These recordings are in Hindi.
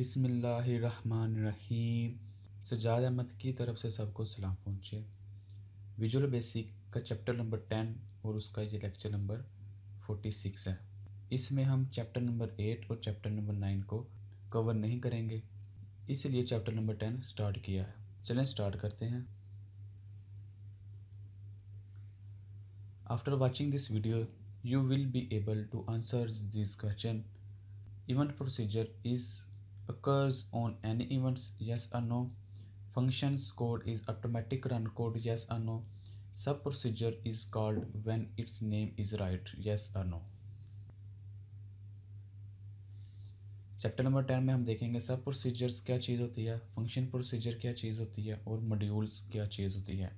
बिसमीम सजाद अहमद की तरफ से सबको सलाम पहुँचे विजुअल बेसिक का चैप्टर नंबर टेन और उसका ये लेक्चर नंबर फोर्टी सिक्स है इसमें हम चैप्टर नंबर एट और चैप्टर नंबर नाइन को कवर नहीं करेंगे इसलिए चैप्टर नंबर टेन स्टार्ट किया है चलें स्टार्ट करते हैं after watching this video you will be able to answer this question event procedure is occurs on any events yes or no functions code is automatic run code yes or no sub procedure is called when its name is right yes or no chapter number ten में हम देखेंगे सब प्रोसीजर्स क्या चीज़ होती है फंक्शन प्रोसीजर क्या चीज़ होती है और मॉड्यूल्स क्या चीज़ होती है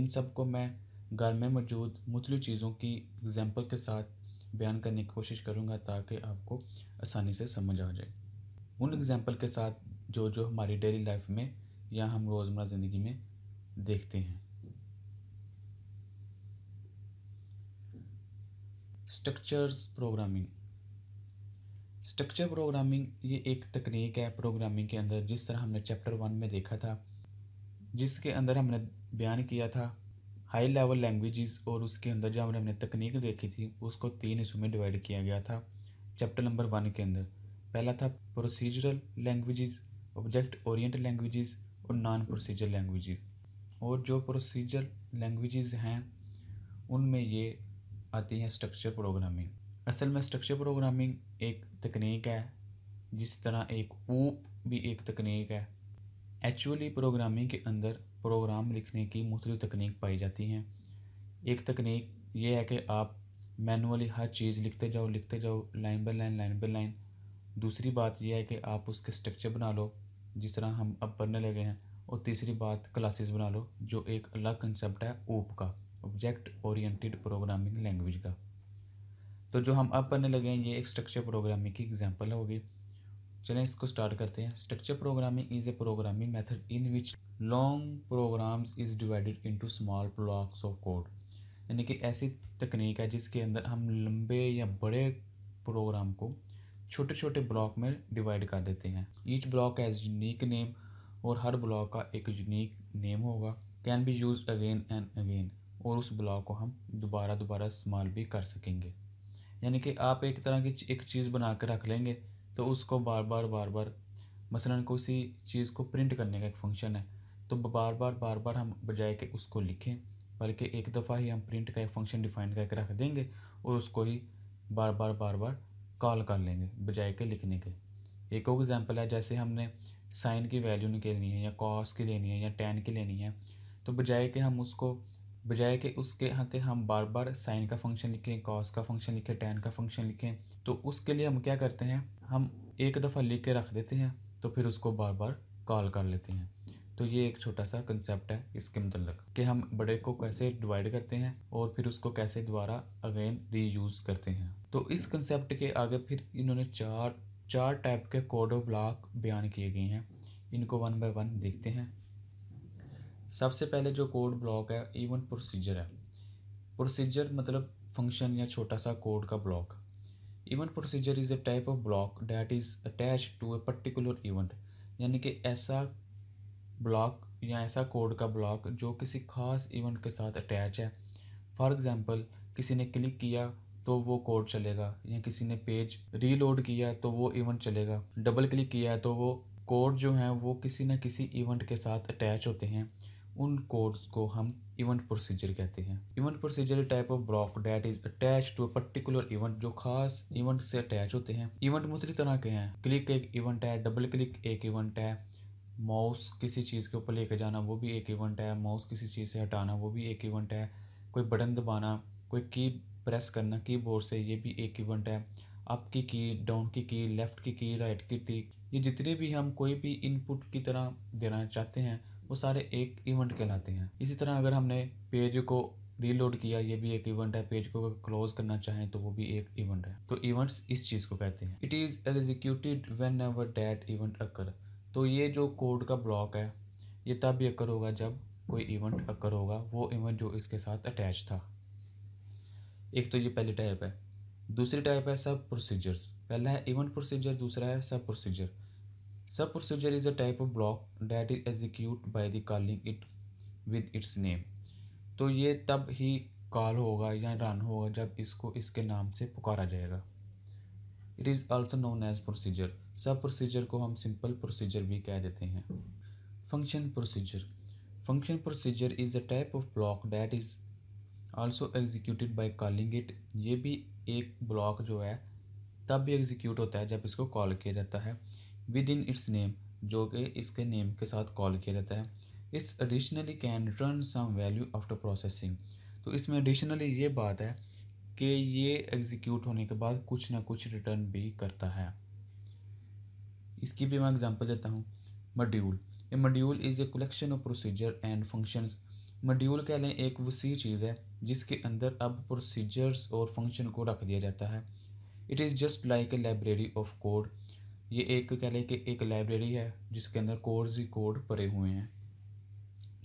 इन सब को मैं घर में मौजूद मुख्तु चीज़ों की एग्जांपल के साथ बयान करने की कोशिश करूँगा ताकि आपको आसानी से समझ आ जाए उन एग्ज़ाम्पल के साथ जो जो हमारी डेली लाइफ में या हम रोज़मर्रा ज़िंदगी में देखते हैं स्ट्रक्चर्स प्रोग्रामिंग स्ट्रक्चर प्रोग्रामिंग ये एक तकनीक है प्रोग्रामिंग के अंदर जिस तरह हमने चैप्टर वन में देखा था जिसके अंदर हमने बयान किया था हाई लेवल लैंग्वेजेस और उसके अंदर जो हमने हमने तकनीक देखी थी उसको तीन हिस्सों में डिवाइड किया गया था चैप्टर नंबर वन के अंदर पहला था procedural languages object oriented languages और नॉन प्रोसीजर लैंग्वेजेस और जो प्रोसीजर लैंग्वेजेस हैं उनमें ये आती हैं स्ट्रक्चर प्रोग्रामिंग असल में स्ट्रक्चर प्रोग्रामिंग एक तकनीक है जिस तरह एक ऊप भी एक तकनीक है एक्चुअली प्रोग्रामिंग के अंदर प्रोग्राम लिखने की मुख्त तकनीक पाई जाती हैं एक तकनीक ये है कि आप मैनुअली हर चीज़ लिखते जाओ लिखते जाओ line by line line by line दूसरी बात यह है कि आप उसके स्ट्रक्चर बना लो जिस तरह हम अब पढ़ने लगे हैं और तीसरी बात क्लासेस बना लो जो एक अलग कंसेप्ट है ओप का ऑब्जेक्ट ओरिएंटेड प्रोग्रामिंग लैंग्वेज का तो जो हम अब पढ़ने लगे हैं ये एक स्ट्रक्चर प्रोग्रामिंग की एग्जाम्पल होगी चलें इसको स्टार्ट करते हैं structure programming is a programming method in which long programs is divided into small blocks of code यानी कि ऐसी तकनीक है जिसके अंदर हम लंबे या बड़े प्रोग्राम को छोटे छोटे ब्लॉक में डिवाइड कर देते हैं each block has unique name और हर ब्लॉक का एक यूनिक नेम होगा can be use again and again और उस ब्लॉक को हम दोबारा दोबारा इस्तेमाल भी कर सकेंगे यानी कि आप एक तरह की एक चीज़ बना कर रख लेंगे तो उसको बार बार बार बार मसलन किसी चीज़ को प्रिंट करने का एक फंक्शन है तो बार बार बार बार हम बजाय के उसको लिखें बल्कि एक दफ़ा ही हम प्रिंट का एक फंक्शन डिफाइन करके रख देंगे और उसको ही बार बार बार बार कॉल कर लेंगे बजाय के लिखने के एक और एग्जाम्पल है जैसे हमने साइन की वैल्यू निकलनी है या कॉस की लेनी है या टेन की लेनी है तो बजाय के हम उसको बजाय के उसके यहाँ के हम बार बार साइन का फंक्शन लिखें कॉस का फंक्शन लिखें टेन का फंक्शन लिखें तो उसके लिए हम क्या करते हैं हम एक दफ़ा लिख के रख देते हैं तो फिर उसको बार बार कॉल कर लेते हैं तो ये एक छोटा सा कंसेप्ट है इसके मतलब कि हम बड़े को कैसे डिवाइड करते हैं और फिर उसको कैसे दोबारा अगेन रीयूज़ करते हैं तो इस कंसेप्ट के आगे फिर इन्होंने चार चार टाइप के कोड ऑफ ब्लॉक बयान किए गए हैं इनको वन बाय वन देखते हैं सबसे पहले जो कोड ब्लॉक है इवन प्रोसीजर है प्रोसीजर मतलब फंक्शन या छोटा सा कोड का block event procedure is a type of block that is attach to a particular event यानी कि ऐसा ब्लॉक या ऐसा कोड का ब्लॉक जो किसी खास इवेंट के साथ अटैच है फॉर एग्ज़ाम्पल किसी ने क्लिक किया तो वो कोड चलेगा या किसी ने पेज रीलोड किया तो वो इवेंट चलेगा डबल क्लिक किया तो वो कोड जो हैं वो किसी न किसी इवेंट के साथ अटैच होते हैं उन कोड्स को हम इवेंट प्रोसीजर कहते हैं event procedure type of block that is attach to a particular event जो खास इवेंट से अटैच होते हैं इवेंट मुख्तलि तरह के हैं क्लिक एक इवेंट है डबल क्लिक एक इवेंट है माउस किसी चीज़ के ऊपर लेके जाना वो भी एक इवेंट है माउस किसी चीज़ से हटाना वो भी एक इवेंट है कोई बटन दबाना कोई की प्रेस करना बोर्ड से ये भी एक इवेंट है अप की की डाउन की की लेफ़्ट की की राइट की टी ये जितने भी हम कोई भी इनपुट की तरह देना चाहते हैं वो सारे एक इवेंट कहलाते हैं इसी तरह अगर हमने पेज को रीलोड किया ये भी एक इवेंट है पेज को क्लोज करना चाहें तो वो भी एक इवेंट है तो इवेंट्स इस चीज़ को कहते हैं it is executed whenever that event occur तो ये जो कोड का ब्लॉक है ये तब ही अक्कर होगा जब कोई इवेंट अक्कर होगा वो इवेंट जो इसके साथ अटैच था एक तो ये पहली टाइप है दूसरी टाइप है सब प्रोसीजर्स पहला है इवेंट प्रोसीजर दूसरा है sub procedure sub procedure is a type of block that is execute by the calling it with its name तो ये तब ही कॉल होगा या रन होगा जब इसको इसके नाम से पुकारा जाएगा it is also known as procedure sub procedure को हम सिंपल प्रोसीजर भी कह देते हैं function procedure function procedure is a type of block that is also executed by calling it ये भी एक ब्लॉक जो है तब भी एग्जीक्यूट होता है जब इसको कॉल किया जाता है विद इन इट्स नेम जो कि इसके नेम के साथ कॉल किया जाता है इस additionally can return some value after processing तो इसमें एडिशनली ये बात है कि ये एग्जीक्यूट होने के बाद कुछ ना कुछ रिटर्न भी करता है इसकी भी मैं एग्जाम्पल देता हूँ module a module is a collection of procedure and function module कह लें एक वसी चीज़ है जिसके अंदर अब प्रोसीजर्स और फंक्शन को रख दिया जाता है it is just like a library of code ये एक कह लें कि एक लाइब्रेरी है जिसके अंदर कोड्स ही कोड पड़े हुए हैं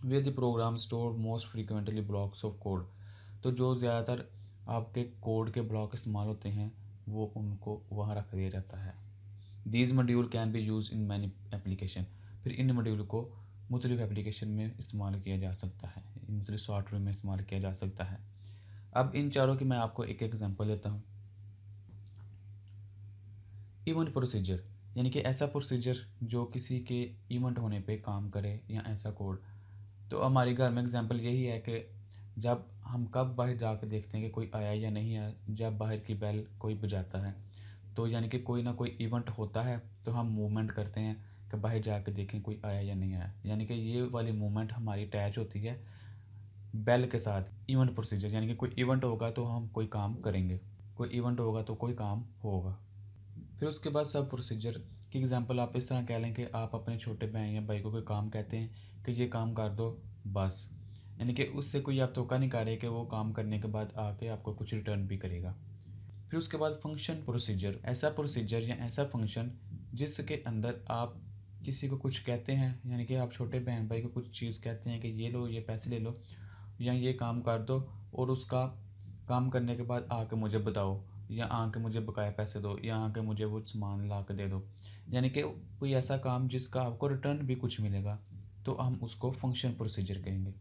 वे the program store most frequently blocks of code तो जो ज़्यादातर आपके कोड के ब्लॉक इस्तेमाल होते हैं वो उनको वहाँ रख दिया जाता है these module can be use in many application फिर इन मड्यूल को मुख्तलिफ एप्लीकेशन में इस्तेमाल किया जा सकता है मुख्तलिफ सॉफ्टवेयर में इस्तेमाल किया जा सकता है अब इन चारों की मैं आपको एक एग्ज़ाम्पल देता हूँ इवेंट प्रोसीजर यानी कि ऐसा प्रोसीजर जो किसी के इवेंट होने पे काम करे या ऐसा कोड तो हमारे घर में एग्ज़ाम्पल यही है कि जब हम कब बाहर कर देखते हैं कि कोई आया या नहीं आया जब बाहर की बेल कोई बजाता है तो यानी कि कोई ना कोई इवेंट होता है तो हम मूवमेंट करते हैं कि बाहर जा कर देखें कोई आया या नहीं आया यानी कि ये वाली मूवमेंट हमारी अटैच होती है बेल के साथ इवेंट प्रोसीजर यानी कि कोई इवेंट होगा तो हम कोई काम करेंगे कोई इवेंट होगा तो कोई काम होगा फिर उसके बाद सब प्रोसीजर की एग्जांपल आप इस तरह कह लें कि आप अपने छोटे बहन या भाई को कोई काम कहते हैं कि ये काम कर दो बस यानी कि उससे कोई आप धोखा नहीं कर रहे कि वो काम करने के बाद आके आपको कुछ रिटर्न भी करेगा फिर उसके बाद फंक्शन प्रोसीजर ऐसा प्रोसीजर या ऐसा फंक्शन जिसके अंदर आप किसी को कुछ कहते हैं यानी कि आप छोटे बहन भाई को कुछ चीज़ कहते हैं कि ये लो ये पैसे ले लो या ये काम कर दो और उसका काम करने के बाद आके मुझे बताओ या आके मुझे बकाया पैसे दो या आके मुझे वो सामान ला के दे दो यानी कि कोई ऐसा काम जिसका आपको रिटर्न भी कुछ मिलेगा तो हम उसको फंक्शन प्रोसीजर कहेंगे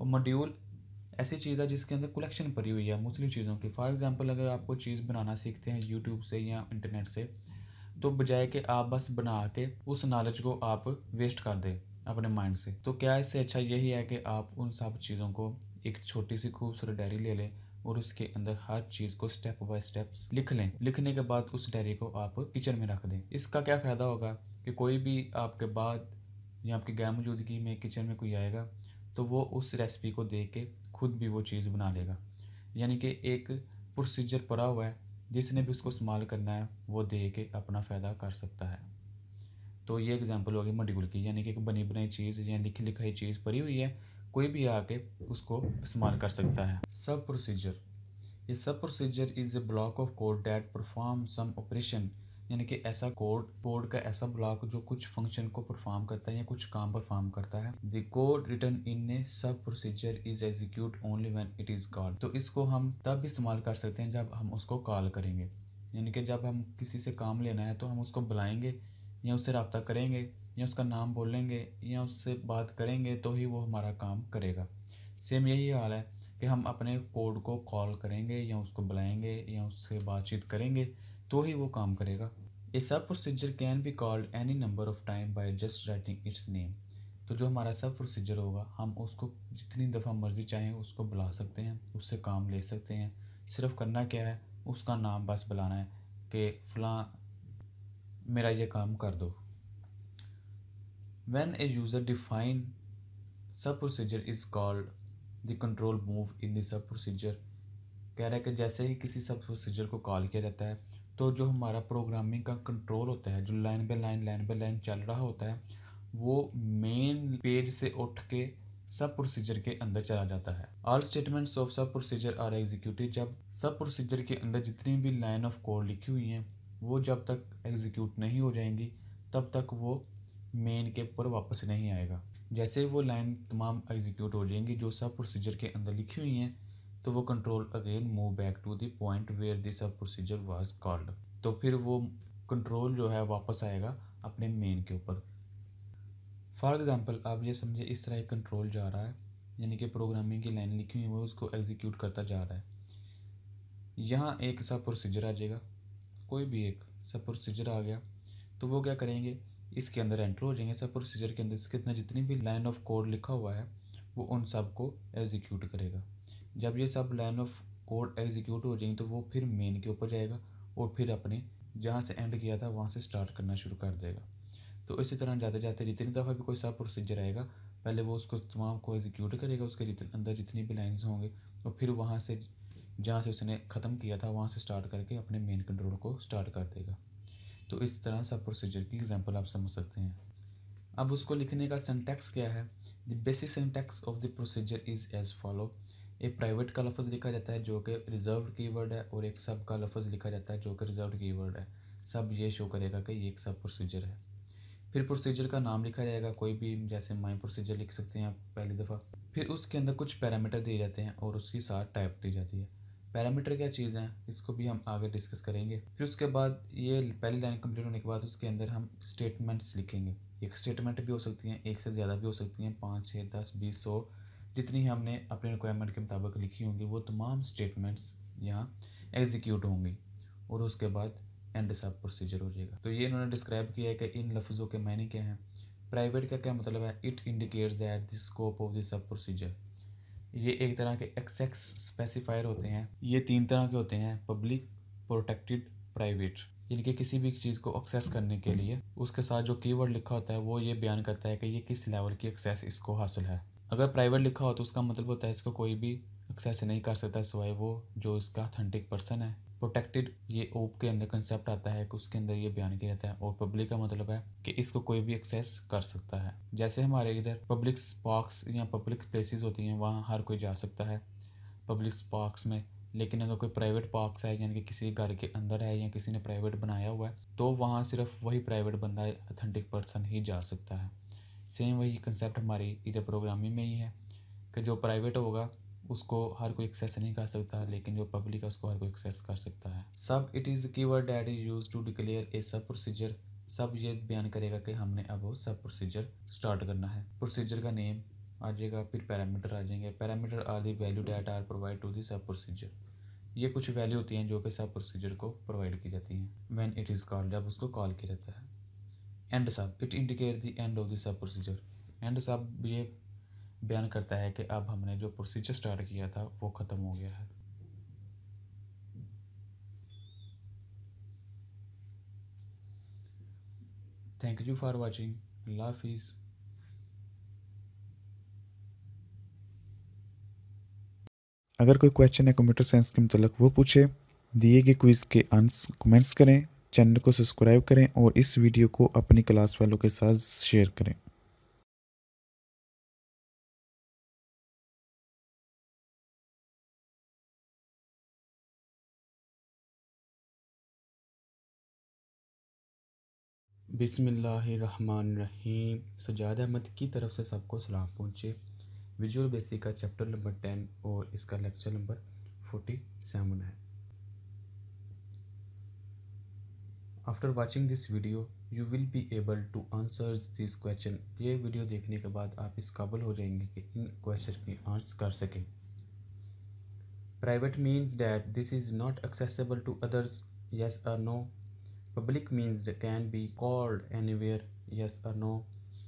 और मॉड्यूल ऐसी चीज़ है जिसके अंदर कलेक्शन भरी हुई है मुस्लिम चीज़ों की फॉर एग्ज़ाम्पल अगर आपको चीज़ बनाना सीखते हैं यूट्यूब से या इंटरनेट से तो बजाय कि आप बस बना के उस नॉलेज को आप वेस्ट कर दें अपने माइंड से तो क्या इससे अच्छा यही है कि आप उन सब चीज़ों को एक छोटी सी खूबसूरत डायरी ले लें और उसके अंदर हर चीज़ को स्टेप बाय स्टेप्स लिख लें लिखने के बाद उस डायरी को आप किचन में रख दें इसका क्या फ़ायदा होगा कि कोई भी आपके बाद या आपकी गैर मौजूदगी में किचन में कोई आएगा तो वो उस रेसिपी को देख के खुद भी वो चीज़ बना लेगा यानी कि एक प्रोसीजर पड़ा हुआ है जिसने भी उसको इस्तेमाल करना है वो दे के अपना फ़ायदा कर सकता है तो ये एग्जांपल होगी मटिकुल की यानी कि एक बनी बनाई चीज़ या लिखी लिखाई चीज़ पड़ी हुई है कोई भी आके उसको इस्तेमाल कर सकता है सब प्रोसीजर ये sub procedure is a block of code that perform some operation यानी कि ऐसा कोड कोड का ऐसा ब्लॉक जो कुछ फंक्शन को परफॉर्म करता है या कुछ काम परफॉर्म करता है the code written in a sub procedure is execute only when it is call तो इसको हम तब इस्तेमाल कर सकते हैं जब हम उसको कॉल करेंगे यानी कि जब हम किसी से काम लेना है तो हम उसको बुलाएंगे या उससे रबता करेंगे या उसका नाम बोलेंगे या उससे बात करेंगे तो ही वो हमारा काम करेगा सेम यही हाल है कि हम अपने कोड को कॉल करेंगे या उसको बुलाएंगे या उससे बातचीत करेंगे तो ही वो काम करेगा ये sub procedure can be called any number of time by just writing its name तो जो हमारा सब प्रोसीजर होगा हम उसको जितनी दफ़ा मर्जी चाहें उसको बुला सकते हैं उससे काम ले सकते हैं सिर्फ करना क्या है उसका नाम बस बुलाना है कि फला मेरा ये काम कर दो when a user define sub procedure is called the control move in the procedure कह रहे हैं कि जैसे ही किसी सब प्रोसीजर को कॉल किया जाता है तो जो हमारा प्रोग्रामिंग का कंट्रोल होता है जो line by line line by line चल रहा होता है वो मेन पेज से उठ के सब प्रोसीजर के अंदर चला जाता है all statements of sub procedure are executive जब सब प्रोसीजर के अंदर जितनी भी लाइन ऑफ कोड लिखी हुई हैं वो जब तक एग्जीक्यूट नहीं हो जाएंगी तब तक वो मेन के ऊपर वापस नहीं आएगा जैसे वो लाइन तमाम एग्जीक्यूट हो जाएंगी जो सब प्रोसीजर के अंदर लिखी हुई हैं तो वो control again move back to the point where this sub procedure was called तो फिर वो कंट्रोल जो है वापस आएगा अपने मेन के ऊपर फॉर एग्ज़ाम्पल आप ये समझे इस तरह एक कंट्रोल जा रहा है यानी कि प्रोग्रामिंग की लाइन लिखी हुई है उसको एग्जीक्यूट करता जा रहा है यहाँ एक सब प्रोसीजर आ जाएगा कोई भी एक सब प्रोसीजर आ गया तो वो क्या करेंगे इसके अंदर एंटर हो जाएंगे सब प्रोसीजर के अंदर इसके अंदर जितनी भी लाइन ऑफ कोड लिखा हुआ है वो उन सब को एग्जीक्यूट करेगा जब ये सब लाइन ऑफ कोड एग्जीक्यूट हो जाएंगे तो वो फिर मेन के ऊपर जाएगा और फिर अपने जहाँ से एंड किया था वहाँ से स्टार्ट करना शुरू कर देगा तो इसी तरह जाते जाते जितनी दफ़ा भी कोई सब प्रोसीजर आएगा पहले वो उसको तमाम को एग्जीक्यूट करेगा उसके जितने अंदर जितनी भी लाइन्स होंगे और फिर वहाँ से जहाँ से उसने ख़त्म किया था वहाँ से स्टार्ट करके अपने मेन कंट्रोल को स्टार्ट कर देगा तो इस तरह सब प्रोसीजर की एग्जाम्पल आप समझ सकते हैं अब उसको लिखने का सेंटेक्स क्या है the basic syntax of the procedure is as follow एक प्राइवेट का लफज लिखा जाता है जो कि रिजर्व कीवर्ड है और एक सब का लफज लिखा जाता है जो कि रिजर्व कीवर्ड है सब ये शो करेगा कि ये एक सब प्रोसीजर है फिर प्रोसीजर का नाम लिखा जाएगा कोई भी जैसे माई प्रोसीजर लिख सकते हैं आप पहली दफ़ा फिर उसके अंदर कुछ पैरामीटर दिए जाते हैं और उसकी साथ टाइप दी जाती है पैरामीटर क्या चीज़ हैं इसको भी हम आगे डिस्कस करेंगे फिर उसके बाद ये पहली लाइन कंप्लीट होने के बाद उसके अंदर हम स्टेटमेंट्स लिखेंगे एक स्टेटमेंट भी हो सकती हैं एक से ज़्यादा भी हो सकती हैं पाँच छः दस बीस सौ जितनी हमने अपने रिक्वायरमेंट के मुताबिक लिखी होंगी वो तमाम स्टेटमेंट्स यहाँ एग्जीक्यूट होंगी और उसके बाद एंड सब प्रोसीजर हो जाएगा तो ये इन्होंने डिस्क्राइब किया है कि इन लफ्ज़ों के मायने क्या हैं प्राइवेट का क्या मतलब है it indicates that the scope of the sub procedure ये एक तरह के एक्सेक्स स्पेसिफायर होते हैं ये तीन तरह के होते हैं पब्लिक प्रोटेक्टेड प्राइवेट इनके किसी भी चीज़ को एक्सेस करने के लिए उसके साथ जो कीवर्ड लिखा होता है वो ये बयान करता है कि ये किस लेवल की एक्सेस इसको हासिल है अगर प्राइवेट लिखा हो तो उसका मतलब होता है इसको कोई भी एक्सेस नहीं कर सकता सिवाय वो जो इसका अथेंटिक पर्सन है प्रोटेक्टेड ये ओप के अंदर कंसेप्ट आता है कि उसके अंदर ये बयान किया जाता है और पब्लिक का मतलब है कि इसको कोई भी एक्सेस कर सकता है जैसे हमारे इधर पब्लिक पार्क्स या पब्लिक प्लेसेस होती हैं वहाँ हर कोई जा सकता है पब्लिक पार्क्स में लेकिन अगर कोई प्राइवेट पार्क्स है यानी कि किसी घर के अंदर है या किसी ने प्राइवेट बनाया हुआ है तो वहाँ सिर्फ वही प्राइवेट बंदा अथेंटिक पर्सन ही जा सकता है सेम वही कंसेप्ट हमारी इधर प्रोग्रामिंग में ही है कि जो प्राइवेट होगा उसको हर कोई एक्सेस नहीं कर सकता लेकिन जो पब्लिक है उसको हर कोई एक्सेस कर सकता है sub it is keyword that is use to declare a sub procedure सब ये बयान करेगा कि हमने अब वो सब प्रोसीजर स्टार्ट करना है प्रोसीजर का नेम आ जाएगा फिर पैरामीटर आ जाएंगे parameter are the value that are provide to the sub procedure ये कुछ वैल्यू होती हैं जो कि सब प्रोसीजर को प्रोवाइड की जाती हैं वैन इट इज़ कॉल जब उसको कॉल किया जाता है end sub it indicate the end of the sub procedure end sub ये बयान करता है कि अब हमने जो प्रोसीजर स्टार्ट किया था वो ख़त्म हो गया है थैंक यू फॉर वॉचिंग अल्लाह हाफिज़ अगर कोई क्वेश्चन है कंप्यूटर साइंस के मतलब वो पूछे दिए गए क्विज़ के आंसर कमेंट्स करें चैनल को सब्सक्राइब करें और इस वीडियो को अपनी क्लास वालों के साथ शेयर करें बिसमीम सजाद अहमद की तरफ से सबको सलाम पहुँचे विजुअल बेसिक का चैप्टर नंबर टेन और इसका लेक्चर नंबर फोर्टी सेवन है after watching this video you will be able to answer this question ये वीडियो देखने के बाद आप इस काबल हो जाएंगे कि इन क्वेश्चन की आंसर कर सकें private means that this is not accessible to others yes or no public means can be called anywhere yes or no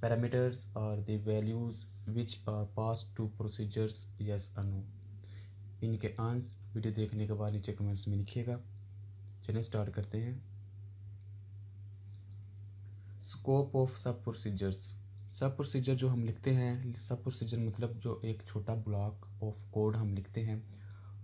parameters are the values which are pass to procedures yes or no इनके आंस वीडियो देखने के बाद नीचे कमेंट्स में लिखिएगा चलिए स्टार्ट करते हैं scope of sub procedures sub procedure जो हम लिखते हैं सब प्रोसीजर मतलब जो एक छोटा ब्लॉक ऑफ कोड हम लिखते हैं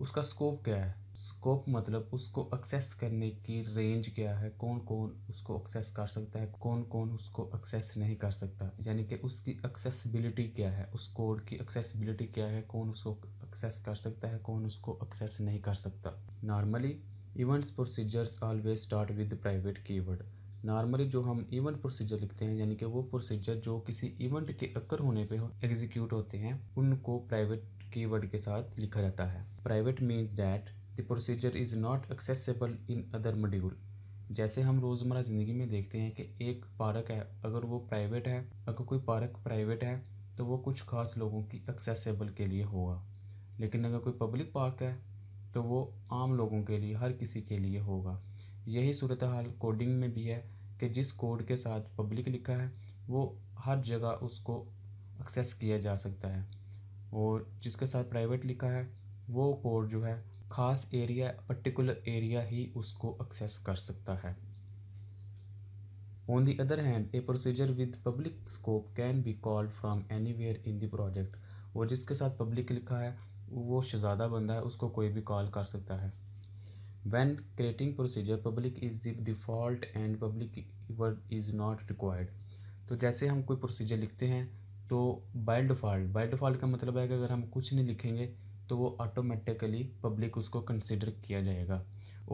उसका स्कोप क्या है स्कोप मतलब उसको एक्सेस करने की रेंज क्या है कौन कौन उसको एक्सेस कर सकता है कौन कौन उसको एक्सेस नहीं कर सकता यानी कि उसकी एक्सेसिबिलिटी क्या है उस कोड की एक्सेसिबिलिटी क्या है कौन उसको एक्सेस कर सकता है कौन उसको एक्सेस नहीं कर सकता normally events procedures always start with private keyword normally जो हम इवेंट प्रोसीजर लिखते हैं यानी कि वो प्रोसीजर जो किसी इवेंट के अक्कर होने पे एग्जीक्यूट होते हैं उनको प्राइवेट कीवर्ड के साथ लिखा जाता है private means that the procedure is not accessible in other module जैसे हम रोज़मर्रा ज़िंदगी में देखते हैं कि एक पार्क है अगर वो प्राइवेट है अगर कोई पार्क प्राइवेट है तो वो कुछ खास लोगों की एक्सेसिबल के लिए होगा लेकिन अगर कोई पब्लिक पार्क है तो वो आम लोगों के लिए हर किसी के लिए होगा यही सूरत हाल कोडिंग में भी है कि जिस कोड के साथ पब्लिक लिखा है वो हर जगह उसको एक्सेस किया जा सकता है और जिसके साथ प्राइवेट लिखा है वो कोड जो है ख़ास एरिया पर्टिकुलर एरिया ही उसको एक्सेस कर सकता है on the other hand a procedure with public scope can be call from anywhere in the project और जिसके साथ पब्लिक लिखा है वो शहज़ादा बंदा है उसको कोई भी कॉल कर सकता है when creating procedure public is the default and public word is not required तो जैसे हम कोई प्रोसीजर लिखते हैं तो बाय डिफ़ॉल्ट बाय डिफ़ॉल्ट का मतलब है कि अगर हम कुछ नहीं लिखेंगे तो वो ऑटोमेटिकली पब्लिक उसको कंसिडर किया जाएगा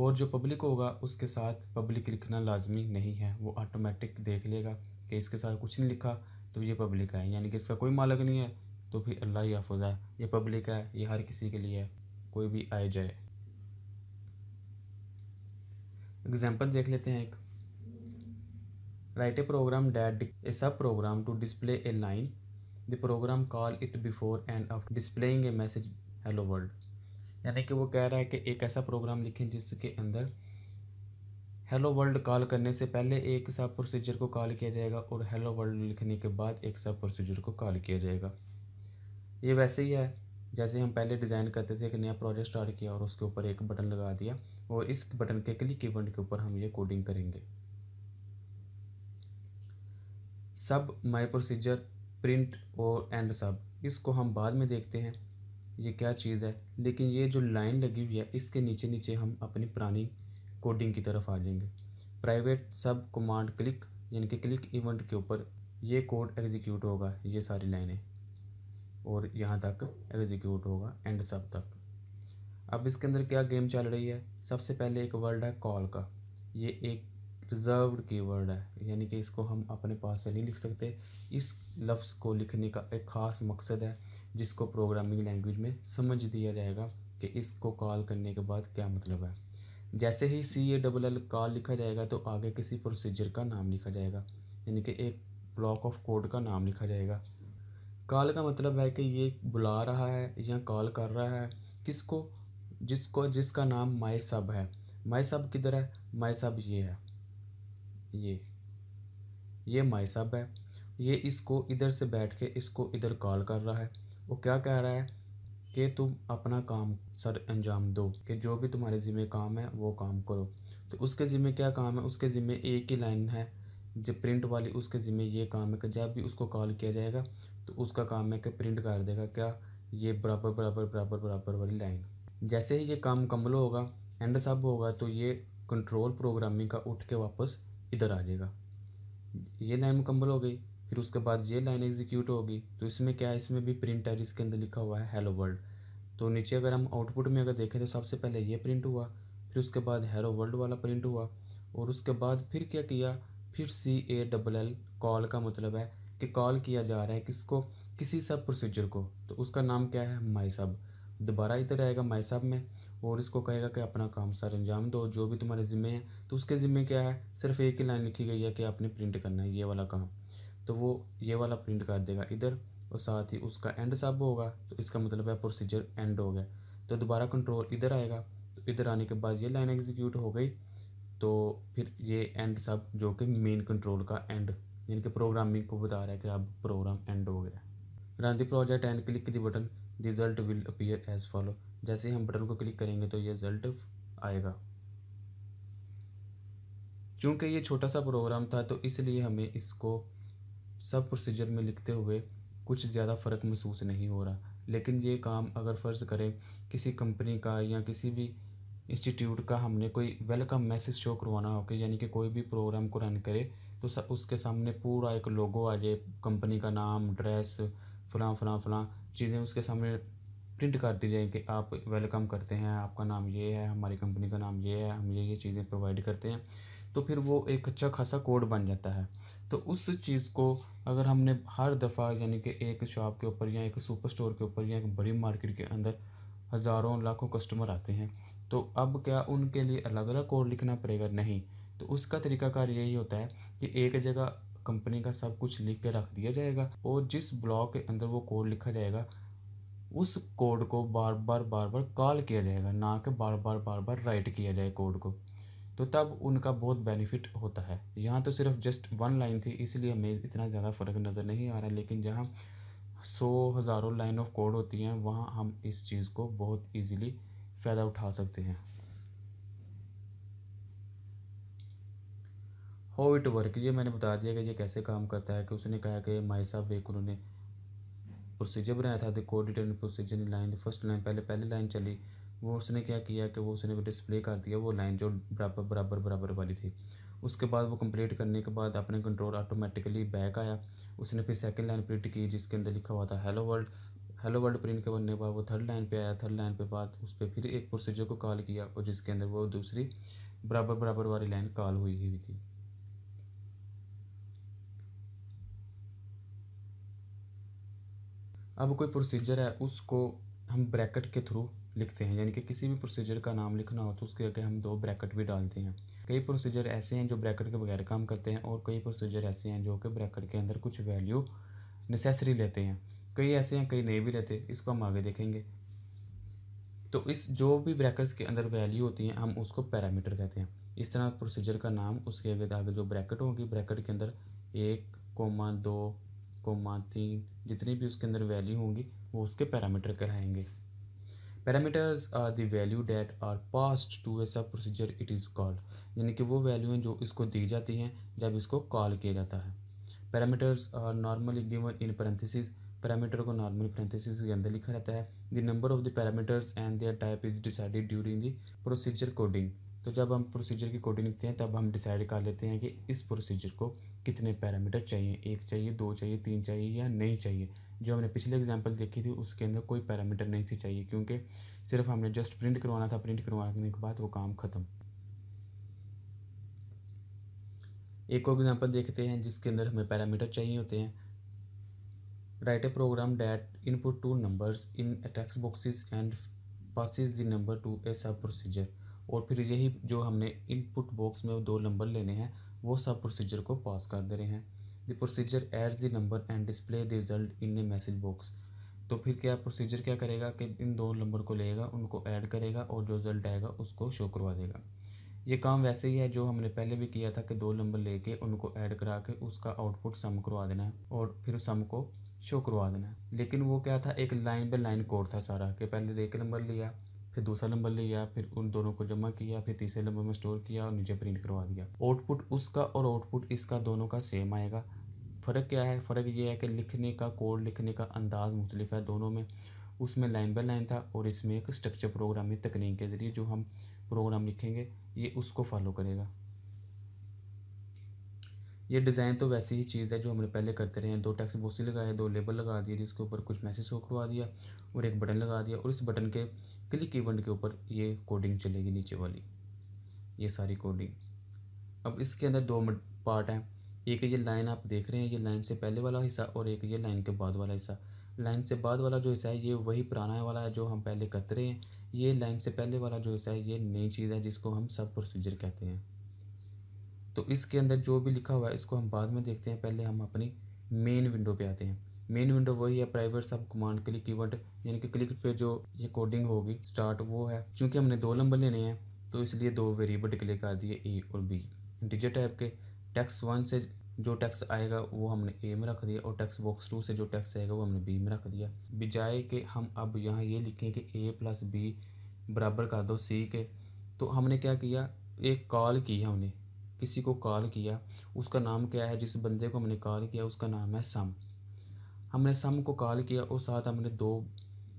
और जो पब्लिक होगा उसके साथ पब्लिक लिखना लाजमी नहीं है वो ऑटोमेटिक देख लेगा कि इसके साथ कुछ नहीं लिखा तो ये पब्लिक है यानी कि इसका कोई मालक नहीं है तो फिर अल्लाह ही हाफुज़ है ये पब्लिक है ये हर किसी के लिए है कोई भी आए जाए एग्जाम्पल देख लेते हैं एक write a program that a sub program to display a line the program call it before and after displaying a message hello world यानी कि वो कह रहा है कि एक ऐसा प्रोग्राम लिखें जिसके अंदर हेलो वर्ल्ड कॉल करने से पहले एक सब प्रोसीजर को कॉल किया जाएगा और हेलो वर्ल्ड लिखने के बाद एक सब प्रोसीजर को कॉल किया जाएगा ये वैसे ही है जैसे हम पहले डिज़ाइन करते थे एक नया प्रोजेक्ट स्टार्ट किया और उसके ऊपर एक बटन लगा दिया और इस बटन के क्लिक इवेंट के ऊपर हम ये कोडिंग करेंगे सब माई प्रोसीजर प्रिंट और एंड सब इसको हम बाद में देखते हैं ये क्या चीज़ है लेकिन ये जो लाइन लगी हुई है इसके नीचे नीचे हम अपनी पुरानी कोडिंग की तरफ आ जाएंगे प्राइवेट सब कमांड क्लिक यानी कि क्लिक इवेंट के ऊपर ये कोड एग्जीक्यूट होगा ये सारी लाइनें और यहाँ तक एग्जीक्यूट होगा एंड सब तक अब इसके अंदर क्या गेम चल रही है सबसे पहले एक वर्ड है कॉल का ये एक रिजर्व की वर्ड है यानी कि इसको हम अपने पास से नहीं लिख सकते इस लफ्ज़ को लिखने का एक ख़ास मकसद है जिसको प्रोग्रामिंग लैंग्वेज में समझ दिया जाएगा कि इसको कॉल करने के बाद क्या मतलब है जैसे ही C A double L call लिखा जाएगा तो आगे किसी प्रोसीजर का नाम लिखा जाएगा यानी कि एक ब्लॉक ऑफ कोड का नाम लिखा जाएगा कॉल का मतलब है कि ये बुला रहा है या कॉल कर रहा है किसको जिसको जिसका नाम माय सब है माय सब किधर है माय सब ये है ये ये माय सब है ये इसको इधर से बैठ के इसको इधर कॉल कर रहा है वो क्या कह रहा है कि तुम अपना काम सर अंजाम दो कि जो भी तुम्हारे ज़िम्मे काम है वो काम करो तो उसके ज़िम्मे क्या काम है उसके ज़िम्मे एक ही लाइन है जो प्रिंट वाली उसके ज़िम्मे ये काम है कि जब भी उसको कॉल किया जाएगा तो उसका काम है कि प्रिंट कर देगा क्या ये बराबर बराबर बराबर बराबर वाली लाइन जैसे ही ये काम मुकम्मल होगा एंड सब होगा तो ये कंट्रोल प्रोग्रामिंग का उठ के वापस इधर आ जाएगा ये लाइन मुकम्मल हो गई फिर उसके बाद ये लाइन एग्जीक्यूट होगी तो इसमें क्या है इसमें भी प्रिंट है जिसके अंदर लिखा हुआ है हेलो वर्ल्ड तो नीचे अगर हम आउटपुट में अगर देखें तो सबसे पहले ये प्रिंट हुआ फिर उसके बाद हेलो वर्ल्ड वाला प्रिंट हुआ और उसके बाद फिर क्या किया फिर C A double L call का मतलब है कि कॉल किया जा रहा है किसको किसी सब प्रोसीजर को तो उसका नाम क्या है माई सब दोबारा इधर आएगा माई सब में और इसको कहेगा कि अपना काम सर अंजाम दो जो भी तुम्हारे ज़िम्मे हैं तो उसके ज़िम्मे क्या है सिर्फ एक ही लाइन लिखी गई है कि आपने प्रिंट करना है ये वाला काम तो वो ये वाला प्रिंट कर देगा इधर और साथ ही उसका एंड सब होगा तो इसका मतलब है प्रोसीजर एंड हो गया तो दोबारा कंट्रोल इधर आएगा तो इधर आने के बाद ये लाइन एग्जीक्यूट हो गई तो फिर ये एंड सब जो कि मेन कंट्रोल का एंड यानी कि प्रोग्रामिंग को बता रहा है कि अब प्रोग्राम एंड हो गया run the project and click the button result will appear as follow जैसे हम बटन को क्लिक करेंगे तो ये रिजल्ट आएगा चूँकि ये छोटा सा प्रोग्राम था तो इसलिए हमें इसको सब प्रोसीजर में लिखते हुए कुछ ज़्यादा फ़र्क महसूस नहीं हो रहा लेकिन ये काम अगर फ़र्ज़ करें किसी कंपनी का या किसी भी इंस्टीट्यूट का हमने कोई वेलकम मैसेज शो करवाना हो कि यानी कि कोई भी प्रोग्राम को रन करे तो स, उसके सामने पूरा एक लोगो आ जाए कंपनी का नाम ड्रेस फलां फलां फलां चीज़ें उसके सामने प्रिंट कर दी जाए कि आप वेलकम करते हैं आपका नाम ये है हमारी कंपनी का नाम ये है हम ये ये चीज़ें प्रोवाइड करते हैं तो फिर वो एक अच्छा खासा कोड बन जाता है तो उस चीज़ को अगर हमने हर दफ़ा यानी कि एक शॉप के ऊपर या एक सुपर स्टोर के ऊपर या एक बड़ी मार्केट के अंदर हज़ारों लाखों कस्टमर आते हैं तो अब क्या उनके लिए अलग अलग कोड लिखना पड़ेगा नहीं तो उसका तरीकाकार यही होता है कि एक जगह कंपनी का सब कुछ लिख के रख दिया जाएगा और जिस ब्लॉक के अंदर वो कोड लिखा जाएगा उस कोड को बार बार बार बार कॉल किया जाएगा ना कि बार बार बार बार राइट किया जाए कोड को तो तब उनका बहुत बेनिफिट होता है यहाँ तो सिर्फ जस्ट वन लाइन थी इसलिए हमें इतना ज़्यादा फ़र्क नज़र नहीं आ रहा लेकिन जहाँ सौ हज़ारों लाइन ऑफ कोड होती हैं वहाँ हम इस चीज़ को बहुत ईजीली फ़ायदा उठा सकते हैं हाउ इट वर्क ये मैंने बता दिया कि ये कैसे काम करता है कि उसने कहा कि माई साहब एक उन्होंने प्रोसीजर बनाया था the code procedure procedure line first line पहले पहले लाइन चली वो उसने क्या किया कि वो उसने डिस्प्ले कर दिया वो लाइन जो बराबर बराबर बराबर वाली थी उसके बाद वो कंप्लीट करने के बाद अपने कंट्रोल ऑटोमेटिकली बैक आया उसने फिर सेकंड लाइन प्रिंट की जिसके अंदर लिखा हुआ था hello world hello world print के बनने के बाद वो थर्ड लाइन पे आया थर्ड लाइन पे बाद उस पर फिर एक प्रोसीजर को कॉल किया और जिसके अंदर वो दूसरी बराबर बराबर वाली लाइन कॉल हुई हुई थी अब कोई प्रोसीजर है उसको हम ब्रैकेट के थ्रू लिखते हैं यानी कि किसी भी प्रोसीजर का नाम लिखना हो तो उसके आगे हम दो ब्रैकेट भी डालते हैं कई प्रोसीजर ऐसे हैं जो ब्रैकेट के बगैर काम करते हैं और कई प्रोसीजर ऐसे हैं जो कि ब्रैकेट के अंदर कुछ वैल्यू नेसेसरी लेते हैं कई ऐसे हैं कई नहीं भी लेते इसको हम आगे देखेंगे तो इस जो भी ब्रैकेट्स के अंदर वैल्यू होती है हम उसको पैरामीटर कहते हैं इस तरह प्रोसीजर का नाम उसके आगे आगे जो ब्रैकेट होगी ब्रैकेट के अंदर एक कोमा दो कोमातीन जितनी भी उसके अंदर वैल्यू होंगी वो उसके पैरामीटर कराएंगे parameters are the value that are passed to a sub procedure it is called यानी कि वो वैल्यू हैं जो इसको दी जाती हैं जब इसको कॉल किया जाता है parameters are normally given in parenthesis parameter को नॉर्मल पेरेंथिस के अंदर लिखा रहता है the number of the parameters and their type is decided during the procedure coding तो जब हम प्रोसीजर की कोडिंग लिखते हैं तब हम डिसाइड कर लेते हैं कि इस प्रोसीजर को कितने पैरामीटर चाहिए एक चाहिए दो चाहिए तीन चाहिए या नहीं चाहिए जो हमने पिछले एग्जाम्पल देखी थी उसके अंदर कोई पैरामीटर नहीं थी चाहिए क्योंकि सिर्फ हमने जस्ट प्रिंट करवाना था प्रिंट करवाने के बाद वो काम ख़त्म एक और एग्जाम्पल देखते हैं जिसके अंदर हमें पैरामीटर चाहिए होते हैं write a program that input two number in text boxes and and the number to a sub procedure और फिर यही जो हमने इनपुट बॉक्स में दो नंबर लेने हैं वो सब प्रोसीजर को पास कर दे रहे हैं the procedure adds the number and display the result in a message box तो फिर क्या प्रोसीजर क्या करेगा कि इन दो नंबर को लेगा उनको ऐड करेगा और जो रिजल्ट आएगा उसको शो करवा देगा ये काम वैसे ही है जो हमने पहले भी किया था कि दो नंबर लेके उनको ऐड करा के उसका आउटपुट सम करवा देना है और फिर सम को शो करवा देना है लेकिन वो क्या था एक लाइन बाई लाइन कोड था सारा कि पहले तो एक नंबर लिया फिर दूसरा नंबर ले गया फिर उन दोनों को जमा किया फिर तीसरे नंबर में स्टोर किया और नीचे प्रिंट करवा दिया आउटपुट उसका और आउटपुट इसका दोनों का सेम आएगा फ़र्क क्या है फ़र्क ये है कि लिखने का कोड लिखने का अंदाज़ मुख्तलिफ है दोनों में उसमें लाइन बाई लाइन था और इसमें एक स्ट्रक्चर प्रोग्रामिंग तकनीक के ज़रिए जो हम प्रोग्राम लिखेंगे ये उसको फॉलो करेगा ये डिज़ाइन तो वैसी ही चीज़ है जो हमने पहले करते रहे हैं दो टैक्स बोसी लगाए दो लेबल लगा दिए जिसके ऊपर कुछ मैसेज शो करवा दिया और एक बटन लगा दिया और इस बटन के क्लिक इवेंट के ऊपर ये कोडिंग चलेगी नीचे वाली ये सारी कोडिंग अब इसके अंदर दो पार्ट हैं एक ये लाइन आप देख रहे हैं ये लाइन से पहले वाला हिस्सा और एक ये लाइन के बाद वाला हिस्सा लाइन से बाद वाला जो हिस्सा है ये वही पुराना वाला है जो हम पहले करते रहे हैं ये लाइन से पहले वाला जो हिस्सा है ये नई चीज़ है जिसको हम सब प्रोसीजर कहते हैं तो इसके अंदर जो भी लिखा हुआ है इसको हम बाद में देखते हैं पहले हम अपनी मेन विंडो पे आते हैं मेन विंडो वही है प्राइवेट सब कमांड के लिए कीवर्ड यानी कि क्लिक पे जो ये कोडिंग होगी स्टार्ट वो है क्योंकि हमने दो नंबर लेने हैं तो इसलिए दो वेरिएबल डिक्लेयर कर दिए ए और बी डिजिट टाइप के टैक्स वन से जो टैक्स आएगा वो हमने ए में रख दिया और टैक्स बॉक्स टू से जो टैक्स आएगा वो हमने बी में रख दिया बजाय के हम अब यहाँ ये लिखें कि ए प्लस बी बराबर कर दो सी के तो हमने क्या किया एक कॉल की हमने किसी को कॉल किया उसका नाम क्या है जिस बंदे को हमने कॉल किया उसका नाम है सम हमने सम को कॉल किया और साथ हमने दो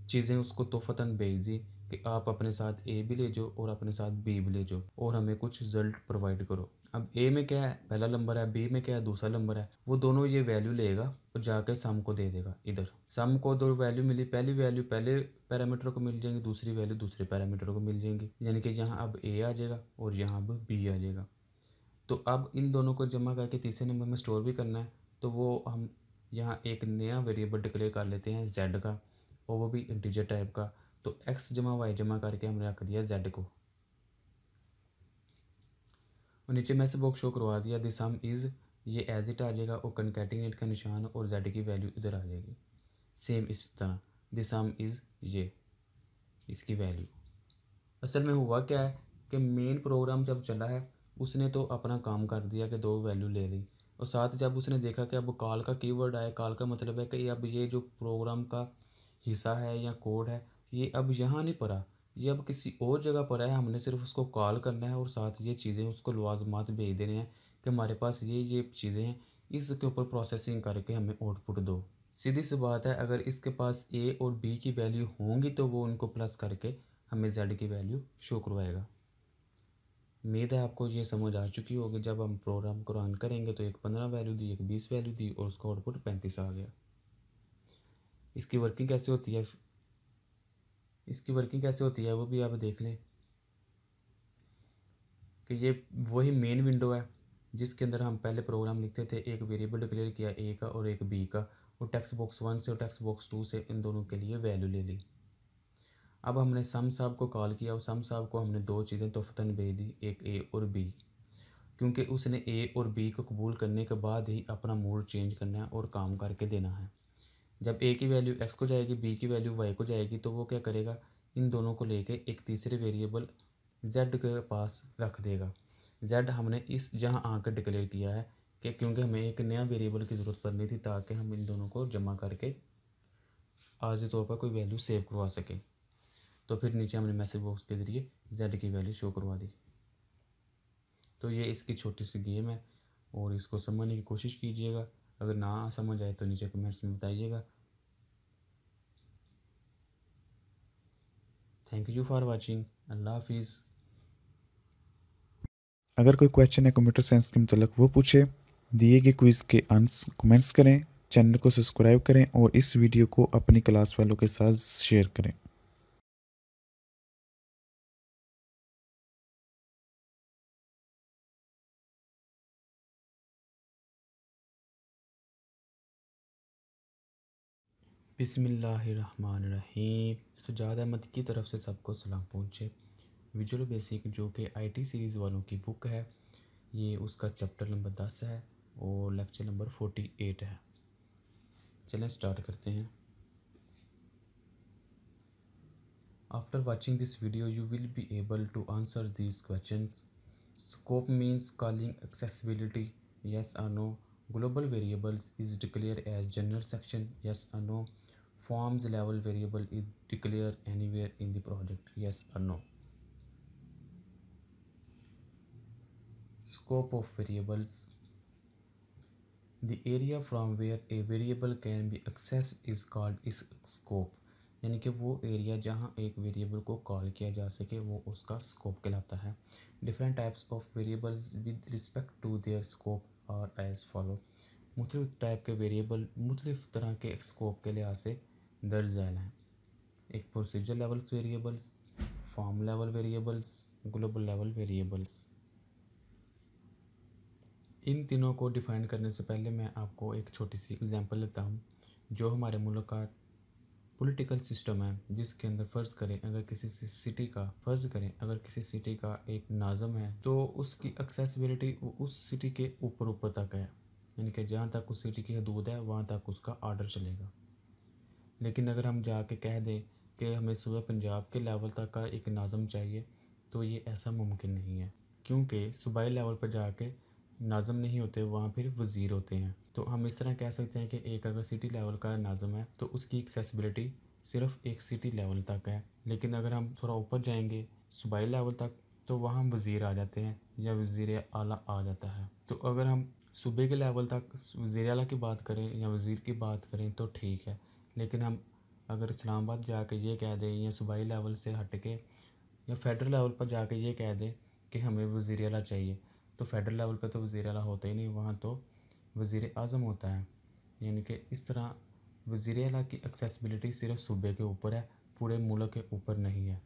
चीज़ें उसको तोहफ़ता भेज दी कि आप अपने साथ ए भी ले जाओ और अपने साथ बी भी ले जाओ और हमें कुछ रिजल्ट प्रोवाइड करो अब ए में क्या है पहला नंबर है बी में क्या है दूसरा नंबर है वो दोनों ये वैल्यू लेगा और जाके सम को दे देगा इधर सम को दो वैल्यू मिली पहली वैल्यू पहले पैरामीटर को मिल जाएंगी दूसरी वैल्यू दूसरे पैरामीटर को मिल जाएंगी यानी कि यहाँ अब ए आ जाएगा और यहाँ अब बी आ जाएगा तो अब इन दोनों को जमा करके तीसरे नंबर में स्टोर भी करना है तो वो हम यहाँ एक नया वेरिएबल डिक्लेयर कर लेते हैं जेड का और वो भी इंटीजर टाइप का तो एक्स जमा वाई जमा करके हमने रख दिया जेड को और नीचे मैसेज बॉक्स शो करवा दिया दिस सम इज़ ये एज इट आ जाएगा और कनकेटिनेट का निशान और जेड की वैल्यू इधर आ जाएगी सेम इस तरह दिस सम इज़ ये इसकी वैल्यू असल में हुआ क्या है कि मेन प्रोग्राम जब चला है उसने तो अपना काम कर दिया कि दो वैल्यू ले ली और साथ जब उसने देखा कि अब कॉल का कीवर्ड आया कॉल का मतलब है कि अब ये जो प्रोग्राम का हिस्सा है या कोड है ये अब यहाँ नहीं पड़ा ये अब किसी और जगह पर है हमने सिर्फ उसको कॉल करना है और साथ ये चीज़ें उसको लवाजमात भेज देने हैं कि हमारे पास ये ये चीज़ें हैं इसके ऊपर प्रोसेसिंग करके हमें आउटपुट दो सीधी सी बात है अगर इसके पास ए और बी की वैल्यू होंगी तो वो उनको प्लस करके हमें जेड की वैल्यू शो करवाएगा उम्मीद है आपको ये समझ आ चुकी होगी जब हम प्रोग्राम को रन करेंगे तो एक पंद्रह वैल्यू दी एक बीस वैल्यू दी और उसका आउटपुट पैंतीस आ गया इसकी वर्किंग कैसे होती है इसकी वर्किंग कैसे होती है वो भी आप देख लें कि ये वही मेन विंडो है जिसके अंदर हम पहले प्रोग्राम लिखते थे एक वेरिएबल डिक्लेयर किया ए का और एक बी का और टेक्स्ट बॉक्स वन से और टेक्स्ट बॉक्स टू से इन दोनों के लिए वैल्यू ले ली अब हमने सम साहब को कॉल किया और सम साहब को हमने दो चीज़ें तोहफतन भेज दी एक ए और बी क्योंकि उसने ए और बी को कबूल करने के बाद ही अपना मूड चेंज करना है और काम करके देना है जब ए की वैल्यू एक्स को जाएगी बी की वैल्यू वाई को जाएगी तो वो क्या करेगा इन दोनों को लेके एक तीसरे वेरिएबल जेड के पास रख देगा जेड हमने इस जहाँ आकर डिक्लेयर किया है कि क्योंकि हमें एक नया वेरिएबल की ज़रूरत पड़नी थी ताकि हम इन दोनों को जमा करके आज तौर पर कोई वैल्यू सेव करवा सकें तो फिर नीचे हमने मैसेज बॉक्स के ज़रिए जेड की वैल्यू शो करवा दी तो ये इसकी छोटी सी गेम है और इसको समझने की कोशिश कीजिएगा अगर ना समझ आए तो नीचे कमेंट्स में बताइएगा थैंक यू फॉर वाचिंग अल्लाह हाफिज़ अगर कोई क्वेश्चन है कंप्यूटर साइंस के मतलब वो पूछे दिए गए क्विज़ के आंस कमेंट्स करें चैनल को सब्सक्राइब करें और इस वीडियो को अपनी क्लास वालों के साथ शेयर करें बिसमीम सजाद अहमद की तरफ से सबको सलाम पहुँचे विजुअल बेसिक जो कि आई टी सीरीज़ वालों की बुक है ये उसका चैप्टर नंबर दस है और लेक्चर नंबर फोर्टी एट है चलें स्टार्ट करते हैं after watching this video you will be able to answer this question scope means calling accessibility yes yes no global variables is declare as general section yes or no forms level variable is declared anywhere in the project yes or no scope of variables the area from where a variable can be accessed is called its scope यानी कि वो एरिया जहाँ एक वेरिएबल को कॉल किया जा सके वो उसका स्कोप कहलाता है different types of variables with respect to their scope are as follow मुख्तलिफ टाइप के वेरिएबल मुख्तलिफ तरह के स्कोप के लिहाज से दर्ज झाला आहे एक procedure levels variables form level variables global level variables इन तीनों को डिफाइन करने से पहले मैं आपको एक छोटी सी एग्जांपल लेता हूँ जो हमारे मुल्क का पॉलिटिकल सिस्टम है जिसके अंदर फ़र्ज़ करें अगर किसी सिटी का फ़र्ज़ करें अगर किसी सिटी का एक नाज़म है तो उसकी एक्सेसिबिलिटी उस सिटी के ऊपर ऊपर तक है यानी कि जहाँ तक उस सिटी की हदूद है वहाँ तक उसका आर्डर चलेगा लेकिन अगर हम जाके कह दें कि हमें सुबह पंजाब के लेवल तक का एक नाज़म चाहिए तो ये ऐसा मुमकिन नहीं है क्योंकि सूबाई लेवल पर जाके नाज़म नहीं होते वहाँ फिर वज़ीर होते हैं तो हम इस तरह कह सकते हैं कि एक अगर सिटी लेवल का नाज़म है तो उसकी एक्सेसिबिलिटी सिर्फ एक सिटी लेवल तक है लेकिन अगर हम थोड़ा ऊपर जाएंगे सूबाई लेवल तक तो वहाँ वज़ी आ जाते हैं या वज़ी अला आ जाता है तो अगर हम सूबे के लेवल तक वज़ी अला की बात करें या वज़ीर की बात करें तो ठीक है लेकिन हम अगर इस्लामाबाद कर ये कह दें या सूबाई लेवल से हट के या फेडरल लेवल पर जाके ये कह दें कि हमें वज़ी अला चाहिए तो फेडरल लेवल पर तो वज़ी अला होता ही नहीं वहाँ तो वज़ी अज़म होता है यानी कि इस तरह वज़ी अला की एक्सेसबिलिटी सिर्फ सूबे के ऊपर है पूरे मुल्क के ऊपर नहीं है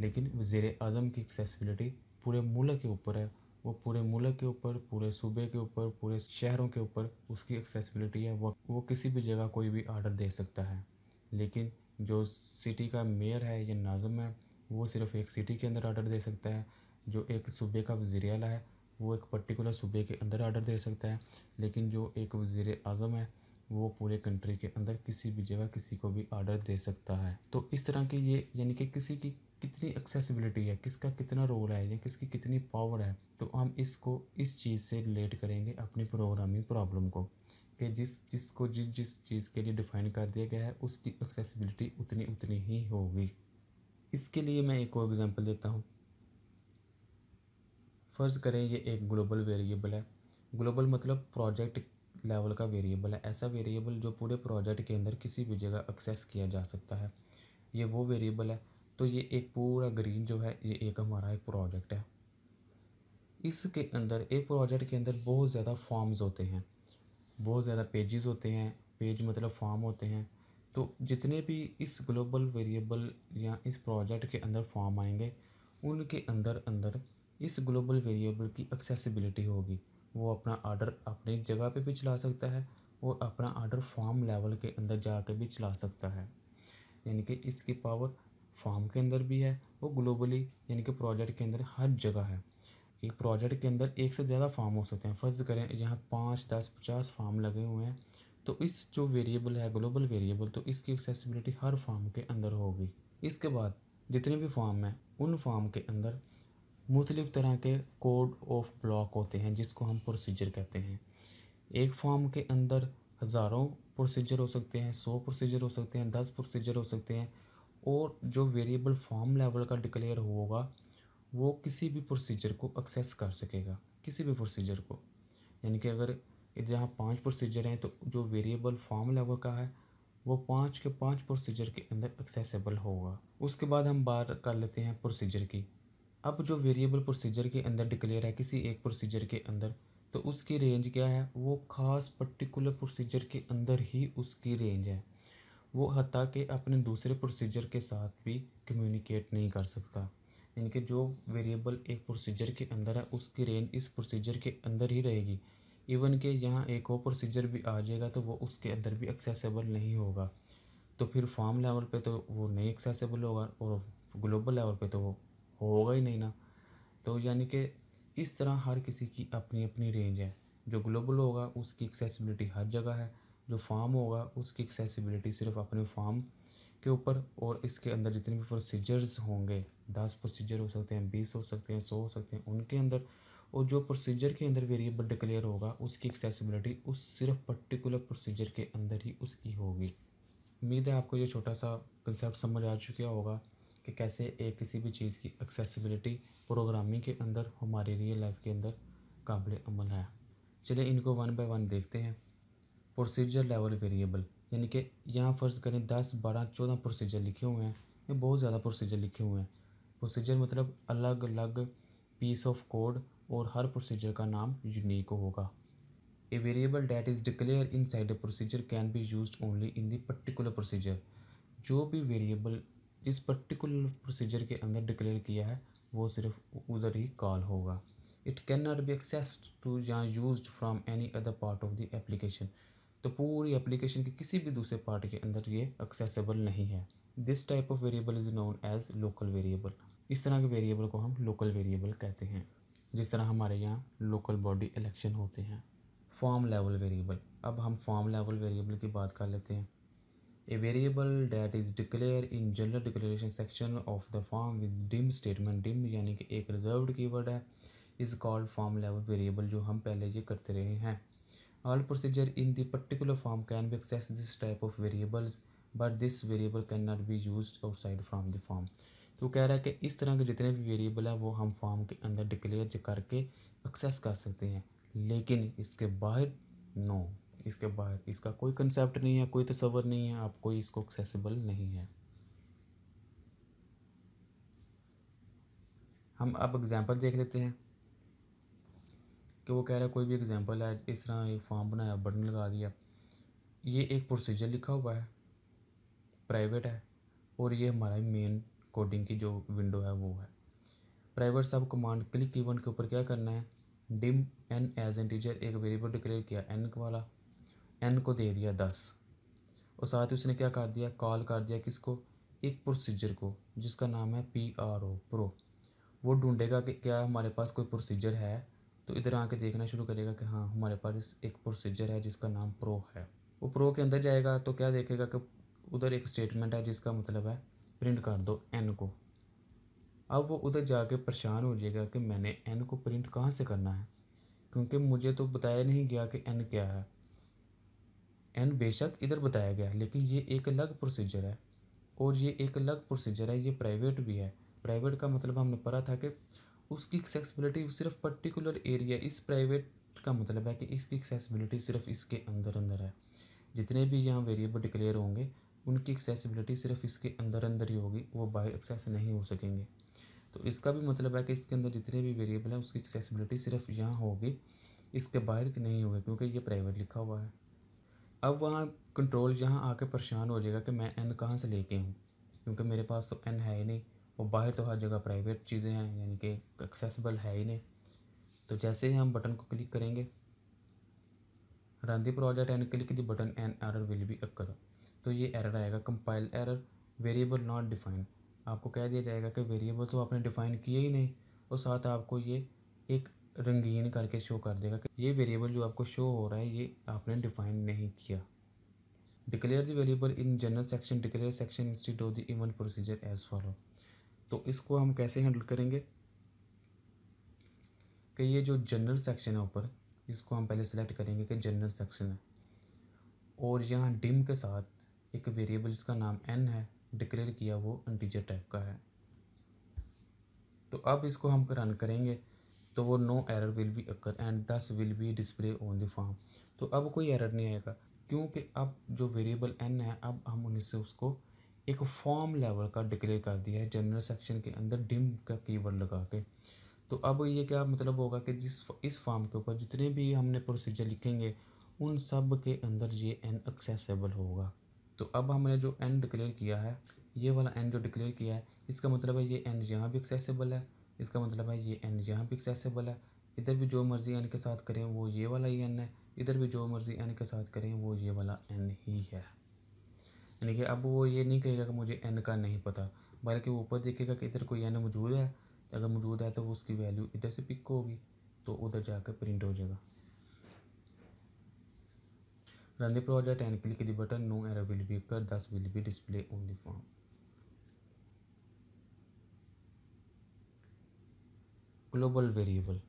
लेकिन वज़ी अज़म की एक्सेसबिलिटी पूरे मुल्क के ऊपर है वो पूरे मुल्क के ऊपर पूरे सूबे के ऊपर पूरे शहरों के ऊपर उसकी एक्सेसिबिलिटी है वो वो किसी भी जगह कोई भी आर्डर दे सकता है लेकिन जो सिटी का मेयर है या नाजम है वो सिर्फ एक सिटी के अंदर आर्डर दे सकता है जो एक सूबे का वजीर अला है वो एक पर्टिकुलर सूबे के अंदर आर्डर दे सकता है लेकिन जो एक वज़ी अजम है वो पूरे कंट्री के अंदर किसी भी जगह किसी को भी आर्डर दे सकता है तो इस तरह के ये यानी कि किसी की कितनी एक्सेसिबिलिटी है किसका कितना रोल है या किसकी कितनी पावर है तो हम इसको इस चीज़ से रिलेट करेंगे अपनी प्रोग्रामिंग प्रॉब्लम को कि जिस जिसको जिस जिस चीज़ के लिए डिफ़ाइन कर दिया गया है उसकी एक्सेसिबिलिटी उतनी उतनी ही होगी इसके लिए मैं एक और एग्ज़ाम्पल देता हूँ फ़र्ज़ करें ये एक ग्लोबल वेरिएबल है ग्लोबल मतलब प्रोजेक्ट लेवल का वेरिएबल है ऐसा वेरिएबल जो पूरे प्रोजेक्ट के अंदर किसी भी जगह एक्सेस किया जा सकता है ये वो वेरिएबल है तो ये एक पूरा ग्रीन जो है ये एक हमारा एक प्रोजेक्ट है इसके अंदर एक प्रोजेक्ट के अंदर बहुत ज़्यादा फॉर्म्स होते हैं बहुत ज़्यादा पेजेस होते हैं पेज मतलब फॉर्म होते हैं तो जितने भी इस ग्लोबल वेरिएबल या इस प्रोजेक्ट के अंदर फॉर्म आएंगे उनके अंदर अंदर इस ग्लोबल वेरिएबल की एक्सेसिबिलिटी होगी वो अपना आर्डर अपनी जगह पे भी चला सकता है और अपना आर्डर फॉर्म लेवल के अंदर जा कर भी चला सकता है यानी कि इसकी पावर फॉर्म के अंदर भी है वो ग्लोबली यानी कि प्रोजेक्ट के अंदर हर जगह है एक प्रोजेक्ट के अंदर एक से ज़्यादा फार्म हो सकते हैं फर्ज करें यहाँ पाँच दस पचास फार्म लगे हुए हैं तो इस जो वेरिएबल है ग्लोबल वेरिएबल तो इसकी एक्सेसिबिलिटी हर फार्म के अंदर होगी इसके बाद जितने भी फार्म हैं उन फार्म के अंदर मुख्तलिफ़ तरह के कोड ऑफ ब्लॉक होते हैं जिसको हम प्रोसीजर कहते हैं एक फॉर्म के अंदर हज़ारों प्रोसीजर हो सकते हैं सौ प्रोसीजर हो सकते हैं दस प्रोसीजर हो सकते हैं और जो वेरिएबल फॉर्म लेवल का डिक्लेयर होगा वो किसी भी प्रोसीजर को एक्सेस कर सकेगा किसी भी प्रोसीजर को यानी कि अगर यहाँ पांच प्रोसीजर हैं तो जो वेरिएबल फॉर्म लेवल का है वो पांच के पांच प्रोसीजर के अंदर एक्सेसिबल होगा उसके बाद हम बात कर लेते हैं प्रोसीजर की अब जो वेरिएबल प्रोसीजर के अंदर डिक्लेयर है किसी एक प्रोसीजर के अंदर तो उसकी रेंज क्या है वो ख़ास पर्टिकुलर प्रोसीजर के अंदर ही उसकी रेंज है वो हती के अपने दूसरे प्रोसीजर के साथ भी कम्युनिकेट नहीं कर सकता यानी कि जो वेरिएबल एक प्रोसीजर के अंदर है उसकी रेंज इस प्रोसीजर के अंदर ही रहेगी इवन के यहाँ एक और प्रोसीजर भी आ जाएगा तो वो उसके अंदर भी एक्सेसिबल नहीं होगा तो फिर फॉर्म लेवल पे तो वो नहीं एक्सेसिबल होगा और ग्लोबल लेवल पे तो वो होगा ही नहीं ना तो यानी कि इस तरह हर किसी की अपनी अपनी रेंज है जो ग्लोबल होगा उसकी एक्सेसिबिलिटी हर जगह है जो फॉर्म होगा उसकी एक्सेसिबिलिटी सिर्फ अपने फॉर्म के ऊपर और इसके अंदर जितने भी प्रोसीजर्स होंगे दस प्रोसीजर हो सकते हैं बीस हो सकते हैं सौ हो सकते हैं उनके अंदर और जो प्रोसीजर के अंदर वेरिएबल डिक्लेयर होगा उसकी एक्सेसिबिलिटी उस सिर्फ पर्टिकुलर प्रोसीजर के अंदर ही उसकी होगी उम्मीद है आपको ये छोटा सा कंसेप्ट समझ आ चुका होगा कि कैसे एक किसी भी चीज़ की एक्सेसिबिलिटी प्रोग्रामिंग के अंदर हमारे रियल लाइफ के अंदर काबिल अमल है चलिए इनको वन बाय वन देखते हैं प्रोसीजर लेवल वेरिएबल यानी कि यहाँ फ़र्ज़ करें दस बारह चौदह प्रोसीजर लिखे हुए हैं ये बहुत ज़्यादा प्रोसीजर लिखे हुए हैं प्रोसीजर मतलब अलग अलग पीस ऑफ कोड और हर प्रोसीजर का नाम यूनिक होगा a variable that is declare inside a procedure can be use only in the particular procedure जो भी वेरिएबल इस पर्टिकुलर प्रोसीजर के अंदर डिक्लेयर किया है वो सिर्फ उधर ही कॉल होगा it can not be access to या use from any other part of the application तो पूरी एप्लीकेशन के किसी भी दूसरे पार्ट के अंदर ये एक्सेसिबल नहीं है this type of variable is known as local variable इस तरह के वेरिएबल को हम लोकल वेरिएबल कहते हैं जिस तरह हमारे यहाँ लोकल बॉडी इलेक्शन होते हैं फॉर्म लेवल वेरिएबल अब हम फॉर्म लेवल वेरिएबल की बात कर लेते हैं a variable that is declare in general declaration section of the form with dim statement dim यानी कि एक रिजर्व keyword है is called form level variable जो हम पहले ये करते रहे हैं All procedure in the particular form can be accessed this type of variables but this variable cannot be used outside from the form. तो कह रहा है कि इस तरह के जितने भी वेरिएबल हैं वो हम फॉर्म के अंदर डिक्लेयर करके एक्सेस कर सकते हैं लेकिन इसके बाहर नो इसके बाहर इसका कोई कंसेप्ट नहीं है कोई तस्वर नहीं है आप कोई इसको एक्सेसिबल नहीं है हम अब एग्ज़ाम्पल देख लेते हैं કેવો کہہ رہا કોઈ بھی એક્ઝામ્પલ છે આ طرح એક ફોર્મ બનાવ્યા બટન લગા દીયા યે એક પ્રોસિજર લખા ہوا હે પ્રાઇવેટ હે ઓર યે હમારા મેન કોડિંગ કી જો વિન્ડો હે વો હે private sub command click event કે ઉપર ક્યા કરના હે ડિમ એન એઝ ઇન્ટીજર એક વેરીએબલ ડીકલેર કિયા એન કો વાલા એન કો દે દિયા 10 ઓર સાથ હી ઉસને ક્યા કર દિયા કોલ કર દિયા કિસકો એક પ્રોસિજર કો جس કા નામ હે પ્રો પ્રો વો ઢૂંડેગા કે ક્યા હમારે પાસ કોઈ પ્રોસિજર હે तो इधर आके देखना शुरू करेगा कि हाँ हमारे पास एक प्रोसीजर है जिसका नाम प्रो है वो प्रो के अंदर जाएगा तो क्या देखेगा कि उधर एक स्टेटमेंट है जिसका मतलब है प्रिंट कर दो एन को अब वो उधर जाके परेशान हो जाएगा कि मैंने एन को प्रिंट कहाँ से करना है क्योंकि मुझे तो बताया नहीं गया कि एन क्या है एन बेशक इधर बताया गया है लेकिन ये एक अलग प्रोसीजर है और ये एक अलग प्रोसीजर है ये प्राइवेट भी है प्राइवेट का मतलब हमने पढ़ा था कि उसकी एक्सेसिबिलिटी सिर्फ पर्टिकुलर एरिया इस प्राइवेट का मतलब है कि इसकी एक्सेसिबिलिटी सिर्फ इसके अंदर अंदर है जितने भी यहाँ वेरिएबल डिक्लेयर होंगे उनकी एक्सेसिबिलिटी सिर्फ इसके अंदर अंदर ही होगी वो बाहर एक्सेस नहीं हो सकेंगे तो इसका भी मतलब है कि इसके अंदर जितने भी वेरिएबल हैं उसकी एक्सेसिबिलिटी सिर्फ यहाँ होगी इसके बाहर की नहीं होगी क्योंकि ये प्राइवेट लिखा हुआ है अब वहाँ कंट्रोल यहाँ आके परेशान हो जाएगा कि मैं एन कहाँ से लेके हूँ क्योंकि मेरे पास तो एन है ही नहीं और बाहर तो हर जगह प्राइवेट चीज़ें हैं यानी कि एक्सेसिबल है ही नहीं तो जैसे ही हम बटन को क्लिक करेंगे run the project and click the button and error will be occur तो ये एरर आएगा compile error variable not defined आपको कह दिया जाएगा कि वेरिएबल तो आपने डिफाइन किए ही नहीं और साथ आपको ये एक रंगीन करके शो कर देगा कि ये वेरिएबल जो आपको शो हो रहा है ये आपने डिफाइन नहीं किया declare the variable in general section declare section instead of the event procedure as follow तो इसको हम कैसे हैंडल करेंगे कि ये जो जनरल सेक्शन है ऊपर इसको हम पहले सेलेक्ट करेंगे कि जनरल सेक्शन है और यहाँ डिम के साथ एक वेरिएबल जिसका नाम एन है डिक्लेयर किया वो इंटीजर टाइप का है तो अब इसको हम रन करेंगे तो वो no error will be occur and this will be display on the form तो अब कोई एरर नहीं आएगा क्योंकि अब जो वेरिएबल एन है अब हम उनसे उसको एक फॉर्म लेवल का डिक्लेयर कर दिया है जनरल सेक्शन के अंदर डिम का कीवर्ड लगा के तो अब ये क्या मतलब होगा कि जिस इस फॉर्म के ऊपर जितने भी हमने प्रोसीजर लिखेंगे उन सब के अंदर ये एन एक्सेसिबल होगा तो अब हमने जो एन डिक्लेयर किया है ये वाला एन जो डिक्लेयर किया है इसका मतलब है ये एन यहाँ भी एक्सेसिबल है इसका मतलब है ये एन यहाँ भी एक्सेसिबल है इधर भी जो मर्ज़ी एन के साथ करें वो ये वाला ही एन है इधर भी जो मर्ज़ी एन के साथ करें वो ये वाला एन ही है यानी कि अब वो ये नहीं कहेगा कि मुझे एन का नहीं पता बल्कि वो ऊपर देखेगा कि इधर कोई एन मौजूद है अगर मौजूद है तो उसकी वैल्यू इधर से पिक होगी तो उधर जाकर प्रिंट हो जाएगा run the project and click the button no error will be occur this will be display on the form global variable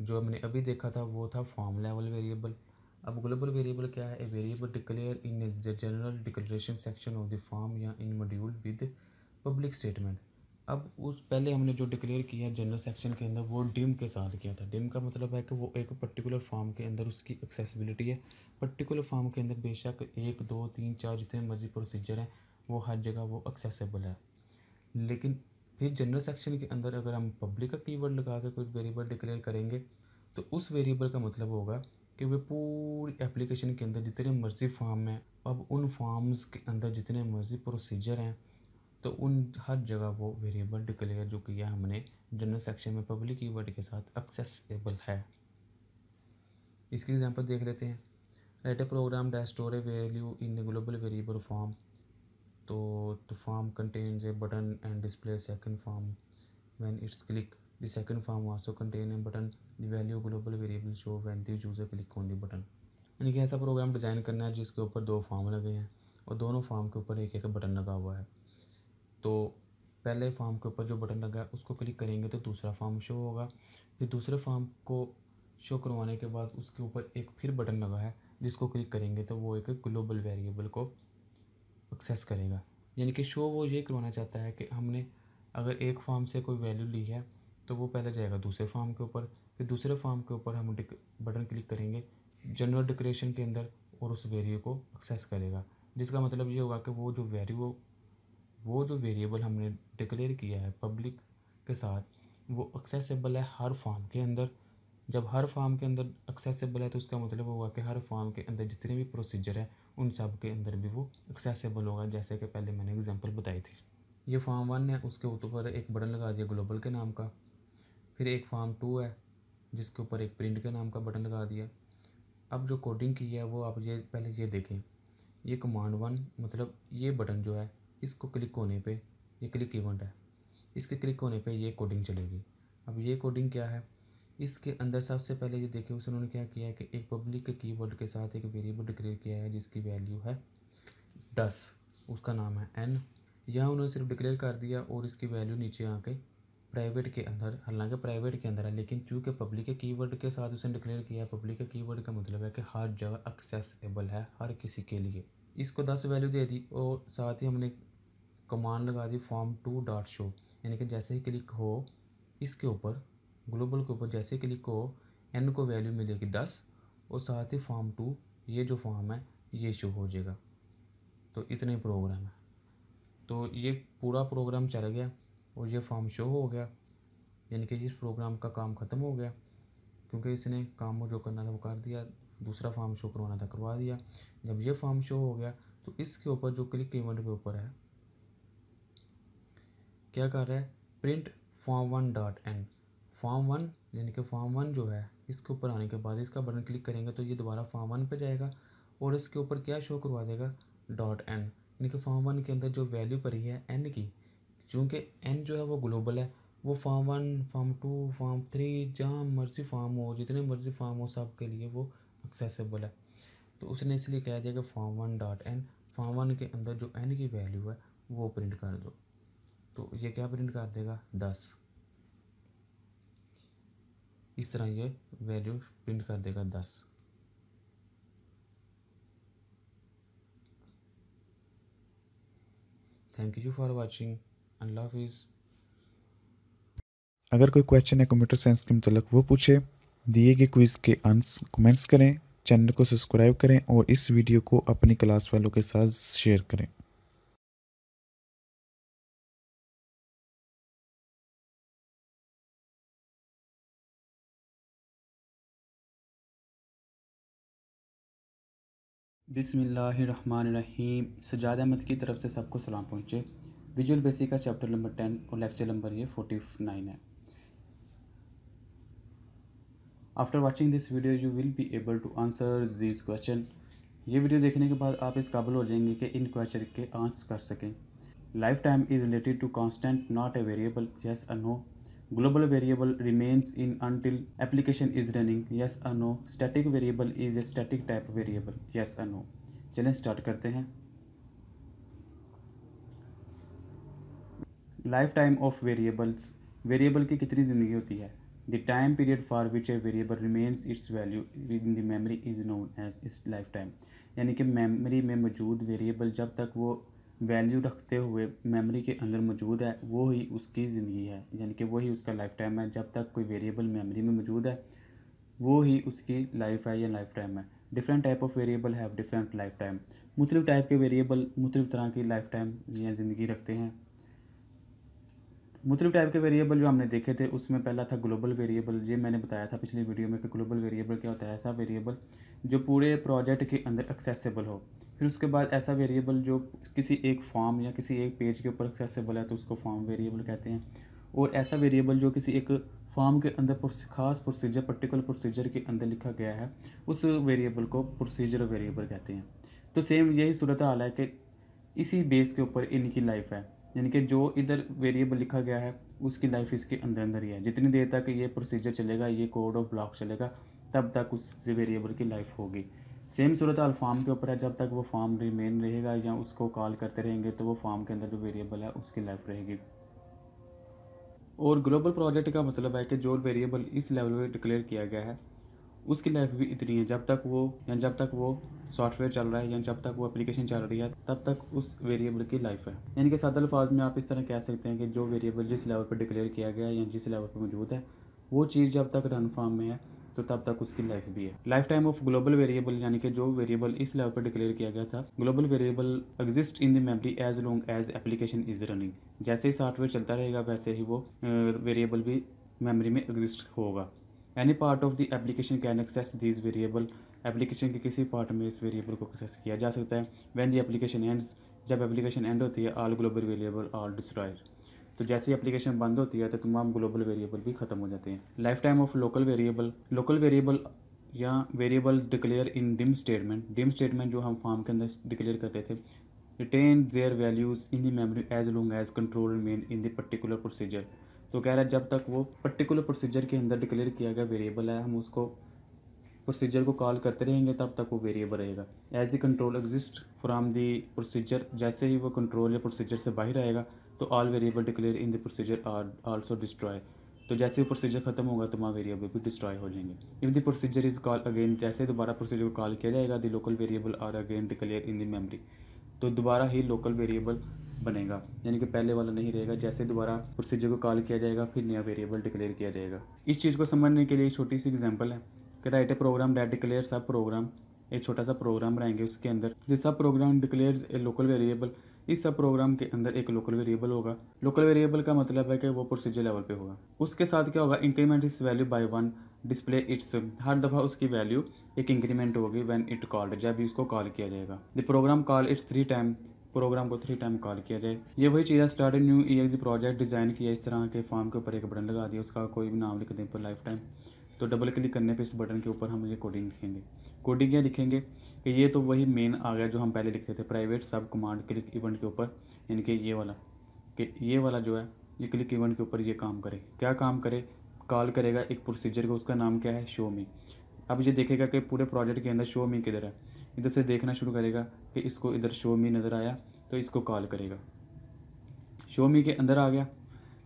जो हमने अभी देखा था वो था फॉर्म लेवल वेरिएबल अब ग्लोबल वेरिएबल क्या है a variable declare in general declaration section of the form या in module with public statement अब उस पहले हमने जो डिक्लेयर किया जनरल सेक्शन के अंदर वो डिम के साथ किया था डिम का मतलब है कि वो एक पर्टिकुलर फॉर्म के अंदर उसकी एक्सेसिबिलिटी है पर्टिकुलर फॉर्म के अंदर बेशक एक दो तीन चार जितने मर्जी प्रोसीजर हैं वो हर जगह वो एक्सेसिबल है लेकिन फिर जनरल सेक्शन के अंदर अगर हम पब्लिक का कीवर्ड लगा के कोई वेरिएबल डिक्लेयर करेंगे तो उस वेरिएबल का मतलब होगा कि वे पूरी एप्लीकेशन के अंदर जितने मर्ज़ी फार्म हैं अब उन फॉर्म्स के अंदर जितने मर्ज़ी प्रोसीजर हैं तो उन हर जगह वो वेरिएबल डिक्लेयर जो किया हमने जनरल सेक्शन में पब्लिक कीवर्ड के साथ एक्सेसबल है इसकी एग्जांपल देख लेते हैं write a program that store a value in global variable form तो form contains a button and display second form when it's click The second form also contain a button. The value of global variable show when the user click on the button. यानी कि ऐसा प्रोग्राम डिज़ाइन करना है जिसके ऊपर दो फॉर्म लगे हैं और दोनों फॉर्म के ऊपर एक एक बटन लगा हुआ है तो पहले फॉर्म के ऊपर जो बटन लगा है उसको क्लिक करेंगे तो दूसरा फॉर्म शो होगा फिर दूसरे फॉर्म को शो करवाने के बाद उसके ऊपर एक फिर बटन लगा है जिसको क्लिक करेंगे तो वो एक ग्लोबल वेरिएबल को एक्सेस करेगा यानी कि शो वो ये करवाना चाहता है कि हमने अगर एक फॉर्म से कोई वैल्यू ली है तो वो पहले जाएगा दूसरे फॉर्म के ऊपर फिर दूसरे फॉर्म के ऊपर हम बटन क्लिक करेंगे जनरल डिक्रेशन के अंदर और उस वेरियो को एक्सेस करेगा जिसका मतलब ये होगा कि वो जो वेरियो वो जो वेरिएबल हमने डिक्लेयर किया है पब्लिक के साथ वो एक्सेसिबल है हर फॉर्म के अंदर जब हर फॉर्म के अंदर एक्सेसिबल है तो उसका मतलब होगा कि हर फॉर्म के अंदर जितने भी प्रोसीजर है उन सब के अंदर भी वो एक्सेसिबल होगा जैसे कि पहले मैंने एग्जांपल बताई थी ये फॉर्म वन है उसके ऊपर एक बटन लगा दिया ग्लोबल के नाम का फिर एक फार्म टू है जिसके ऊपर एक प्रिंट के नाम का बटन लगा दिया अब जो कोडिंग की है वो आप ये पहले ये देखें ये कमांड वन मतलब ये बटन जो है इसको क्लिक होने पे ये क्लिक इवेंट है इसके क्लिक होने पे ये कोडिंग चलेगी अब ये कोडिंग क्या है इसके अंदर सबसे पहले ये देखें उसने उन्होंने क्या किया है कि एक पब्लिक के कीवर्ड के साथ एक वेरिएबल डिक्लेयर किया है जिसकी वैल्यू है दस उसका नाम है एन यहाँ उन्होंने सिर्फ डिक्लेयर कर दिया और इसकी वैल्यू नीचे आके प्राइवेट के अंदर हालांकि प्राइवेट के अंदर है लेकिन चूँकि पब्लिक के कीवर्ड के साथ उसने डिक्लेयर किया है पब्लिक के कीवर्ड का मतलब है कि हर जगह एक्सेसबल है हर किसी के लिए इसको दस वैल्यू दे दी और साथ ही हमने कमांड लगा दी फॉर्म टू डॉट शो यानी कि जैसे ही क्लिक हो इसके ऊपर ग्लोबल के ऊपर जैसे ही क्लिक हो एन को वैल्यू मिलेगी दस और साथ ही फॉर्म टू ये जो फॉर्म है ये शो हो जाएगा तो इतने प्रोग्राम है तो ये पूरा प्रोग्राम चल गया और ये फॉर्म शो हो गया यानी कि इस प्रोग्राम का काम ख़त्म हो गया क्योंकि इसने काम जो करना था वो कर दिया दूसरा फॉर्म शो करवाना था करवा दिया जब ये फॉर्म शो हो गया तो इसके ऊपर जो क्लिक इवेंट के ऊपर है क्या कर रहा है print form one dot n form one यानी कि फॉर्म वन जो है इसके ऊपर आने के बाद इसका बटन क्लिक करेंगे तो ये दोबारा फॉर्म वन पर जाएगा और इसके ऊपर क्या शो करवा देगा डॉट एन यानी कि फॉर्म वन के अंदर जो वैल्यू पड़ी है एन की चूँकि एन जो है वो ग्लोबल है वो form one form two form three जहाँ मर्जी फार्म हो जितने मर्जी फार्म हो सब के लिए वो एक्सेसिबल है तो उसने इसलिए कह दिया कि form one dot n form one के अंदर जो एन की वैल्यू है वो प्रिंट कर दो तो ये क्या प्रिंट कर देगा दस इस तरह ये वैल्यू प्रिंट कर देगा दस थैंक यू फॉर वॉचिंग अल्लाह हाफिज़ अगर कोई क्वेश्चन है कंप्यूटर साइंस के मतलब वो पूछे दिए गए क्विज़ के आंस कमेंट्स करें चैनल को सब्सक्राइब करें और इस वीडियो को अपनी क्लास वालों के साथ शेयर करें बिसमीम सजाद अहमद की तरफ से सबको सलाम पहुँचे विजुअल बेसिक का चैप्टर नंबर टेन और लेक्चर नंबर ये फोर्टी नाइन है after watching this video you will be able to answer this question ये वीडियो देखने के बाद आप इस काबिल हो जाएंगे कि इन क्वेश्चन के आंसर कर सकें lifetime is related to constant not a variable yes or no global variable remains in until application is running yes or no static variable is a static type variable yes or no चलें स्टार्ट करते हैं lifetime of variables variable की कितनी ज़िंदगी होती है the time period for which a variable remains its value in the memory is known as its life time यानी कि मेमरी में मौजूद वेरिएबल जब तक वो वैल्यू रखते हुए मेमोरी के अंदर मौजूद है वो ही उसकी ज़िंदगी है यानी कि वही उसका लाइफ टाइम है जब तक कोई वेरिएबल मेमोरी में मौजूद है वो ही उसकी लाइफ है या लाइफ टाइम है different type of variable have different lifetime मुख्तलिफ टाइप के वेरिएबल मुख्तलिफ तरह की लाइफ टाइम या ज़िंदगी रखते हैं मुख्तलिफ टाइप के वेरिएबल जो हमने देखे थे उसमें पहला था ग्लोबल वेरिएबल ये मैंने बताया था पिछली वीडियो में कि ग्लोबल वेरिएबल क्या होता है ऐसा वेरिएबल जो पूरे प्रोजेक्ट के अंदर एक्सेसिबल हो फिर उसके बाद ऐसा वेरिएबल जो किसी एक फॉर्म या किसी एक पेज के ऊपर एक्सेसिबल है तो उसको फॉर्म वेरिएबल कहते हैं और ऐसा वेरिएबल जो किसी एक फॉर्म के अंदर खास प्रोसीजर पर्टिकुलर प्रोसीजर के अंदर लिखा गया है उस वेरिएबल को प्रोसीजर वेरिएबल कहते हैं तो सेम यही सूरत हाल है कि इसी बेस के ऊपर इनकी लाइफ है यानी कि जो इधर वेरिएबल लिखा गया है उसकी लाइफ इसके अंदर अंदर ही है जितनी देर तक ये प्रोसीजर चलेगा ये कोड ऑफ ब्लॉक चलेगा तब तक उस वेरिएबल की लाइफ होगी सेम सूरत हाल फार्म के ऊपर है जब तक वो फार्म रिमेन रहेगा या उसको कॉल करते रहेंगे तो वो फार्म के अंदर जो वेरिएबल है उसकी लाइफ रहेगी और ग्लोबल प्रोजेक्ट का मतलब है कि जो वेरिएबल इस लेवल पर डिक्लेयर किया गया है उसकी लाइफ भी इतनी है जब तक वो या जब तक वो सॉफ्टवेयर चल रहा है या जब तक वो एप्लीकेशन चल रही है तब तक उस वेरिएबल की लाइफ है यानी कि सादा अल्फाज में आप इस तरह कह सकते हैं कि जो वेरिएबल जिस लेवल पर डिक्लेयर किया गया है या जिस लेवल पर मौजूद है वो चीज़ जब तक रन फॉर्म में है तो तब तक उसकी लाइफ भी है lifetime of global variable यानी कि जो वेरिएबल इस लेवल पर डिक्लेयर किया गया था global variable exist in the memory as long as application is running जैसे ही सॉफ्टवेयर चलता रहेगा वैसे ही वो वेरिएबल भी मेमोरी में एग्जिस्ट होगा any part of the application can access this variable application के किसी पार्ट में इस वेरिएबल को एक्सेस किया जा सकता है वैन दी एप्लीकेशन एंड्स जब एप्लीकेशन एंड होती है all global variable are destroyed तो जैसे ही एप्लीकेशन बंद होती है तो तमाम ग्लोबल वेरिएबल भी खत्म हो जाते हैं lifetime of local variable local variable या variable declare in dim statement dim statement जो हम फॉर्म के अंदर डिक्लेयर करते थे retain their values in the memory as long as control remain in the particular procedure तो कह रहा है जब तक वो पर्टिकुलर प्रोसीजर के अंदर डिक्लेयर किया गया वेरिएबल है हम उसको प्रोसीजर को कॉल करते रहेंगे तब तक वो वेरिएबल रहेगा as the control exist from the procedure जैसे ही वो कंट्रोल या प्रोसीजर से बाहर आएगा तो all variable declare in the procedure are also destroy तो जैसे ही प्रोसीजर खत्म होगा तो वहाँ वेरिएबल भी डिस्ट्रॉय हो जाएंगे if the procedure is call again जैसे दोबारा प्रोसीजर को कॉल किया जाएगा the local variable are again declare in the memory तो दोबारा ही लोकल वेरिएबल बनेगा यानी कि पहले वाला नहीं रहेगा जैसे दोबारा प्रोसीजर को कॉल किया जाएगा फिर नया वेरिएबल डिक्लेयर किया जाएगा इस चीज़ को समझने के लिए एक छोटी सी एग्जाम्पल है कि write a program that declare sub program एक छोटा सा प्रोग्राम रहेंगे उसके अंदर जो sub program declares a local variable इस सब प्रोग्राम के अंदर एक लोकल वेरिएबल होगा लोकल वेरिएबल का मतलब है कि वो प्रोसीजर लेवल पे होगा उसके साथ क्या होगा increment its value by one display its हर दफ़ा उसकी वैल्यू एक इंक्रीमेंट होगी वैन इट कॉल्ड जब भी उसको कॉल किया जाएगा the program call its three time program को थ्री टाइम कॉल किया जाए ये वही चीज़ है स्टार्ट न्यू ई प्रोजेक्ट डिज़ाइन किया इस तरह के फॉर्म के ऊपर एक बटन लगा दिया उसका कोई भी नाम लिख दें पर लाइफ टाइम तो डबल क्लिक करने पर इस बटन के ऊपर हम ये कोडिंग लिखेंगे कोडिंग क्या लिखेंगे कि ये तो वही मेन आ गया जो हम पहले लिखते थे private sub command click event के ऊपर यानी कि ये वाला कि ये वाला जो है ये क्लिक इवेंट के ऊपर ये काम करे क्या काम करे कॉल करेगा एक प्रोसीजर का उसका नाम क्या है शो मी अब ये देखेगा कि पूरे प्रोजेक्ट के अंदर शो मी किधर है इधर से देखना शुरू करेगा कि इसको इधर शो मी नज़र आया तो इसको कॉल करेगा शो मी के अंदर आ गया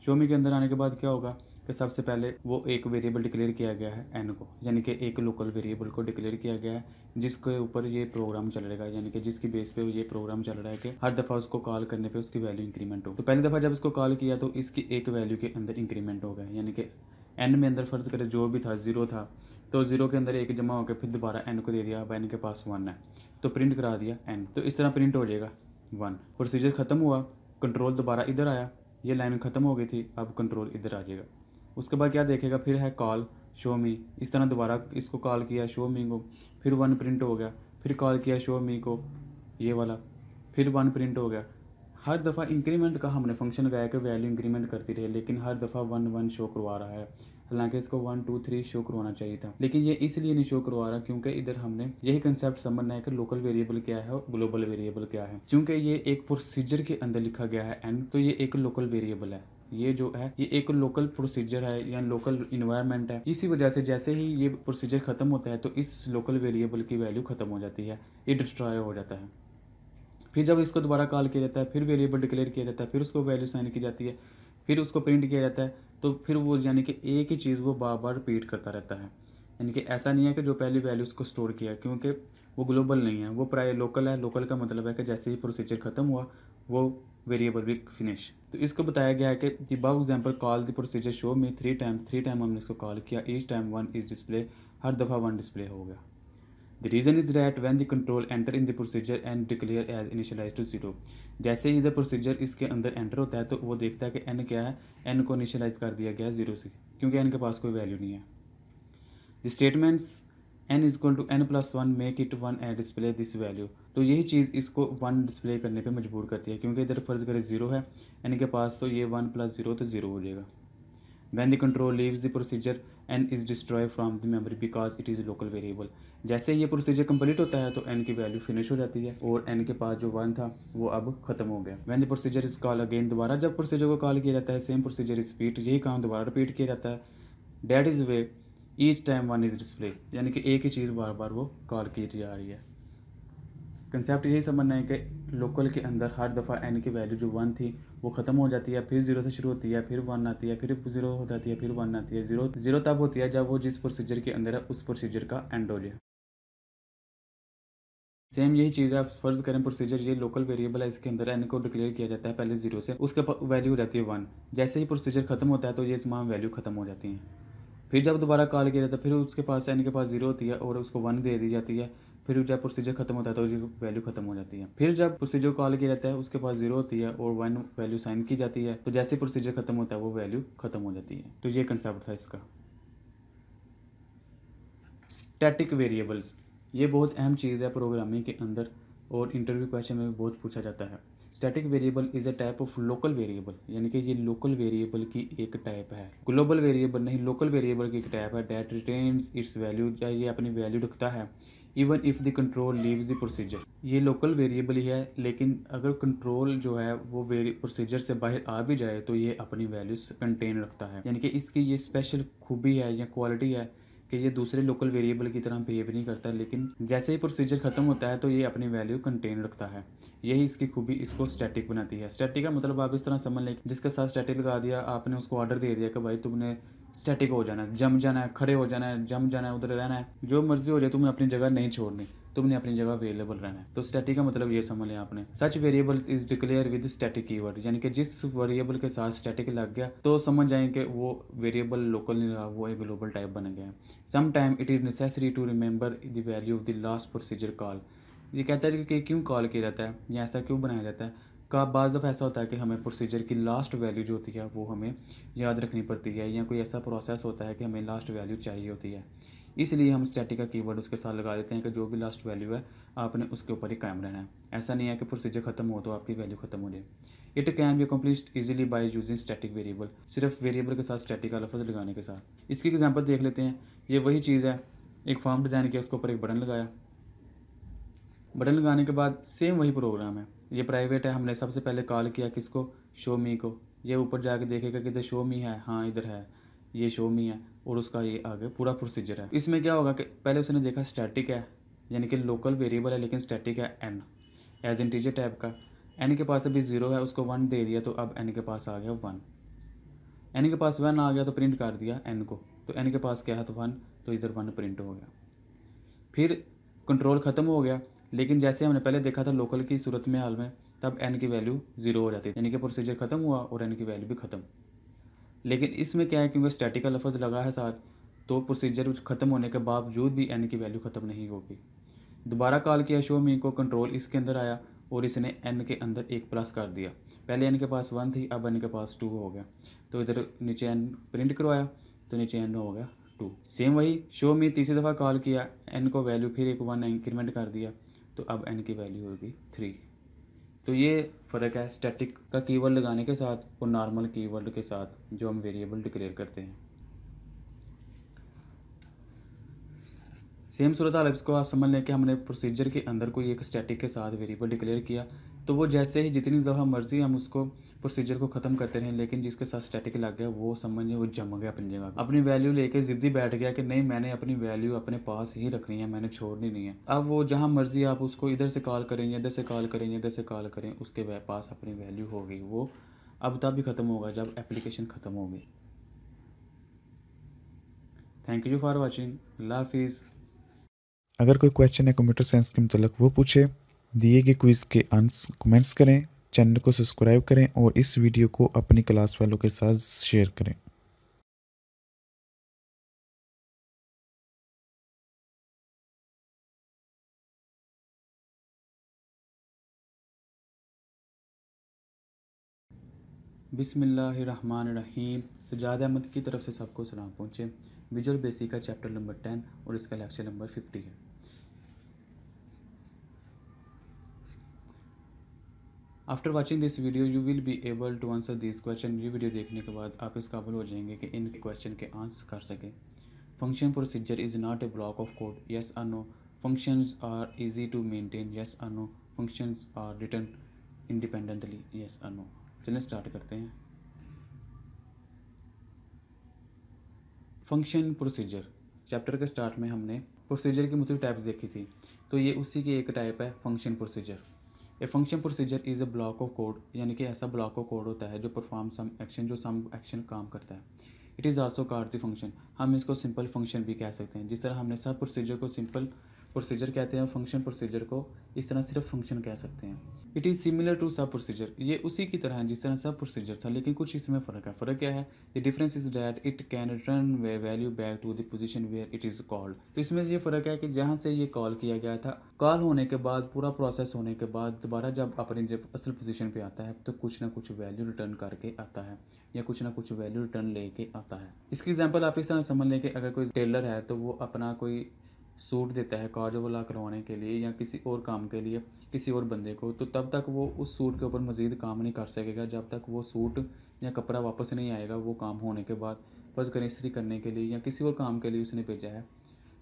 शो मी के अंदर आने के बाद क्या होगा कि सबसे पहले वो एक वेरिएबल डिक्लेयर किया गया है एन को यानी कि एक लोकल वेरिएबल को डिक्लेयर किया गया है जिसके ऊपर ये प्रोग्राम चल है यानी कि जिसकी बेस पे ये प्रोग्राम चल रहा है कि हर दफ़ा उसको कॉल करने पे उसकी वैल्यू इंक्रीमेंट हो तो पहली दफ़ा जब उसको कॉल किया तो इसकी एक वैल्यू के अंदर इंक्रीमेंट हो गया यानी कि एन में अंदर फ़र्ज़ करें जो भी था ज़ीरो था तो ज़ीरो के अंदर एक जमा होकर फिर दोबारा एन को दे दिया अब एन के पास वन है तो प्रिंट करा दिया एन तो इस तरह प्रिंट हो जाएगा वन प्रोसीजर ख़त्म हुआ कंट्रोल दोबारा इधर आया ये लाइन ख़त्म हो गई थी अब कंट्रोल इधर आ जाएगा उसके बाद क्या देखेगा फिर है कॉल शो मी इस तरह दोबारा इसको कॉल किया शो मी को फिर वन प्रिंट हो गया फिर कॉल किया शो मी को ये वाला फिर वन प्रिंट हो गया हर दफ़ा इंक्रीमेंट का हमने फंक्शन लगाया कि वैल्यू इंक्रीमेंट करती रही लेकिन हर दफ़ा वन वन शो करवा रहा है हालांकि इसको वन टू थ्री शो करवाना चाहिए था लेकिन ये इसलिए नहीं शो करवा रहा क्योंकि इधर हमने यही कंसेप्ट समझना है कि लोकल वेरिएबल क्या है और ग्लोबल वेरिएबल क्या है क्योंकि ये एक प्रोसीजर के अंदर लिखा गया है एंड तो ये एक लोकल वेरिएबल है ये जो है ये एक लोकल प्रोसीजर है या लोकल इन्वायरमेंट है इसी वजह से जैसे ही ये प्रोसीजर ख़त्म होता है तो इस लोकल वेरिएबल की वैल्यू ख़त्म हो जाती है ये डिस्ट्रॉय हो जाता है फिर जब इसको दोबारा कॉल किया जाता है फिर वेरिएबल डिक्लेयर किया जाता है फिर उसको वैल्यू साइन की जाती है फिर उसको प्रिंट किया जाता है तो फिर वो यानी कि एक ही चीज़ वो बार बार रिपीट करता रहता है यानी कि ऐसा नहीं है कि जो पहली वैल्यू उसको स्टोर किया क्योंकि वो ग्लोबल नहीं है वो प्राय लोकल है लोकल का मतलब है कि जैसे ही प्रोसीजर ख़त्म हुआ वो वेरिएबल विक फिनिश तो इसको बताया गया है कि बाव example call the procedure show में थ्री टाइम थ्री टाइम हमने इसको कॉल किया each time one is display हर दफ़ा वन डिस्प्ले हो गया the reason is that when the control enter in the procedure and declare as initialize to zero जैसे ही द प्रोसीजर इसके अंदर एंटर होता है तो वो देखता है कि एन क्या है एन को इनिशलाइज कर दिया गया है जीरो से क्योंकि एन के पास कोई वैल्यू नहीं है the statements n is equal to n plus one make it one and display this value तो यही चीज़ इसको वन डिस्प्ले करने पे मजबूर करती है क्योंकि इधर फ़र्ज़ करें ज़ीरो है के पास तो ये वन प्लस ज़ीरो तो ज़ीरो हो जाएगा when the control leaves the procedure and is destroy from the memory because it is local variable जैसे ये प्रोसीजर कंप्लीट होता है तो एन की वैल्यू फिनिश हो जाती है और एन के पास जो वन था वो अब खत्म हो गया when the procedure is call again दोबारा जब प्रोसीजर को कॉल किया जाता है सेम प्रोसीजर रिपीट यही काम दोबारा रिपीट किया जाता है that is why each time one is display यानी कि एक ही चीज़ बार बार वो कॉल की जा रही है कंसेप्ट यही समझना है कि लोकल के अंदर हर दफ़ा एन की वैल्यू जो वन थी वो ख़त्म हो जाती है फिर जीरो से शुरू होती है फिर वन आती है फिर जीरो हो जाती है फिर वन आती है जीरो जीरो तब होती है जब वो जिस प्रोसीजर के अंदर है उस प्रोसीजर का एंड हो जाए सेम यही चीज़ है आप फर्ज करें प्रोसीजर ये लोकल वेरिएबल है इसके अंदर एन को डिक्लेयर किया जाता है पहले जीरो से उसके वैल्यू हो जाती है वन जैसे ही प्रोसीजर खत्म होता है तो ये तमाम वैल्यू खत्म हो जाती है फिर जब दोबारा कॉल किया जाता है फिर उसके पास एन के पास जीरो होती है और उसको वन दे दी जाती है फिर जब प्रोसीजर खत्म होता है तो उसकी वैल्यू खत्म हो जाती है फिर जब प्रोसीजर कॉल किया जाता है उसके पास जीरो होती है और वन वैल्यू साइन की जाती है तो जैसे प्रोसीजर खत्म होता है वो वैल्यू खत्म हो जाती है तो ये कंसेप्ट था इसका स्टैटिक वेरिएबल्स ये बहुत अहम चीज़ है प्रोग्रामिंग के अंदर और इंटरव्यू क्वेश्चन में भी बहुत पूछा जाता है static variable is a type of local variable यानी कि ये लोकल वेरिएबल की एक टाइप है ग्लोबल वेरिएबल नहीं लोकल वेरिएबल की एक टाइप है डेट रिटेन्स इट्स वैल्यू या ये अपनी वैल्यू रखता है even if the control leaves the procedure ये लोकल वेरिएबल ही है लेकिन अगर कंट्रोल जो है वो प्रोसीजर से बाहर आ भी जाए तो ये अपनी वैल्यूज कंटेन रखता है यानी कि इसकी ये स्पेशल खूबी है या क्वालिटी है कि ये दूसरे लोकल वेरिएबल की तरह बिहेव नहीं करता लेकिन जैसे ही प्रोसीजर ख़त्म होता है तो ये अपनी वैल्यू कंटेन रखता है यही इसकी खूबी इसको स्टैटिक बनाती है स्टैटिक का मतलब आप इस तरह समझ लें जिसके साथ स्टैटिक लगा दिया आपने उसको ऑर्डर दे दिया कि भाई तुमने स्टैटिक हो जाना है जम जाना है खड़े हो जाना है जम जाना है उधर रहना है जो मर्जी हो जाए तुम्हें अपनी जगह नहीं छोड़नी तुमने अपनी जगह अवेलेबल रहना है तो स्टैटिक का मतलब ये समझ लिया आपने such variable is declare with static keyword यानी कि जिस वेरिएबल के साथ स्टैटिक लग गया तो समझ जाए कि वो वेरिएबल लोकल नहीं रहा वो एक ग्लोबल टाइप बन गया some time it is necessary to remember the value of the last procedure call ये कहता है कि क्यों कॉल किया जाता है या ऐसा क्यों बनाया जाता है का बाज़ दफ़ा ऐसा होता है कि हमें प्रोसीजर की लास्ट वैल्यू जो होती है वो हमें याद रखनी पड़ती है या कोई ऐसा प्रोसेस होता है कि हमें लास्ट वैल्यू चाहिए होती है इसलिए हम स्टैटिक का कीवर्ड उसके साथ लगा देते हैं कि जो भी लास्ट वैल्यू है आपने उसके ऊपर ही कायम रहना है ऐसा नहीं है कि प्रोसीजर खत्म हो तो आपकी वैल्यू खत्म हो जाए it can be accomplish easily by using static variable सिर्फ वेरिएबल के साथ स्टैटिक का लफज लगाने के साथ इसकी एग्जाम्पल देख लेते हैं ये वही चीज़ है एक फॉर्म डिज़ाइन किया उसके ऊपर एक बटन लगाया बटन लगाने के बाद सेम वही प्रोग्राम है ये प्राइवेट है हमने सबसे पहले कॉल किया किसको मी को ये ऊपर जाके देखेगा कि इधर शो मी है हाँ इधर है ये शो मी है और उसका ये आगे पूरा प्रोसीजर है इसमें क्या होगा कि पहले उसने देखा स्टैटिक है यानी कि लोकल वेरिएबल है लेकिन स्टैटिक है एन एज इंटीजर टाइप का एन के पास अभी ज़ीरो है उसको वन दे दिया तो अब एन के पास आ गया वन एन के पास वन आ गया तो प्रिंट कर दिया एन को तो एन के पास क्या है तो वन तो इधर वन प्रिंट हो गया फिर कंट्रोल ख़त्म हो गया लेकिन जैसे हमने पहले देखा था लोकल की सूरत में हाल में तब एन की वैल्यू जीरो हो जाती है यानी कि प्रोसीजर ख़त्म हुआ और एन की वैल्यू भी ख़त्म लेकिन इसमें क्या है क्योंकि स्टैटिकल लफज लगा है साथ तो प्रोसीजर ख़त्म होने के बावजूद भी एन की वैल्यू ख़त्म नहीं होगी दोबारा कॉल किया शो मी को कंट्रोल इसके अंदर आया और इसने एन के अंदर एक प्लस कर दिया पहले एन के पास वन थी अब एन के पास टू हो गया तो इधर नीचे एन प्रिंट करवाया तो नीचे एन हो गया टू सेम वही शो मी तीसरी दफ़ा कॉल किया एन को वैल्यू फिर एक वन इंक्रीमेंट कर दिया तो अब एन की वैल्यू होगी थ्री तो ये फ़र्क है स्टैटिक का कीवर्ड लगाने के साथ और नॉर्मल कीवर्ड के साथ जो हम वेरिएबल डिक्लेयर करते हैं सेम सूरत हाल इसको आप समझ लें कि हमने प्रोसीजर के अंदर कोई एक स्टैटिक के साथ वेरिएबल डिक्लेयर किया तो वो जैसे ही जितनी दफ़ा मर्ज़ी हम उसको प्रोसीजर को खत्म करते रहे लेकिन जिसके साथ स्टैटिक लग गया वो समझ वो जम गया अपनी जगह अपनी वैल्यू लेके जिद्दी बैठ गया कि नहीं मैंने अपनी वैल्यू अपने पास ही रखनी है मैंने छोड़नी नहीं है अब वो जहाँ मर्जी आप उसको इधर से कॉल करेंगे इधर से कॉल करेंगे इधर से कॉल करें उसके पास अपनी वैल्यू होगी वो अब तब भी ख़त्म होगा जब एप्लीकेशन ख़त्म होगी थैंक यू फॉर वॉचिंग हाफिज़ अगर कोई क्वेश्चन है कंप्यूटर साइंस के मतलब वो पूछे दिए गए क्विज़ के आंसर कमेंट्स करें चैनल को सब्सक्राइब करें और इस वीडियो को अपनी क्लास वालों के साथ शेयर करें बिसमीम सजाद अहमद की तरफ से सबको सलाम पहुँचे विजुअल बेसिक का चैप्टर नंबर टेन और इसका लेक्चर नंबर फिफ्टी है after watching this video you will be able to answer this question ये वीडियो देखने के बाद आप इस काबिल हो जाएंगे कि इन क्वेश्चन के आंसर कर सकें function procedure is not a block of code yes or no function are easy to maintain yes or no function are return independently yes or no चलें स्टार्ट करते हैं फंक्शन प्रोसीजर चैप्टर के स्टार्ट में हमने प्रोसीजर की मुख्य टाइप्स देखी थी तो ये उसी की एक टाइप है function procedure a function procedure is a block of code यानी कि ऐसा ब्लॉक ऑफ कोड होता है जो परफॉर्म सम एक्शन जो सम एक्शन काम करता है it is also called the function हम इसको सिंपल फंक्शन भी कह सकते हैं जिस तरह हमने सब प्रोसीजर को सिंपल प्रोसीजर कहते हैं फंक्शन प्रोसीजर को इस तरह सिर्फ फंक्शन कह सकते हैं it is similar to sub procedure ये उसी की तरह है जिस तरह सब प्रोसीजर था लेकिन कुछ इसमें फ़र्क है फ़र्क क्या है the difference is that it can return the value back to the position where it is called तो इसमें ये फ़र्क है कि जहाँ से ये कॉल किया गया था कॉल होने के बाद पूरा प्रोसेस होने के बाद दोबारा जब अपनी जब असल पोजिशन पर आता है तो कुछ ना कुछ वैल्यू रिटर्न करके आता है या कुछ ना कुछ वैल्यू रिटर्न लेके आता है इसकी एग्जाम्पल आप इस तरह समझ लें कि अगर कोई टेलर है तो वो अपना कोई सूट देता है काजो वाला करवाने के लिए या किसी और काम के लिए किसी और बंदे को तो तब तक वो उस सूट के ऊपर मज़ीद काम नहीं कर सकेगा जब तक वो सूट या कपड़ा वापस नहीं आएगा वो काम होने के बाद बस करें करने के लिए या किसी और काम के लिए उसने भेजा है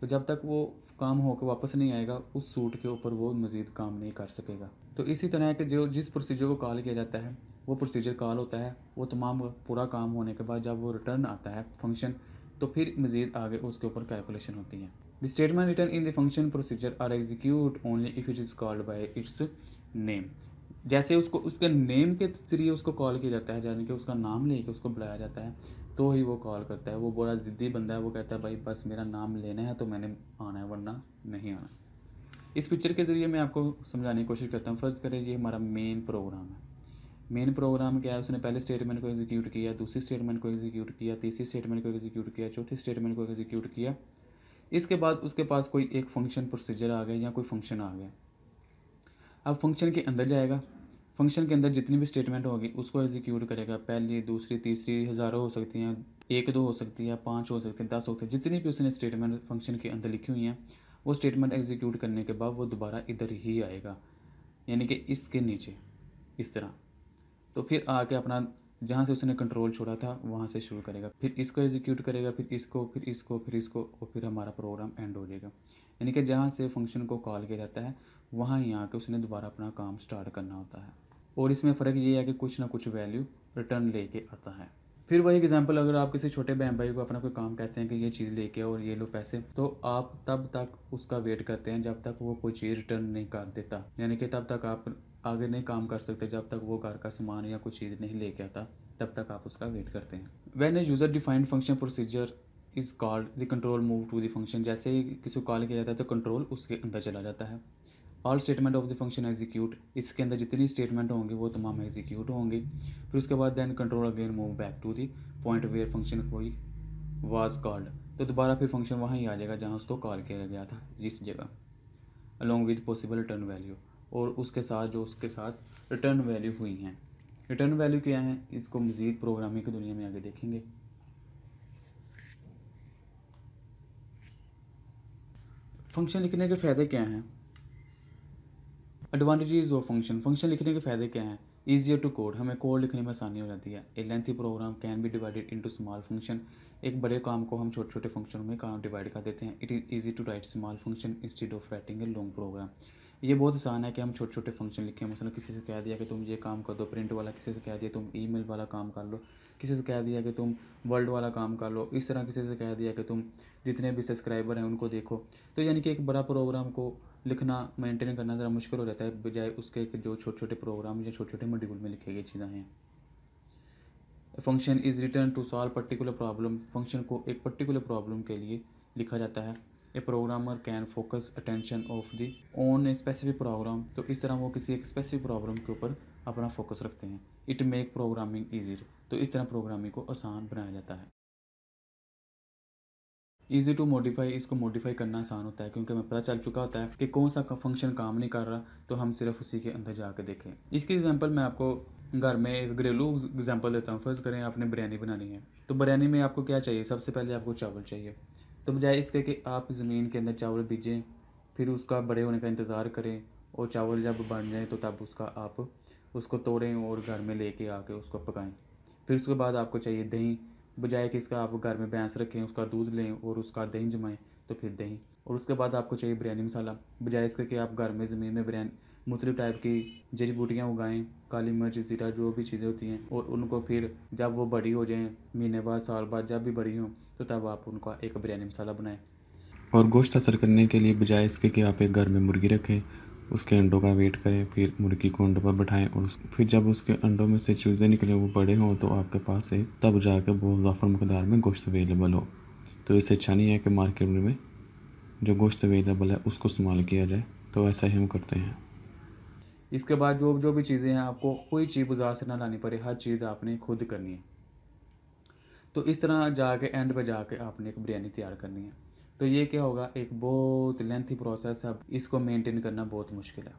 तो जब तक वो काम होकर वापस नहीं आएगा उस सूट के ऊपर वो मज़ीद काम नहीं कर सकेगा तो इसी तरह के जो जिस प्रोसीजर को कॉल किया जाता है वो प्रोसीजर कॉल होता है वो तमाम पूरा काम होने के बाद जब वो रिटर्न आता है फंक्शन तो फिर मज़ीद आगे उसके ऊपर कैलकुलेशन होती है The statement written in the function procedure are execute only if it is called by its name. जैसे उसको उसके नेम के जरिए उसको कॉल किया जाता है यानी कि उसका नाम लेके उसको बुलाया जाता है तो ही वो कॉल करता है वो बड़ा ज़िद्दी बंदा है वो कहता है भाई बस मेरा नाम लेना है तो मैंने आना है वरना नहीं आना इस पिक्चर के ज़रिए मैं आपको समझाने की कोशिश करता हूँ फर्स्ट करें ये हमारा मेन प्रोग्राम है मेन प्रोग्राम क्या है उसने पहले स्टेटमेंट को एग्जीक्यूट किया दूसरी स्टेटमेंट को एग्जीक्यूट किया तीसरी स्टेटमेंट को एग्जीक्यूट किया चौथी स्टेटमेंट को एग्जीक्यूट किया इसके बाद उसके पास कोई एक फंक्शन प्रोसीजर आ गया या कोई फंक्शन आ गया अब फंक्शन के अंदर जाएगा फंक्शन के अंदर जितनी भी स्टेटमेंट होगी उसको एग्जीक्यूट करेगा पहली दूसरी तीसरी हज़ारों हो सकती हैं एक दो हो सकती है पाँच हो सकती है दस होते हैं जितनी भी उसने स्टेटमेंट फंक्शन के अंदर लिखी हुई हैं वो स्टेटमेंट एग्जीक्यूट करने के बाद वो दोबारा इधर ही आएगा यानी कि इसके नीचे इस तरह तो फिर आके अपना जहाँ से उसने कंट्रोल छोड़ा था वहाँ से शुरू करेगा फिर इसको एग्जीक्यूट करेगा फिर इसको फिर इसको फिर इसको और फिर हमारा प्रोग्राम एंड हो जाएगा यानी कि जहाँ से फंक्शन को कॉल किया जाता है वहाँ ही आके उसने दोबारा अपना काम स्टार्ट करना होता है और इसमें फ़र्क ये है कि कुछ ना कुछ वैल्यू रिटर्न लेके आता है फिर वही एग्जाम्पल अगर आप किसी छोटे बहन भाई को अपना कोई काम कहते हैं कि ये चीज़ लेके और ये लो पैसे तो आप तब तक उसका वेट करते हैं जब तक वो कोई चीज़ रिटर्न नहीं कर देता यानी कि तब तक आप आगे नहीं काम कर सकते जब तक वो घर का सामान या कुछ चीज़ नहीं लेके आता तब तक आप उसका वेट करते हैं when a user defined function procedure is called the control move to the function जैसे ही किसी को कॉल किया जाता है तो कंट्रोल उसके अंदर चला जाता है all statement of the function execute इसके अंदर जितनी स्टेटमेंट होंगे वो तमाम एग्जीक्यूट होंगे फिर उसके बाद then control again move back to the point where function कोई वाज कॉल्ड तो दोबारा फिर फंक्शन वहाँ ही आ जाएगा जहाँ उसको कॉल किया गया था जिस जगह along with possible turn value और उसके साथ जो उसके साथ रिटर्न वैल्यू हुई हैं रिटर्न वैल्यू क्या है इसको मज़ीद प्रोग्रामिंग की दुनिया में आगे देखेंगे फंक्शन लिखने के फ़ायदे क्या हैं एडवांटेजेस ऑफ फंक्शन फंक्शन लिखने के फ़ायदे क्या हैं ईजियर टू कोड हमें कोड लिखने में आसानी हो जाती है a lengthy program can be divided to small function एक बड़े काम को हम छोटे छोटे फंक्शनों में काम डिवाइड कर देते हैं it is easy to write small function instead of writing a long program ये बहुत आसान है कि हम छोटे छोटे फंक्शन हैं मसलन किसी से कह दिया कि तुम ये काम कर दो प्रिंट वाला किसी से कह दिया तुम ईमेल वाला काम कर लो किसी से कह दिया कि तुम वर्ल्ड वाला काम कर लो इस तरह किसी से कह दिया कि तुम जितने भी सब्सक्राइबर हैं उनको देखो तो यानी कि एक बड़ा प्रोग्राम को लिखना मेंटेन करना ज़रा मुश्किल हो जाता है बजाय उसके जो छोटे छोटे प्रोग्राम या छोटे छोटे मॉड्यूल में लिखी गए चीज़ें हैं function is written to solve particular problem function को एक पर्टिकुलर प्रॉब्लम के लिए लिखा जाता है a programmer can focus attention of the on a specific program तो इस तरह वो किसी एक स्पेसिफिक प्रोग्राम के ऊपर अपना फोकस रखते हैं इट मेक प्रोग्रामिंग ईजियर तो इस तरह प्रोग्रामिंग को आसान बनाया जाता है ईजी टू मॉडिफाई इसको मॉडिफाई करना आसान होता है क्योंकि हमें पता चल चुका होता है कि कौन सा फंक्शन काम नहीं कर रहा तो हम सिर्फ उसी के अंदर जाके देखें इसकी एग्जाम्पल मैं आपको घर में एक घरेलू एग्जाम्पल देता हूँ फर्स्ट करें आपने बिरयानी बनानी है तो बिरयानी में आपको क्या चाहिए सबसे पहले आपको चावल चाहिए तो बजाय इसके कि आप ज़मीन के अंदर चावल बीजें फिर उसका बड़े होने का इंतज़ार करें और चावल जब बन जाए तो तब उसका आप उसको तोड़ें और घर में लेके आके उसको पकाएं फिर उसके बाद आपको चाहिए दही बजाय कि इसका आप घर में भैंस रखें उसका दूध लें और उसका दही जमाएं तो फिर दही और उसके बाद आपको चाहिए बिरयानी मसाला बजाय इसके कि आप घर में ज़मीन में बिरयानी मुख्तलिफ टाइप की जड़ी बूटियाँ उगाएं काली मिर्च ज़ीरा जो भी चीज़ें होती हैं और उनको फिर जब वो बड़ी हो जाएं महीने बाद साल बाद जब भी बड़ी हों तो तब आप उनका एक बिरयानी मसाला बनाएं और गोश्त असर करने के लिए बजाय इसके कि आप एक घर में मुर्गी रखें उसके अंडों का वेट करें फिर मुर्गी को अंडों पर बैठाएं और फिर जब उसके अंडों में से चूजे निकले वो बड़े हों तो आपके पास है तब जाकर वो ज़ाफ़र मकदार में गोश्त अवेलेबल हो तो इससे अच्छा नहीं है कि मार्केट में जो गोश्त अवेलेबल है उसको इस्तेमाल किया जाए तो ऐसा ही हम करते हैं इसके बाद जो जो भी चीज़ें हैं आपको कोई चीज़ बाज़ार से ना लानी पड़े हर चीज़ आपने खुद करनी है तो इस तरह जाके एंड पे जाके आपने एक बिरयानी तैयार करनी है तो ये क्या होगा एक बहुत लेंथी प्रोसेस है इसको मेंटेन करना बहुत मुश्किल है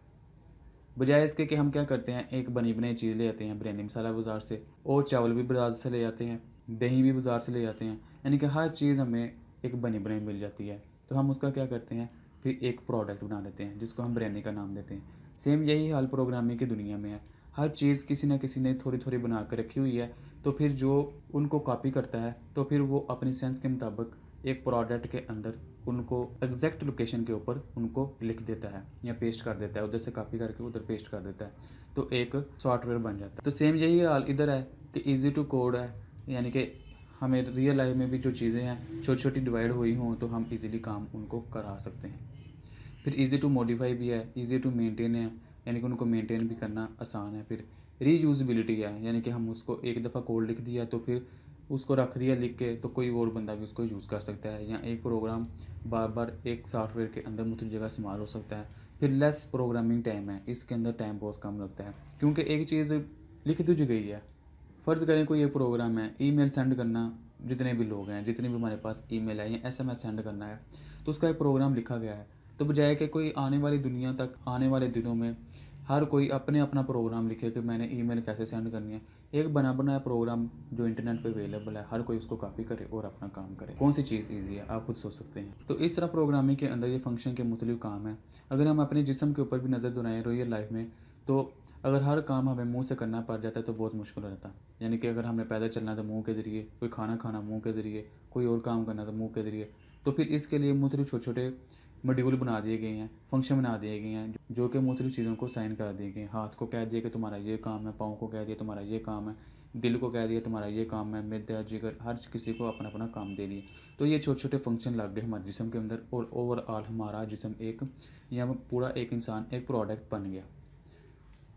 बजाय इसके कि हम क्या करते हैं एक बनी बनी चीज़ ले आते हैं बिरयानी मसाला बाज़ार से और चावल भी बाज़ार से ले जाते हैं दही भी बाज़ार से ले जाते हैं यानी कि हर चीज़ हमें एक बनी बनी मिल जाती है तो हम उसका क्या करते हैं फिर एक प्रोडक्ट बना लेते हैं जिसको हम बिरयानी का नाम देते हैं सेम यही हाल प्रोग्रामिंग की दुनिया में है हर चीज़ किसी न किसी ने थोड़ी थोड़ी बना कर रखी हुई है तो फिर जो उनको कॉपी करता है तो फिर वो अपनी सेंस के मुताबिक एक प्रोडक्ट के अंदर उनको एग्जैक्ट लोकेशन के ऊपर उनको लिख देता है या पेस्ट कर देता है उधर से कॉपी करके उधर पेस्ट कर देता है तो एक सॉफ्टवेयर बन जाता है तो सेम यही हाल इधर है कि ईजी टू कोड है यानी कि हमें रियल लाइफ में भी जो चीज़ें हैं छोटी छोटी डिवाइड हुई हों तो हम इजीली काम उनको करा सकते हैं फिर ईजी टू मॉडिफाई भी है ईजी टू मेंटेन है यानी कि उनको मेंटेन भी करना आसान है फिर रीयूजबिलिटी क्या है यानी कि हम उसको एक दफ़ा कोड लिख दिया तो फिर उसको रख दिया लिख के तो कोई और बंदा भी उसको यूज़ कर सकता है या एक प्रोग्राम बार बार एक सॉफ्टवेयर के अंदर मुख्य जगह इस्तेमाल हो सकता है फिर लेस प्रोग्रामिंग टाइम है इसके अंदर टाइम बहुत कम लगता है क्योंकि एक चीज़ लिख दी तो गई है फ़र्ज़ करें कोई एक प्रोग्राम है ईमेल सेंड करना जितने भी लोग हैं जितने भी हमारे पास ईमेल है या एसएमएस सेंड करना है तो उसका एक प्रोग्राम लिखा गया है तो बजाय कि कोई आने वाली दुनिया तक आने वाले दिनों में हर कोई अपने अपना प्रोग्राम लिखे कि मैंने ईमेल कैसे सेंड करनी है एक बना बनाया प्रोग्राम जो इंटरनेट पे अवेलेबल है हर कोई उसको कॉपी करे और अपना काम करे कौन सी चीज़ ईजी है आप खुद सोच सकते हैं तो इस तरह प्रोग्रामिंग के अंदर ये फंक्शन के मुतल काम है अगर हम अपने जिसम के ऊपर भी नज़र दुराएँ रियल लाइफ में तो अगर हर काम हमें मुंह से करना पड़ जाता है तो बहुत मुश्किल हो जाता है यानी कि अगर हमें पैदल चलना तो मुंह के ज़रिए कोई खाना खाना मुंह के ज़रिए कोई और काम करना तो मुंह के ज़रिए तो फिर इसके लिए मुख्तलिफ छोटे छोटे मड्यूल बना दिए गए हैं फंक्शन बना दिए गए हैं जो कि मुख्तलिफ चीज़ों को साइन कर दिए गए हैं हाथ को कह दिया कि तुम्हारा ये काम है पाँव को कह दिया तुम्हारा ये काम है दिल को कह दिया तुम्हारा ये काम है मैदा जिगर हर किसी को अपना अपना काम दे दिए तो ये छोटे छोटे फंक्शन लग गए हमारे जिसम के अंदर और ओवरऑल हमारा जिसम एक या पूरा एक इंसान एक प्रोडक्ट बन गया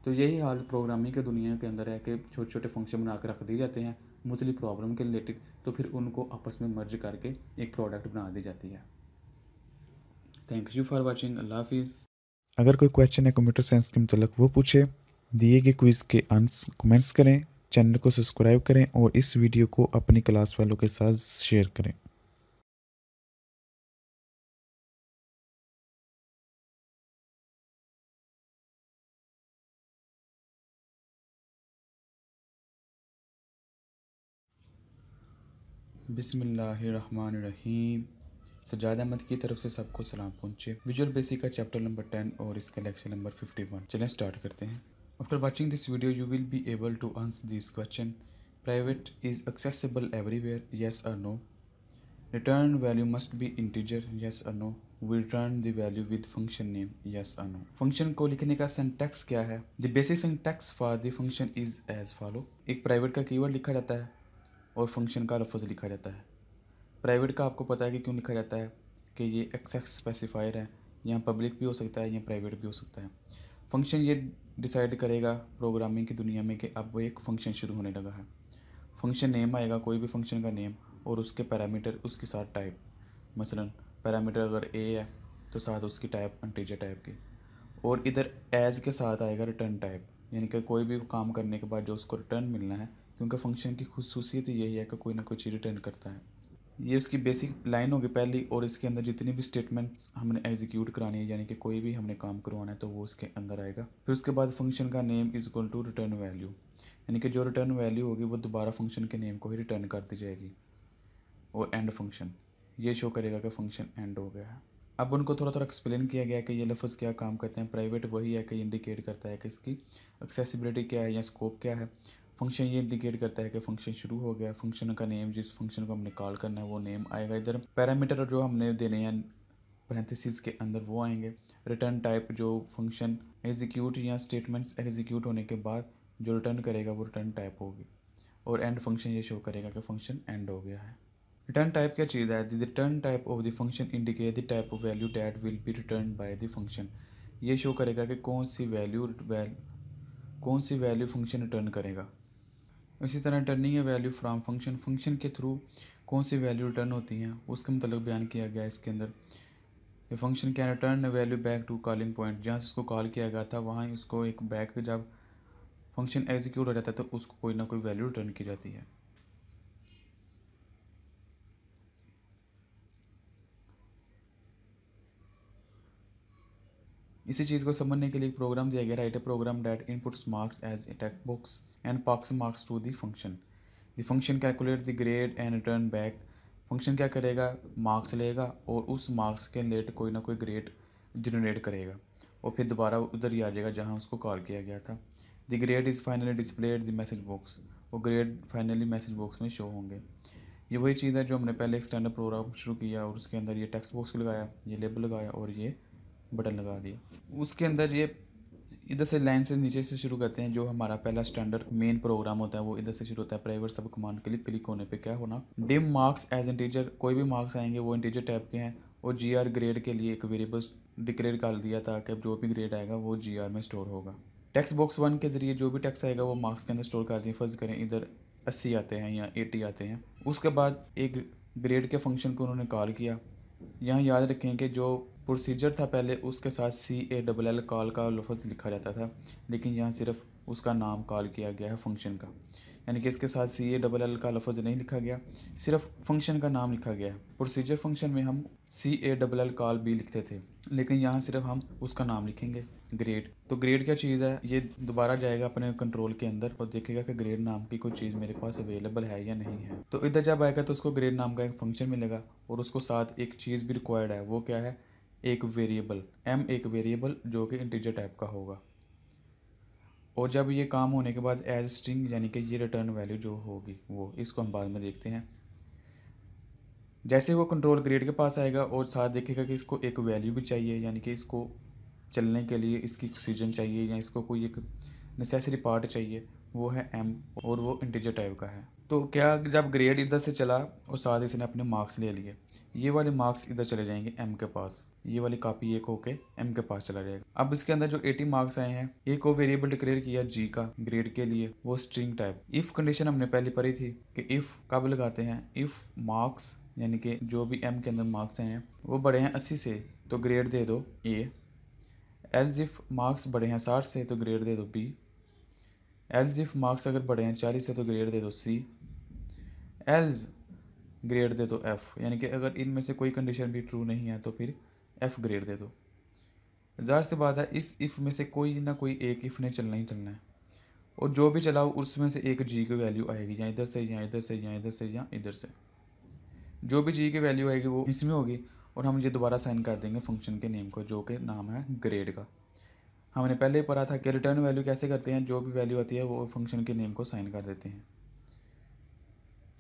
तो यही हाल प्रोग्रामिंग के दुनिया के अंदर है कि छोटे छोटे फंक्शन बना के रख दिए जाते हैं मुख्तलि प्रॉब्लम के रिलेटेड तो फिर उनको आपस में मर्ज करके एक प्रोडक्ट बना दी जाती है थैंक यू फॉर वॉचिंग अल्लाह हाफिज़ अगर कोई क्वेश्चन है कंप्यूटर साइंस के मतलब वो पूछे दिए गए क्विज़ के अंस कमेंट्स करें चैनल को सब्सक्राइब करें और इस वीडियो को अपनी क्लास वालों के साथ शेयर करें बिसमीम सजाद अहमद की तरफ से सबको सलाम पहुंचे विजुअल बेसिक का चैप्टर नंबर टेन और इसका लेक्चर नंबर फिफ्टी वन चलें स्टार्ट करते हैं after watching this video you will be able to answer this question private is accessible everywhere yes or no return value must be integer yes or no return the value with function name yes or no function को लिखने का सेंटेक्स क्या है the basic syntax for the function is as follow एक प्राइवेट का कीवर्ड लिखा जाता है और फंक्शन का लफज लिखा जाता है प्राइवेट का आपको पता है कि क्यों लिखा जाता है कि ये एक्सेस स्पेसिफायर है यहाँ पब्लिक भी हो सकता है या प्राइवेट भी हो सकता है फंक्शन ये डिसाइड करेगा प्रोग्रामिंग की दुनिया में कि अब वो एक फंक्शन शुरू होने लगा है फंक्शन नेम आएगा कोई भी फंक्शन का नेम और उसके पैरामीटर उसके साथ टाइप मसलन पैरामीटर अगर ए है तो साथ उसकी टाइप अंटीजर टाइप की और इधर एज के साथ आएगा रिटर्न टाइप यानी कि कोई भी काम करने के बाद जो उसको रिटर्न मिलना है क्योंकि फंक्शन की खसूसियत यही है कि कोई ना कोई चीज़ रिटर्न करता है ये उसकी बेसिक लाइन होगी पहली और इसके अंदर जितनी भी स्टेटमेंट्स हमने एग्जीक्यूट करानी है यानी कि कोई भी हमने काम करवाना है तो वो उसके अंदर आएगा फिर उसके बाद फंक्शन का name is equal to return value यानी कि जो रिटर्न वैल्यू होगी वो दोबारा फंक्शन के नेम को ही रिटर्न कर दी जाएगी और एंड फंक्शन ये शो करेगा कि फंक्शन एंड हो गया है अब उनको थोड़ा थोड़ा एक्सप्लेन किया गया कि ये लफ्ज़ क्या काम करते हैं प्राइवेट वही है कि इंडिकेट करता है कि इसकी एक्सेसिबिलिटी क्या है या स्कोप क्या है फंक्शन ये इंडिकेट करता है कि फंक्शन शुरू हो गया फंक्शन का नेम जिस फंक्शन को हमने कॉल करना है वो नेम आएगा इधर पैरामीटर जो हमने देने हैं पैंथिस के अंदर वो आएंगे रिटर्न टाइप जो फंक्शन एग्जीक्यूट या स्टेटमेंट्स एग्जीक्यूट होने के बाद जो रिटर्न करेगा वो रिटर्न टाइप होगी और एंड फंक्शन ये शो करेगा कि फंक्शन एंड हो गया है रिटर्न टाइप क्या चीज़ है the return type of the function indicate the type of value that will be return by the function ये शो करेगा कि कौन सी वैल्यू वैल कौन सी वैल्यू फंक्शन रिटर्न करेगा इसी तरह turning a value from function function के थ्रू कौन सी वैल्यू रिटर्न होती हैं उसके मतलब बयान किया गया इसके अंदर ये function can return value back to calling point जहाँ से उसको कॉल किया गया था वहाँ उसको एक बैक जब फंक्शन एग्जीक्यूट हो जाता है तो उसको कोई ना कोई वैल्यू रिटर्न की जाती है इसी चीज़ को समझने के लिए एक प्रोग्राम दिया गया write a program that inputs marks as a text box and pass marks to the function the function calculate the grade and return back function क्या करेगा मार्क्स लेगा और उस मार्क्स के रिलेट कोई ना कोई ग्रेड जनरेट करेगा और फिर दोबारा उधर ही आ जाएगा जहाँ उसको कॉल किया गया था the grade is finally displayed the message box और ग्रेड फाइनली मैसेज बॉक्स में शो होंगे ये वही चीज़ है जो हमने पहले एक स्टैंडर्ड प्रोग्राम शुरू किया और उसके अंदर ये टेक्स्ट बॉक्स लगाया ये लेबल लगाया और ये बटन लगा दिया उसके अंदर ये इधर से लाइन से नीचे से शुरू करते हैं जो हमारा पहला स्टैंडर्ड मेन प्रोग्राम होता है वो इधर से शुरू होता है private sub command click click होने पे क्या होना डिम मार्क्स एज इंटीजर कोई भी मार्क्स आएंगे वो इंटीजर टाइप के हैं और जी आर ग्रेड के लिए एक वेरिएबल डिक्लेयर कर दिया था अब जो भी ग्रेड आएगा वो जी आर में स्टोर होगा टेक्स बॉक्स वन के जरिए जो भी टैक्स आएगा वो मार्क्स के अंदर स्टोर कर दिए फर्ज करें इधर अस्सी आते हैं या एटी आते हैं उसके बाद एक ग्रेड के फंक्शन को उन्होंने कॉल किया यहाँ याद रखें कि जो प्रोसीजर था पहले उसके साथ C A double L call का लफ्ज़ लिखा जाता था लेकिन यहाँ सिर्फ उसका नाम कॉल किया गया है फंक्शन का यानी कि इसके साथ सी ए डबल एल का लफ्ज़ नहीं लिखा गया सिर्फ फंक्शन का नाम लिखा गया है प्रोसीजर फंक्शन में हम C A double L call भी लिखते थे लेकिन यहाँ सिर्फ हम उसका नाम लिखेंगे ग्रेड तो ग्रेड क्या चीज़ है ये दोबारा जाएगा अपने कंट्रोल के अंदर और देखेगा कि ग्रेड नाम की कोई चीज़ मेरे पास अवेलेबल है या नहीं है तो इधर जब आएगा तो उसको ग्रेड नाम का एक फंक्शन मिलेगा और उसको साथ एक चीज़ भी रिक्वायर्ड है वो क्या है एक वेरिएबल एम एक वेरिएबल जो कि इंटीजर टाइप का होगा और जब ये काम होने के बाद एज स्ट्रिंग यानी कि ये रिटर्न वैल्यू जो होगी वो इसको हम बाद में देखते हैं जैसे वो कंट्रोल ग्रेड के पास आएगा और साथ देखेगा कि इसको एक वैल्यू भी चाहिए यानी कि इसको चलने के लिए इसकी ऑक्सीजन चाहिए या इसको कोई एक नेसेसरी पार्ट चाहिए वो है एम और वो इंटीजर टाइप का है तो क्या जब ग्रेड इधर से चला और साथ इसने अपने मार्क्स ले लिए ये वाले मार्क्स इधर चले जाएंगे एम के पास ये वाली कापी एक होके एम के पास चला जाएगा अब इसके अंदर जो 80 मार्क्स आए हैं एक को वेरिएबल डिक्लेयर किया जी का ग्रेड के लिए वो स्ट्रिंग टाइप इफ कंडीशन हमने पहले पढ़ी थी कि इफ कब लगाते हैं इफ मार्क्स यानी कि जो भी एम के अंदर मार्क्स हैं वो बड़े हैं अस्सी से तो ग्रेड दे दो ए एल्स इफ मार्क्स बड़े हैं साठ से तो ग्रेड दे दो बी एल्स इफ मार्क्स अगर बड़े हैं चालीस से तो ग्रेड दे दो सी एल्स ग्रेड दे दो एफ़ यानी कि अगर इनमें से कोई कंडीशन भी ट्रू नहीं है तो फिर एफ़ ग्रेड दे दो ज़ाहिर सी बात है इस इफ़ में से कोई ना कोई एक इफ़ ने चलना ही चलना है और जो भी चलाओ उसमें से एक जी की वैल्यू आएगी या इधर से या इधर से या इधर से या इधर से जो भी जी की वैल्यू आएगी वो इसमें होगी और हम ये दोबारा साइन कर देंगे फंक्शन के नेम को जो कि नाम है ग्रेड का हमने पहले ही पढ़ा था कि रिटर्न वैल्यू कैसे करते हैं जो भी वैल्यू आती है वो फंक्शन के नेम को साइन कर देते हैं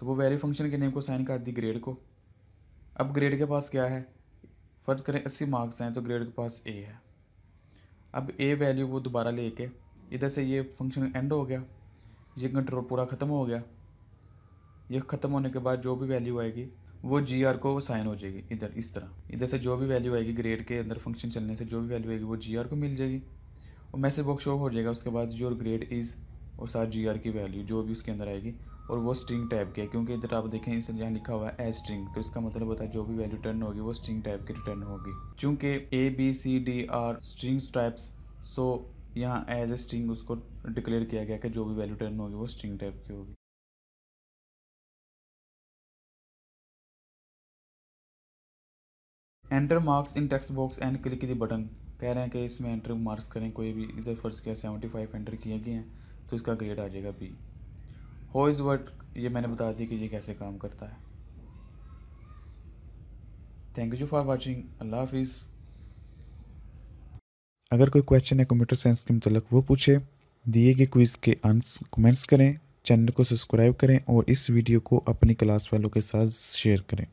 तो वो वैल्यू फंक्शन के नेम को साइन कर दी ग्रेड को अब ग्रेड के पास क्या है फ़र्ज़ करें अस्सी मार्क्स हैं तो ग्रेड के पास ए है अब ए वैल्यू वो दोबारा लेके इधर से ये फंक्शन एंड हो गया ये कंट्रोल पूरा ख़त्म हो गया ये ख़त्म होने के बाद जो भी वैल्यू आएगी वो जी आर को साइन हो जाएगी इधर इस तरह इधर से जो भी वैल्यू आएगी ग्रेड के अंदर फंक्शन चलने से जो भी वैल्यू आएगी वो जी आर को मिल जाएगी और मैसेज बॉक्स शो हो जाएगा उसके बाद योर ग्रेड इज़ और साथ जी आर की वैल्यू जो भी उसके अंदर आएगी और वो स्ट्रिंग टाइप के क्योंकि इधर आप देखें इस यहाँ लिखा हुआ है एज स्ट्रिंग तो इसका मतलब होता है जो भी वैल्यू टर्न होगी वो स्ट्रिंग टाइप की रिटर्न होगी चूंकि A B C D are strings types so यहाँ एज ए स्ट्रिंग उसको डिक्लेयर किया गया कि जो भी वैल्यू टर्न होगी वो स्ट्रिंग टाइप की होगी enter marks in text box and click the button कह रहे हैं कि इसमें एंटर मार्क्स करें कोई भी इधर फर्ज किया सेवेंटी फाइव एंटर किए गए हैं तो इसका ग्रेड आ जाएगा बी हो इज़ वर्ड ये मैंने बता दिया कि ये कैसे काम करता है थैंक यू फॉर वॉचिंग अल्लाह हाफिज़ अगर कोई क्वेश्चन है कंप्यूटर साइंस के मतलब वो पूछे दिए गए क्विज़ के आंस कमेंट्स करें चैनल को सब्सक्राइब करें और इस वीडियो को अपनी क्लास वालों के साथ शेयर करें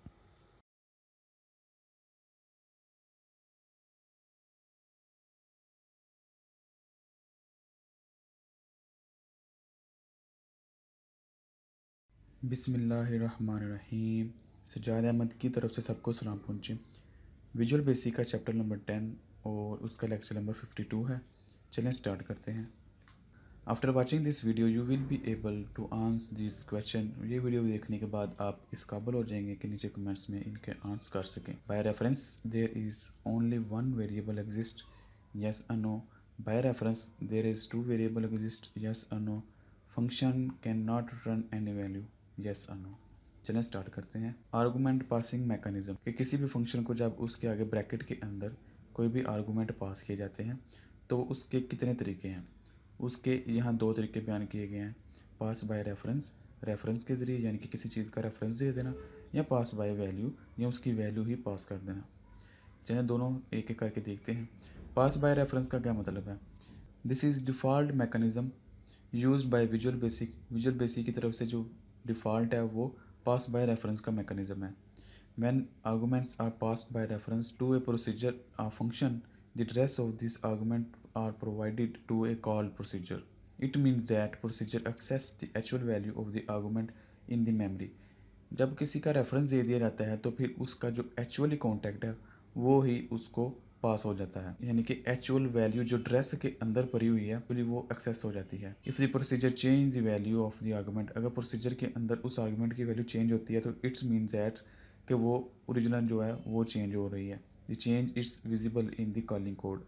बिसमीम सजाद अहमद की तरफ से सबको सलाम पहुँचे विजुअल बेसिक का चैप्टर नंबर टेन और उसका लेक्चर नंबर फिफ्टी टू है चलें स्टार्ट करते हैं after watching this video you will be able to answer this question ये वीडियो देखने के बाद आप इस काबल हो जाएंगे कि नीचे कमेंट्स में इनके आंस कर सकें by reference there is only one variable exist yes or no by reference there is two variable exist yes or no function can not run any value yes yes, no चलें स्टार्ट करते हैं आर्गूमेंट पासिंग मैकेनिज्म कि किसी भी फंक्शन को जब उसके आगे ब्रैकेट के अंदर कोई भी आर्गूमेंट पास किए जाते हैं तो उसके कितने तरीके हैं उसके यहाँ दो तरीके बयान किए गए हैं पास बाय रेफरेंस रेफरेंस के ज़रिए यानी कि किसी चीज़ का रेफरेंस दे देना या पास बाय वैल्यू या उसकी वैल्यू ही पास कर देना चलें दोनों एक एक करके देखते हैं पास बाय रेफरेंस का क्या मतलब है this is default mechanism use by Visual Basic Visual Basic की तरफ से जो डिफ़ॉल्ट है वो पास बाय रेफरेंस का मेकनिज़म है man arguments are pass by reference to a procedure or function the address of this argument are provided to a call procedure it means that procedure access the actual value of the argument in the memory जब किसी का रेफरेंस दे दिया जाता है तो फिर उसका जो एक्चुअली कॉन्टैक्ट है वो ही उसको पास हो जाता है यानी कि एक्चुअल वैल्यू जो ड्रेस के अंदर भरी हुई है पूरी वो एक्सेस हो जाती है if the procedure change the value of the argument अगर प्रोसीजर के अंदर उस आर्गूमेंट की वैल्यू चेंज होती है तो इट्स मीन्स दैट कि वो ओरिजिनल जो है वो चेंज हो रही है the change it's visible in the calling code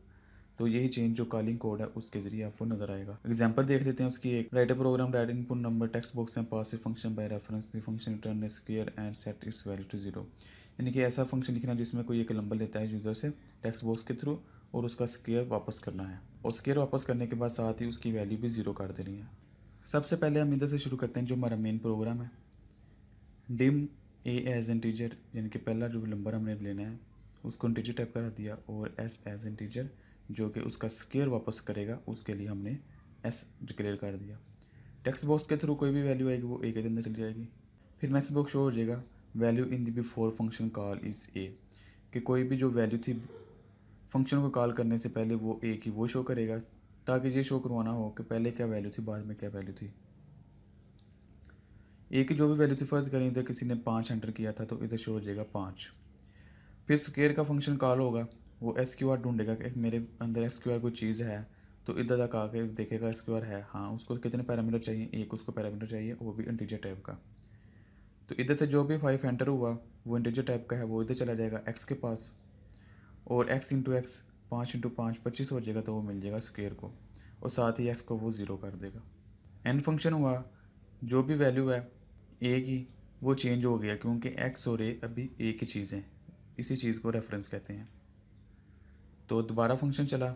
तो यही चेंज जो कॉलिंग कोड है उसके जरिए आपको नजर आएगा एग्जाम्पल देख लेते हैं उसकी एक write a program write input number text box and pass function by reference the function return square and set its value to zero यानी कि ऐसा फंक्शन लिखना जिसमें कोई एक नंबर लेता है यूज़र से टेक्स्ट बॉक्स के थ्रू और उसका स्केयर वापस करना है और स्केयर वापस करने के बाद साथ ही उसकी वैल्यू भी ज़ीरो कर देनी है सबसे पहले हम इधर से शुरू करते हैं जो हमारा मेन प्रोग्राम है dim a as integer यानी कि पहला जो नंबर हमने लेना है उसको इंटीजर टाइप करा दिया और एस एज एन टीजर जो कि उसका स्केयर वापस करेगा उसके लिए हमने एस डिक्लेयर कर दिया टेक्स्ट बॉक्स के थ्रू कोई भी वैल्यू आएगी वो ए के अंदर चली जाएगी फिर मैसेज बॉक्स शो हो जाएगा value in the before function call is a कि कोई भी जो वैल्यू थी फंक्शन को कॉल करने से पहले वो ए की वो शो करेगा ताकि ये शो करवाना हो कि पहले क्या वैल्यू थी बाद में क्या वैल्यू थी ए की जो भी वैल्यू थी फर्स्ट करें इधर किसी ने पाँच एंटर किया था तो इधर शो हो जाएगा पाँच फिर स्क्वेयर का फंक्शन कॉल होगा वो एस क्यू आर ढूंढेगा कि मेरे अंदर एस क्यू आर कोई चीज़ है तो इधर तक आके देखेगा एस क्यू आर है हाँ उसको कितने पैरामीटर चाहिए एक उसको पैरामीटर चाहिए वो भी इंटीजर टाइप का तो इधर से जो भी फाइव एंटर हुआ वो इंटीजर टाइप का है वो इधर चला जाएगा एक्स के पास और एक्स इंटू एक्स पाँच इंटू पाँच पच्चीस हो जाएगा तो वो मिल जाएगा स्क्वेयर को और साथ ही एक्स को वो ज़ीरो कर देगा एन फंक्शन हुआ जो भी वैल्यू है ए की वो चेंज हो गया क्योंकि एक्स और ए अभी ए की चीज़ है इसी चीज़ को रेफरेंस कहते हैं तो दोबारा फंक्शन चला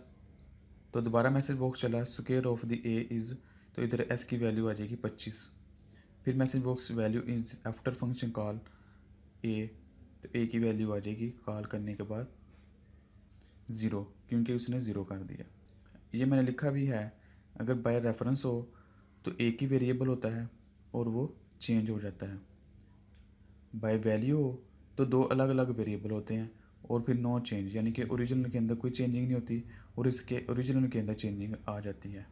तो दोबारा मैसेज बॉक्स चला square of the a is तो इधर एस की वैल्यू आ जाएगी पच्चीस फिर message box value is after function call a तो ए की वैल्यू आ जाएगी कॉल करने के बाद ज़ीरो क्योंकि उसने ज़ीरो कर दिया ये मैंने लिखा भी है अगर बाय रेफरेंस हो तो ए की वेरिएबल होता है और वो चेंज हो जाता है बाय वैल्यू हो तो दो अलग अलग वेरिएबल होते हैं और फिर नो चेंज यानी कि ओरिजिनल के अंदर कोई चेंजिंग नहीं होती और इसके ओरिजिनल के अंदर चेंजिंग आ जाती है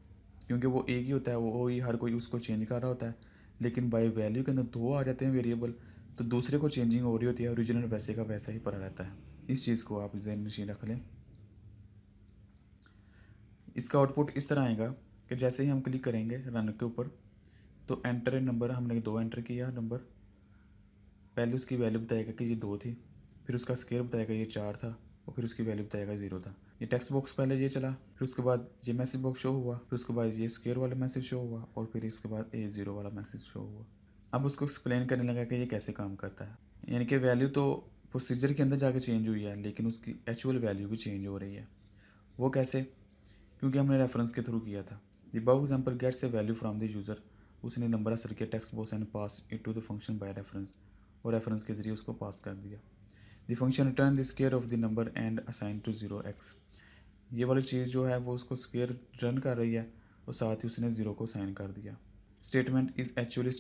क्योंकि वो एक ही होता है वो ही हर कोई उसको चेंज कर रहा होता है लेकिन बाय वैल्यू के अंदर दो आ जाते हैं वेरिएबल तो दूसरे को चेंजिंग हो रही होती है ओरिजिनल वैसे का वैसा ही पड़ा रहता है इस चीज़ को आप जहन नशीन रख लें इसका आउटपुट इस तरह आएगा कि जैसे ही हम क्लिक करेंगे रन के ऊपर तो एंटर नंबर हमने दो एंटर किया नंबर पहले उसकी वैल्यू बताएगा कि ये दो थी फिर उसका स्केयर बताएगा ये चार था और फिर उसकी वैल्यू बताएगा ज़ीरो था ये टेक्स्ट बॉक्स पहले ये चला फिर उसके बाद ये मैसेज बॉक्स शो हुआ फिर उसके बाद ये स्क्वेयर वाला मैसेज शो हुआ और फिर इसके बाद ए ज़ीरो वाला मैसेज शो हुआ अब उसको एक्सप्लेन करने लगा कि ये कैसे काम करता है यानी कि वैल्यू तो प्रोसीजर के अंदर जाके चेंज हुई है लेकिन उसकी एक्चुअल वैल्यू भी चेंज हो रही है वो कैसे क्योंकि हमने रेफरेंस के थ्रू किया था the example gets a value from the user उसने नंबर असर किया text box and pass it to the function by reference और रेफरेंस के जरिए उसको पास कर दिया the function return the square of the number and assign to zero x ये वाली चीज़ जो है वो उसको स्क्वेयर रन कर रही है और साथ ही उसने ज़ीरो को साइन कर दिया statement is actually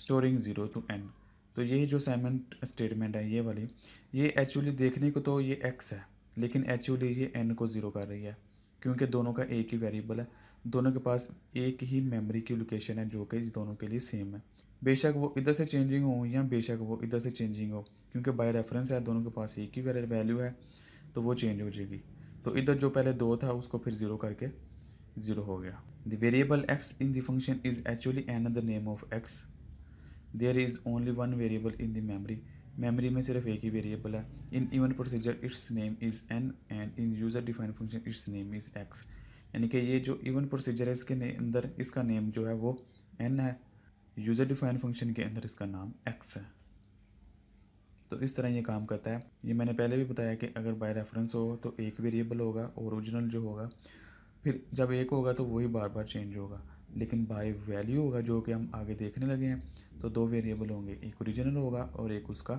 storing zero to n तो ये जो असाइनमेंट स्टेटमेंट है ये वाली ये एक्चुअली देखने को तो ये एक्स है लेकिन एक्चुअली ये एन को ज़ीरो कर रही है क्योंकि दोनों का एक ही वेरिएबल है दोनों के पास एक ही मेमोरी की लोकेशन है जो कि दोनों के लिए सेम है बेशक वो इधर से चेंजिंग हो या बेशक वो इधर से चेंजिंग हो क्योंकि बाय रेफरेंस है दोनों के पास एक ही वैल्यू है तो वो चेंज हो जाएगी तो इधर जो पहले दो था उसको फिर ज़ीरो करके ज़ीरो हो गया the variable x in the function is actually n the name of x there is only one variable in the memory memory में सिर्फ एक ही वेरिएबल है in even procedure its name is n and in user defined function its name is x यानी कि ये जो इवन प्रोसीजर है इसके अंदर इसका नेम जो है वो एन है यूज़र डिफाइंड फंक्शन के अंदर इसका नाम एक्स है तो इस तरह ये काम करता है ये मैंने पहले भी बताया कि अगर बाय रेफरेंस हो तो एक वेरिएबल होगा ओरिजिनल जो होगा फिर जब एक होगा तो वही बार बार चेंज होगा लेकिन बाय वैल्यू होगा जो कि हम आगे देखने लगे हैं तो दो वेरिएबल होंगे एक ओरिजिनल होगा और एक उसका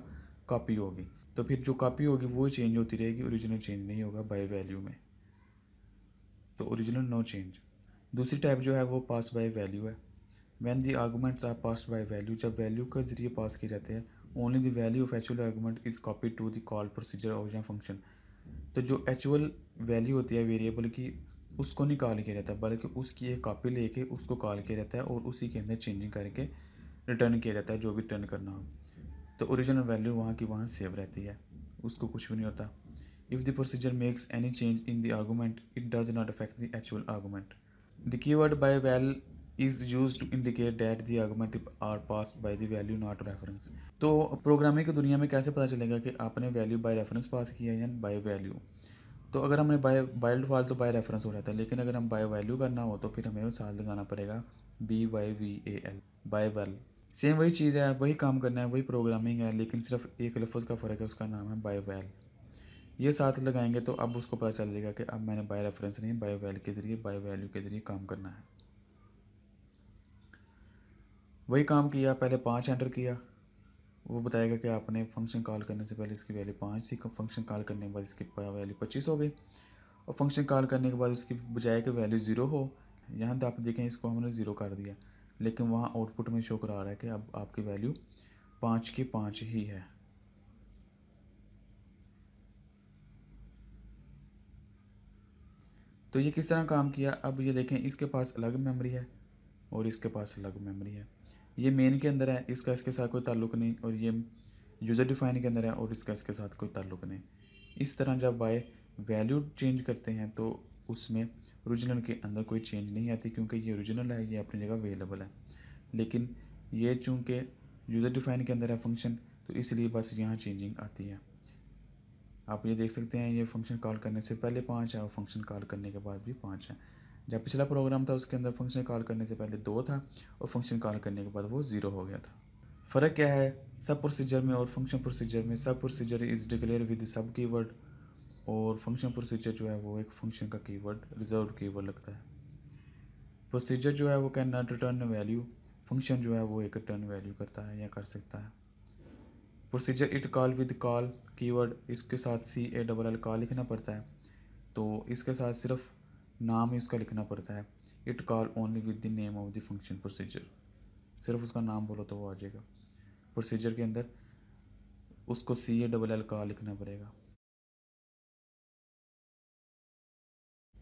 कॉपी होगी तो फिर जो कॉपी होगी वो चेंज होती रहेगी ओरिजिनल चेंज नहीं होगा बाय वैल्यू में तो ओरिजिनल नो चेंज दूसरी टाइप जो है वो पास बाय वैल्यू है when the arguments are pass by value जब वैल्यू के ज़रिए पास किए जाते हैं ओनली द वैल्यू ऑफ एचुअल argument is copy to the call procedure और या फंक्शन तो जो एचुअल वैल्यू होती है वेरिएबल की उसको नहीं कॉल किया जाता बल्कि उसकी एक कॉपी लेके उसको कॉल किया जाता है और उसी के अंदर चेंजिंग करके रिटर्न किया जाता है जो भी रिटर्न करना हो तो ओरिजिनल वैल्यू वहाँ की वहाँ सेव रहती है उसको कुछ भी नहीं होता if the procedure makes any change in the argument it does not affect the actual argument the keyword by val is used to indicate that the argumentative are passed by the value not reference. तो प्रोग्रामिंग की दुनिया में कैसे पता चलेगा कि आपने वैल्यू बाई रेफरेंस पास किया या बाय वैल्यू तो अगर हमने बाय वाइल्ड डिफॉल्ट तो बाय रेफरेंस हो जाता है लेकिन अगर हम बाय वैल्यू करना हो तो फिर हमें साल लगाना पड़ेगा B Y V A L by val same वही चीज़ है वही काम करना है वही प्रोग्रामिंग है लेकिन सिर्फ एक लफ्ज़ का फ़र्क है उसका नाम है बाय वैल ये साथ लगाएंगे तो अब उसको पता चलेगा कि अब मैंने बाय रेफरेंस नहीं बाय वैल के ज़रिए बाय वैल्यू के ज़रिए काम करना है वही काम किया पहले पाँच एंटर किया वो बताएगा कि आपने फंक्शन कॉल करने से पहले इसकी वैल्यू पाँच थी फंक्शन कॉल करने के बाद इसकी वैल्यू पच्चीस हो गई और फंक्शन कॉल करने के बाद उसकी बजाय कि वैल्यू ज़ीरो हो यहाँ तो आप देखें इसको हमने ज़ीरो कर दिया लेकिन वहाँ आउटपुट में शो करा रहा है कि अब आपकी वैल्यू पाँच की पाँच ही है तो ये किस तरह काम किया अब ये देखें इसके पास अलग मेमोरी है और इसके पास अलग मेमोरी है ये मेन के अंदर है इसका इसके साथ कोई ताल्लुक नहीं और ये यूज़र डिफाइन के अंदर है और इसका इसके साथ कोई ताल्लुक नहीं इस तरह जब बाय वैल्यू चेंज करते हैं तो उसमें ओरिजिनल के अंदर कोई चेंज नहीं आती क्योंकि ये ओरिजिनल है ये अपनी जगह अवेलेबल है लेकिन ये चूँकि यूज़र डिफाइन के अंदर है फंक्शन तो इसलिए बस यहाँ चेंजिंग आती है आप ये देख सकते हैं ये फंक्शन कॉल करने से पहले पाँच है और फंक्शन कॉल करने के बाद भी पाँच है जब पिछला प्रोग्राम था उसके अंदर फंक्शन कॉल करने से पहले दो था और फंक्शन कॉल करने के बाद वो ज़ीरो हो गया था फ़र्क क्या है सब प्रोसीजर में और फंक्शन प्रोसीजर में sub procedure is declare with sub keyword और फंक्शन प्रोसीजर जो है वो एक फंक्शन का कीवर्ड रिजर्व कीवर्ड लगता है प्रोसीजर जो है वो can not return value function जो है वो एक रिटर्न वैल्यू करता है या कर सकता है procedure it call with call keyword इसके साथ C A double L call लिखना पड़ता है तो इसके साथ सिर्फ नाम ही उसका लिखना पड़ता है it call only with the name of the function procedure सिर्फ उसका नाम बोलो तो वो आ जाएगा प्रोसीजर के अंदर उसको सी ए डबल एल का लिखना पड़ेगा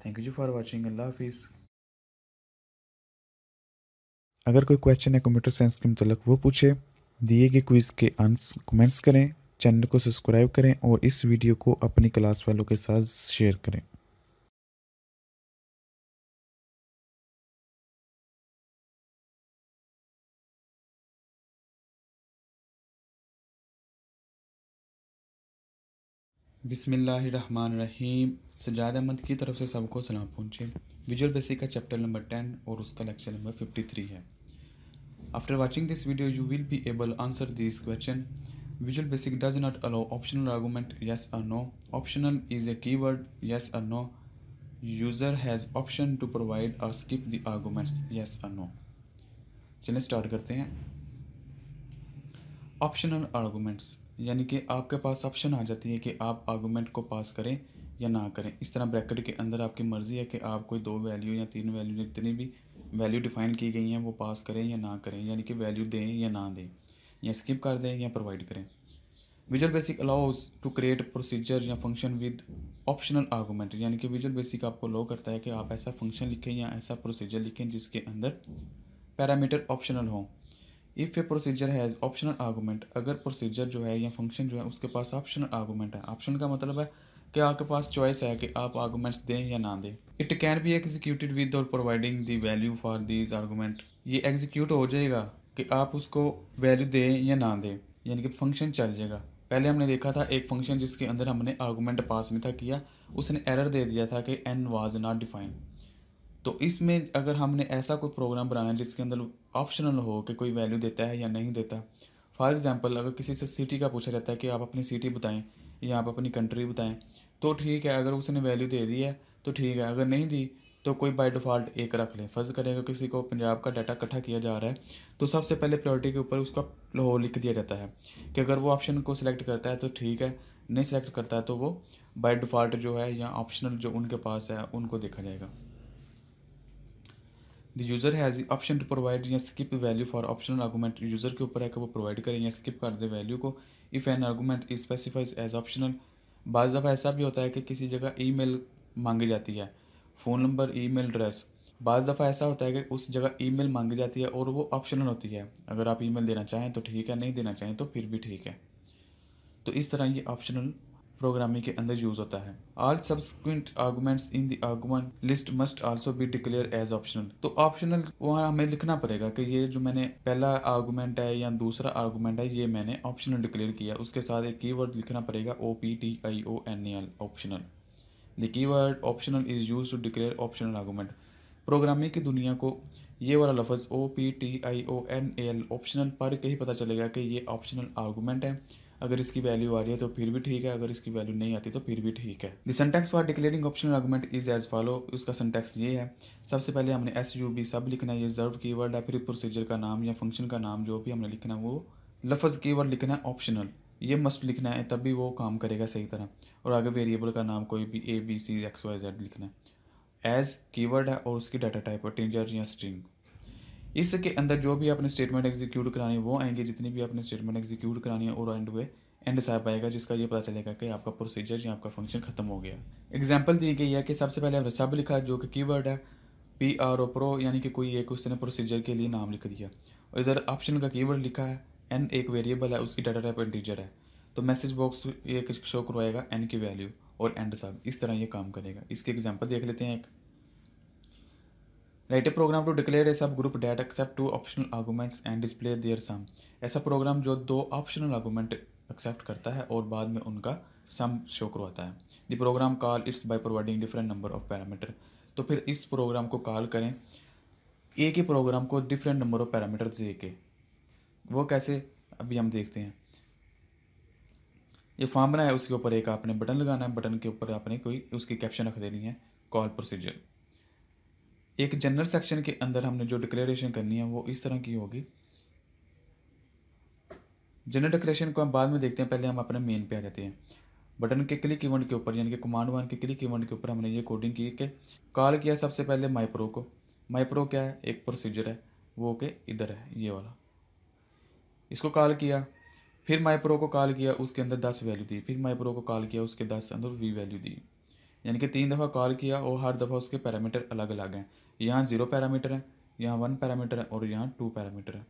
थैंक यू फॉर वॉचिंग अल्लाह हाफिज़ अगर कोई क्वेश्चन है कंप्यूटर साइंस के मतलब वो पूछे दिए गए क्विज़ के आंसर कमेंट्स करें चैनल को सब्सक्राइब करें और इस वीडियो को अपनी क्लास वालों के साथ शेयर करें बिसमीम सजाद अहमद की तरफ से सबको सलाम पहुँचे विजुअल बेसिक का चैप्टर नंबर टेन और उसका लेक्चर नंबर फिफ्टी थ्री है after watching this video you will be able answer this question Visual Basic does not allow optional argument yes or no optional is a keyword yes or no user has option to provide or skip the arguments yes or no चलें स्टार्ट करते हैं ऑप्शनल आर्गूमेंट्स यानी कि आपके पास ऑप्शन आ जाती है कि आप आर्गूमेंट को पास करें या ना करें इस तरह ब्रैकेट के अंदर आपकी मर्ज़ी है कि आप कोई दो वैल्यू या तीन वैल्यू जितनी भी वैल्यू डिफाइन की गई हैं वो पास करें या ना करें यानी कि वैल्यू दें या ना दें या स्किप कर दें या प्रोवाइड करें Visual Basic allows to create procedure या फंक्शन विद ऑप्शनल आर्गूमेंट यानी कि विजुअल बेसिक आपको लो करता है कि आप ऐसा फंक्शन लिखें या ऐसा प्रोसीजर लिखें जिसके अंदर पैरामीटर ऑप्शनल हों if a procedure has optional argument अगर प्रोसीजर जो है या फंक्शन जो है उसके पास ऑप्शनल आर्गूमेंट है ऑप्शन का मतलब है कि आपके पास चॉइस है कि आप आर्गूमेंट्स दें या ना दें it can be executed with और providing the value for these argument ये एग्जीक्यूट हो जाएगा कि आप उसको वैल्यू दें या ना दें यानी कि फंक्शन चल जाएगा पहले हमने देखा था एक फंक्शन जिसके अंदर हमने आर्गूमेंट पास नहीं था किया उसने एरर दे दिया था कि एन वाज नॉट डिफाइंड तो इसमें अगर हमने ऐसा कोई प्रोग्राम बनाया है जिसके अंदर ऑप्शनल हो कि कोई वैल्यू देता है या नहीं देता फॉर एग्ज़ाम्पल अगर किसी से सिटी का पूछा जाता है कि आप अपनी सिटी बताएं या आप अपनी कंट्री बताएं तो ठीक है अगर उसने वैल्यू दे दी है तो ठीक है अगर नहीं दी तो कोई बाय डिफ़ॉल्ट एक रख लें फर्ज करें अगर किसी को पंजाब का डाटा इकट्ठा किया जा रहा है तो सबसे पहले प्रायोरिटी के ऊपर उसका लाहौर लिख दिया जाता है कि अगर वो ऑप्शन को सिलेक्ट करता है तो ठीक है नहीं सिलेक्ट करता है तो वो बाय डिफ़ॉल्ट जो है या ऑप्शनल जो उनके पास है उनको देखा जाएगा the user has the option to provide या skip value for optional argument user के ऊपर है कि वो प्रोवाइड करें या स्किप कर दे वैल्यू को if an argument is specified as optional बाज़ दफ़ा ऐसा भी होता है कि किसी जगह ई मेल मांगी जाती है phone number email address बज़ दफ़ा ऐसा होता है कि उस जगह ई मेल मांगी जाती है और वो ऑप्शनल होती है अगर आप ई मेल देना चाहें तो ठीक है नहीं देना चाहें तो फिर भी ठीक है तो इस तरह ये ऑप्शनल प्रोग्रामिंग के अंदर यूज होता है all subsequent arguments in the argument list must also be declared as optional तो ऑप्शनल वहाँ हमें लिखना पड़ेगा कि ये जो मैंने पहला आर्गूमेंट है या दूसरा आर्गूमेंट है ये मैंने ऑप्शनल डिक्लेयर किया उसके साथ एक की लिखना पड़ेगा O P T I O N A L optional the keyword optional is use to declare optional argument programming की दुनिया को ये वाला लफ्ज़ O P T I O N A L optional पर कहीं ही पता चलेगा कि ये ऑप्शनल आर्गूमेंट है अगर इसकी वैल्यू आ रही है तो फिर भी ठीक है अगर इसकी वैल्यू नहीं आती तो फिर भी ठीक है the syntax for declaring optional argument is as follow उसका सेंटेक्स ये है सबसे पहले हमने एस यू बी सब लिखना है ये रिजर्व की वर्ड है फिर प्रोसीजर का नाम या फंक्शन का नाम जो भी हमने लिखना है वो लफज की वर्ड लिखना है ऑप्शनल ये मस्ट लिखना है तब भी वो काम करेगा सही तरह और आगे वेरिएबल का नाम कोई भी A B C X Y Z लिखना है एज वर्ड है और उसकी डाटा टाइप है टेंजर या स्ट्रिंग इसके अंदर जो भी आपने स्टेटमेंट एग्जीक्यूट करानी है वो आएंगे जितनी भी आपने स्टेटमेंट एग्जीक्यूट करानी है और एंड हुए एंड साहब आएगा जिसका ये पता चलेगा कि आपका प्रोसीजर या आपका फंक्शन खत्म हो गया एग्जाम्पल दी गई है कि सबसे पहले आपने सब लिखा जो कि वर्ड है पी आर ओ प्रो यानी कि कोई एक उसने प्रोसीजर के लिए नाम लिख दिया और इधर ऑप्शन का कीवर्ड लिखा है एन एक वेरिएबल है उसकी डाटा टाइप इंटीजर है तो मैसेज बॉक्स ये शो करवाएगा एन की वैल्यू और एंड साहब इस तरह ये काम करेगा इसकी एग्जाम्पल देख लेते हैं एक write a program to declare a sub group that accept two optional arguments and display their sum ऐसा प्रोग्राम जो दो ऑप्शनल आर्गूमेंट एक्सेप्ट करता है और बाद में उनका सम शो करवाता है the program call its by providing different number of parameter तो फिर इस प्रोग्राम को कॉल करें एक ही प्रोग्राम को डिफरेंट नंबर ऑफ पैरामीटर दे के वो कैसे अभी हम देखते हैं ये फॉर्म बनाया उसके ऊपर एक आपने बटन लगाना है बटन के ऊपर आपने कोई उसकी कैप्शन रख देनी है कॉल प्रोसीजर एक जनरल सेक्शन के अंदर हमने जो डिक्लेरेशन करनी है वो इस तरह की होगी जनरल डिक्लेरेशन को हम बाद में देखते हैं पहले हम अपने मेन पे आ जाते हैं बटन के क्लिक इवेंट के ऊपर यानी कि कमांड वन के क्लिक इवेंट के ऊपर हमने ये कोडिंग की कि कॉल किया सबसे पहले माइप्रो को माइप्रो क्या है एक प्रोसीजर है वो के इधर है ये वाला इसको कॉल किया फिर माइप्रो को कॉल किया उसके अंदर दस वैल्यू दी फिर माइप्रो को कॉल किया उसके दस अंदर वी वैल्यू दी यानी कि तीन दफ़ा कॉल किया और हर दफ़ा उसके पैरामीटर अलग अलग हैं यहाँ ज़ीरो पैरामीटर है यहाँ वन पैरामीटर है और यहाँ टू पैरामीटर है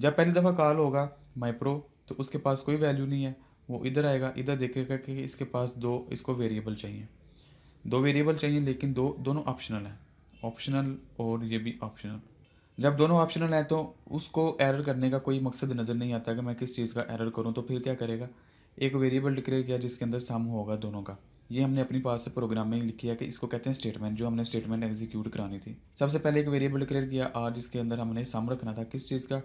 जब पहली दफ़ा कॉल होगा माइप्रो तो उसके पास कोई वैल्यू नहीं है वो इधर आएगा इधर देखेगा कि इसके पास दो इसको वेरिएबल चाहिए दो वेरिएबल चाहिए लेकिन दो दोनों ऑप्शनल हैं ऑप्शनल और ये भी ऑप्शनल जब दोनों ऑप्शनल हैं तो उसको एरर करने का कोई मकसद नज़र नहीं आता कि मैं किस चीज़ का एरर करूँ तो फिर क्या करेगा एक वेरिएबल डिक्लेयर किया जिसके अंदर सम होगा दोनों का ये हमने अपनी पास से प्रोग्राम में लिखी है कि इसको कहते हैं स्टेटमेंट जो हमने स्टेटमेंट एग्जीक्यूट करानी थी सबसे पहले एक वेरिएबल डिक्लेयर किया आर जिसके अंदर हमने सम रखना था किस चीज़ का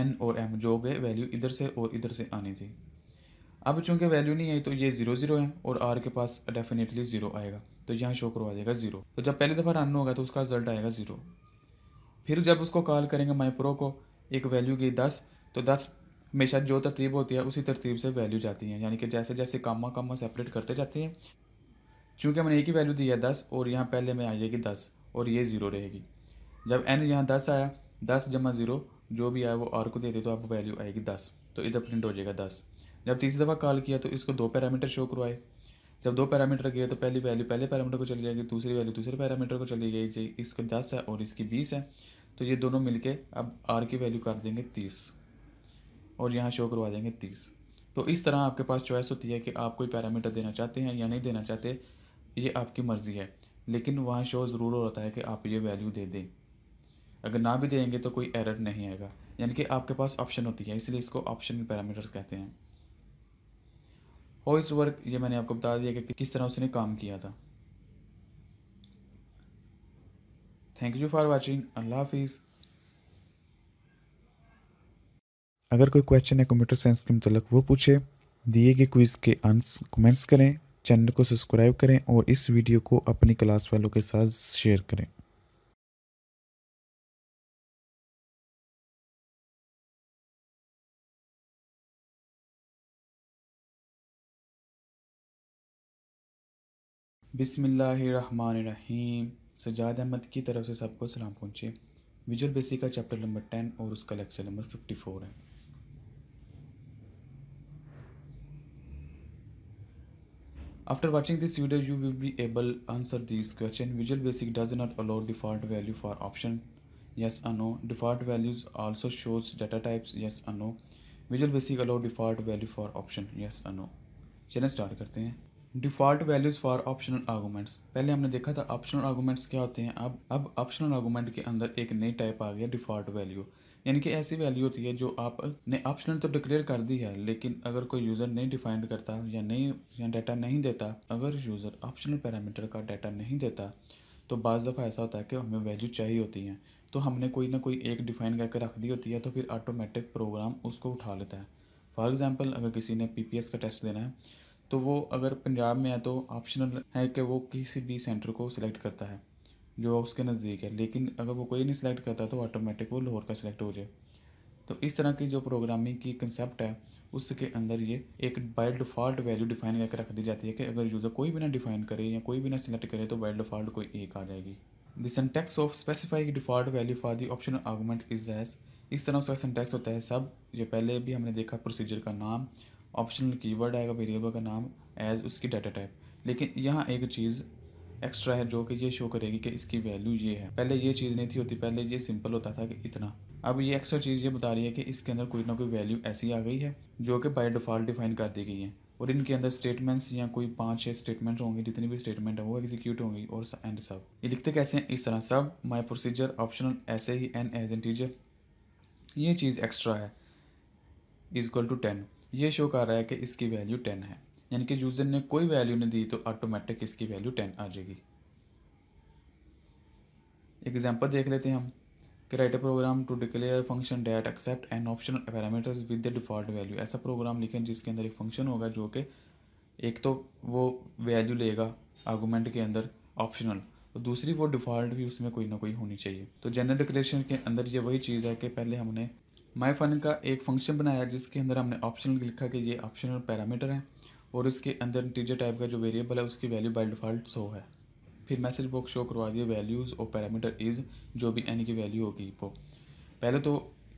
एन और एम जो गए वैल्यू इधर से और इधर से आनी थी अब चूंकि वैल्यू नहीं आई तो ये जीरो जीरो है और आर के पास डेफिनेटली जीरो आएगा तो यहाँ शो करवा देगा जीरो तो जब पहली दफ़ा रन होगा तो उसका रिजल्ट आएगा जीरो फिर जब उसको कॉल करेंगे माई प्रो को एक वैल्यू गई दस तो दस हमेशा जो तरतीब होती है उसी तरतीब से वैल्यू जाती है यानी कि जैसे जैसे कामा कामा सेपरेट करते जाते हैं चूँकि हमने एक ही वैल्यू दी है दस और यहाँ पहले में आई जाएगी दस और ये ज़ीरो रहेगी जब एन यहाँ दस आया दस जमा ज़ीरो जो भी आया वो आर को दे दे तो आपको वैल्यू आएगी दस तो इधर प्रिंट हो जाएगा दस जब तीसरी दफ़ा कॉल किया तो इसको दो पैरामीटर शो करवाए जब दो पैरामीटर गए तो पहली वैल्यू पहले पैरामीटर को चली जाएगी दूसरी वैल्यू दूसरे पैरामीटर को चली जाएगी इसकी दस है और इसकी बीस है तो ये दोनों मिलके अब आर की वैल्यू कर देंगे तीस और यहाँ शो करवा देंगे तीस तो इस तरह आपके पास चॉइस होती है कि आप कोई पैरामीटर देना चाहते हैं या नहीं देना चाहते ये आपकी मर्ज़ी है लेकिन वहाँ शो ज़रूर होता है कि आप ये वैल्यू दे दें अगर ना भी देंगे तो कोई एरर नहीं आएगा यानी कि आपके पास ऑप्शन होती है इसलिए इसको ऑप्शन पैरामीटर्स कहते हैं वॉइस वर्क ये मैंने आपको बता दिया कि किस तरह उसने काम किया था थैंक यू फॉर वॉचिंग अल्लाह हाफिज़ अगर कोई क्वेश्चन है कंप्यूटर साइंस के मतलब वो पूछे दिए गए क्विज़ के आंसर कमेंट्स करें चैनल को सब्सक्राइब करें और इस वीडियो को अपनी क्लास वालों के साथ शेयर करें बिसमीम सजाद अहमद की तरफ से सबको सलाम पहुँचे विजुअल बेसिक का चैप्टर नंबर टेन और उसका लेक्चर नंबर फिफ्टी फोर है After watching this video, you will be able to answer this question. Visual Basic does not allow default value for option yes or no. Default values also shows data types yes or no. Visual Basic allow default value for option yes or no. चलें स्टार्ट करते हैं default values for optional arguments पहले हमने देखा था ऑप्शनल आर्गूमेंट्स क्या होते हैं अब अब ऑप्शनल आर्गूमेंट के अंदर एक नई टाइप आ गया डिफ़ॉल्ट वैल्यू यानी कि ऐसी वैल्यू होती है जो आपने ऑप्शनल तो डिक्लेयर कर दी है लेकिन अगर कोई यूज़र नहीं डिफाइंड करता या नहीं या डाटा नहीं देता अगर यूज़र ऑप्शनल पैरामीटर का डाटा नहीं देता तो बज़ दफ़ा ऐसा होता है कि हमें वैल्यू चाहिए होती है तो हमने कोई ना कोई एक डिफाइन करके रख दी होती है तो फिर ऑटोमेटिक प्रोग्राम उसको उठा लेता है फॉर एग्ज़ाम्पल अगर किसी ने पी का टेस्ट देना है तो वो अगर पंजाब में है तो ऑप्शनल है कि वो किसी भी सेंटर को सिलेक्ट करता है जो उसके नज़दीक है लेकिन अगर वो कोई नहीं सिलेक्ट करता तो ऑटोमेटिक वो लाहौर का सिलेक्ट हो जाए तो इस तरह की जो प्रोग्रामिंग की कंसेप्ट है उसके अंदर ये एक बाय डिफ़ॉल्ट वैल्यू डिफाइन करके रख दी जाती है कि अगर यूज़र कोई भी ना डिफाइन करे या कोई भी ना सिलेक्ट करे तो बाई डिफ़ॉल्ट कोई एक आ जाएगी the syntax of specified default value for the option argument is as इस तरह उसका सेंटेक्स होता है सब ये पहले भी हमने देखा प्रोसीजर का नाम ऑप्शनल कीवर्ड आएगा वेरिएबल का नाम एज उसकी डाटा टाइप लेकिन यहाँ एक चीज़ एक्स्ट्रा है जो कि ये शो करेगी कि इसकी वैल्यू ये है पहले ये चीज़ नहीं थी होती पहले ये सिंपल होता था कि इतना अब ये एक्स्ट्रा चीज़ ये बता रही है कि इसके अंदर कोई ना कोई वैल्यू ऐसी आ गई है जो कि बाई डिफ़ॉल्ट डिफाइन कर दी गई है और इनके अंदर स्टेटमेंट्स या कोई पाँच छः स्टेटमेंट होंगे जितनी भी स्टेटमेंट है वो एग्जीक्यूट होंगी और एंड सब ये लिखते कैसे हैं इस तरह सब माई प्रोसीजर ऑप्शनल ऐसे ही एन एज एन टीजर ये चीज़ एक्स्ट्रा है इक्वल टू टेन ये शो कर रहा है कि इसकी वैल्यू टेन है यानी कि यूज़र ने कोई वैल्यू नहीं दी तो ऑटोमेटिक इसकी वैल्यू टेन आ जाएगी एग्जाम्पल देख लेते हैं हम कि write program to declare function that accept and optional parameters with the default value ऐसा प्रोग्राम लिखें जिसके अंदर एक फंक्शन होगा जो कि एक तो वो वैल्यू लेगा आर्गूमेंट के अंदर ऑप्शनल और तो दूसरी वो डिफ़ॉल्ट भी उसमें कोई ना कोई होनी चाहिए तो जनरल डिक्लेशन के अंदर ये वही चीज़ है कि पहले हमने माई फन का एक फंक्शन बनाया जिसके अंदर हमने ऑप्शनल लिखा कि ये ऑप्शनल पैरामीटर है और उसके अंदर इंटीजर टाइप का जो वेरिएबल है उसकी वैल्यू बाई डिफ़ॉल्ट सो है फिर मैसेज बॉक्स शो करवा दिए वैल्यूज़ और पैरामीटर इज़ जो भी एनी की वैल्यू होगी वो पहले तो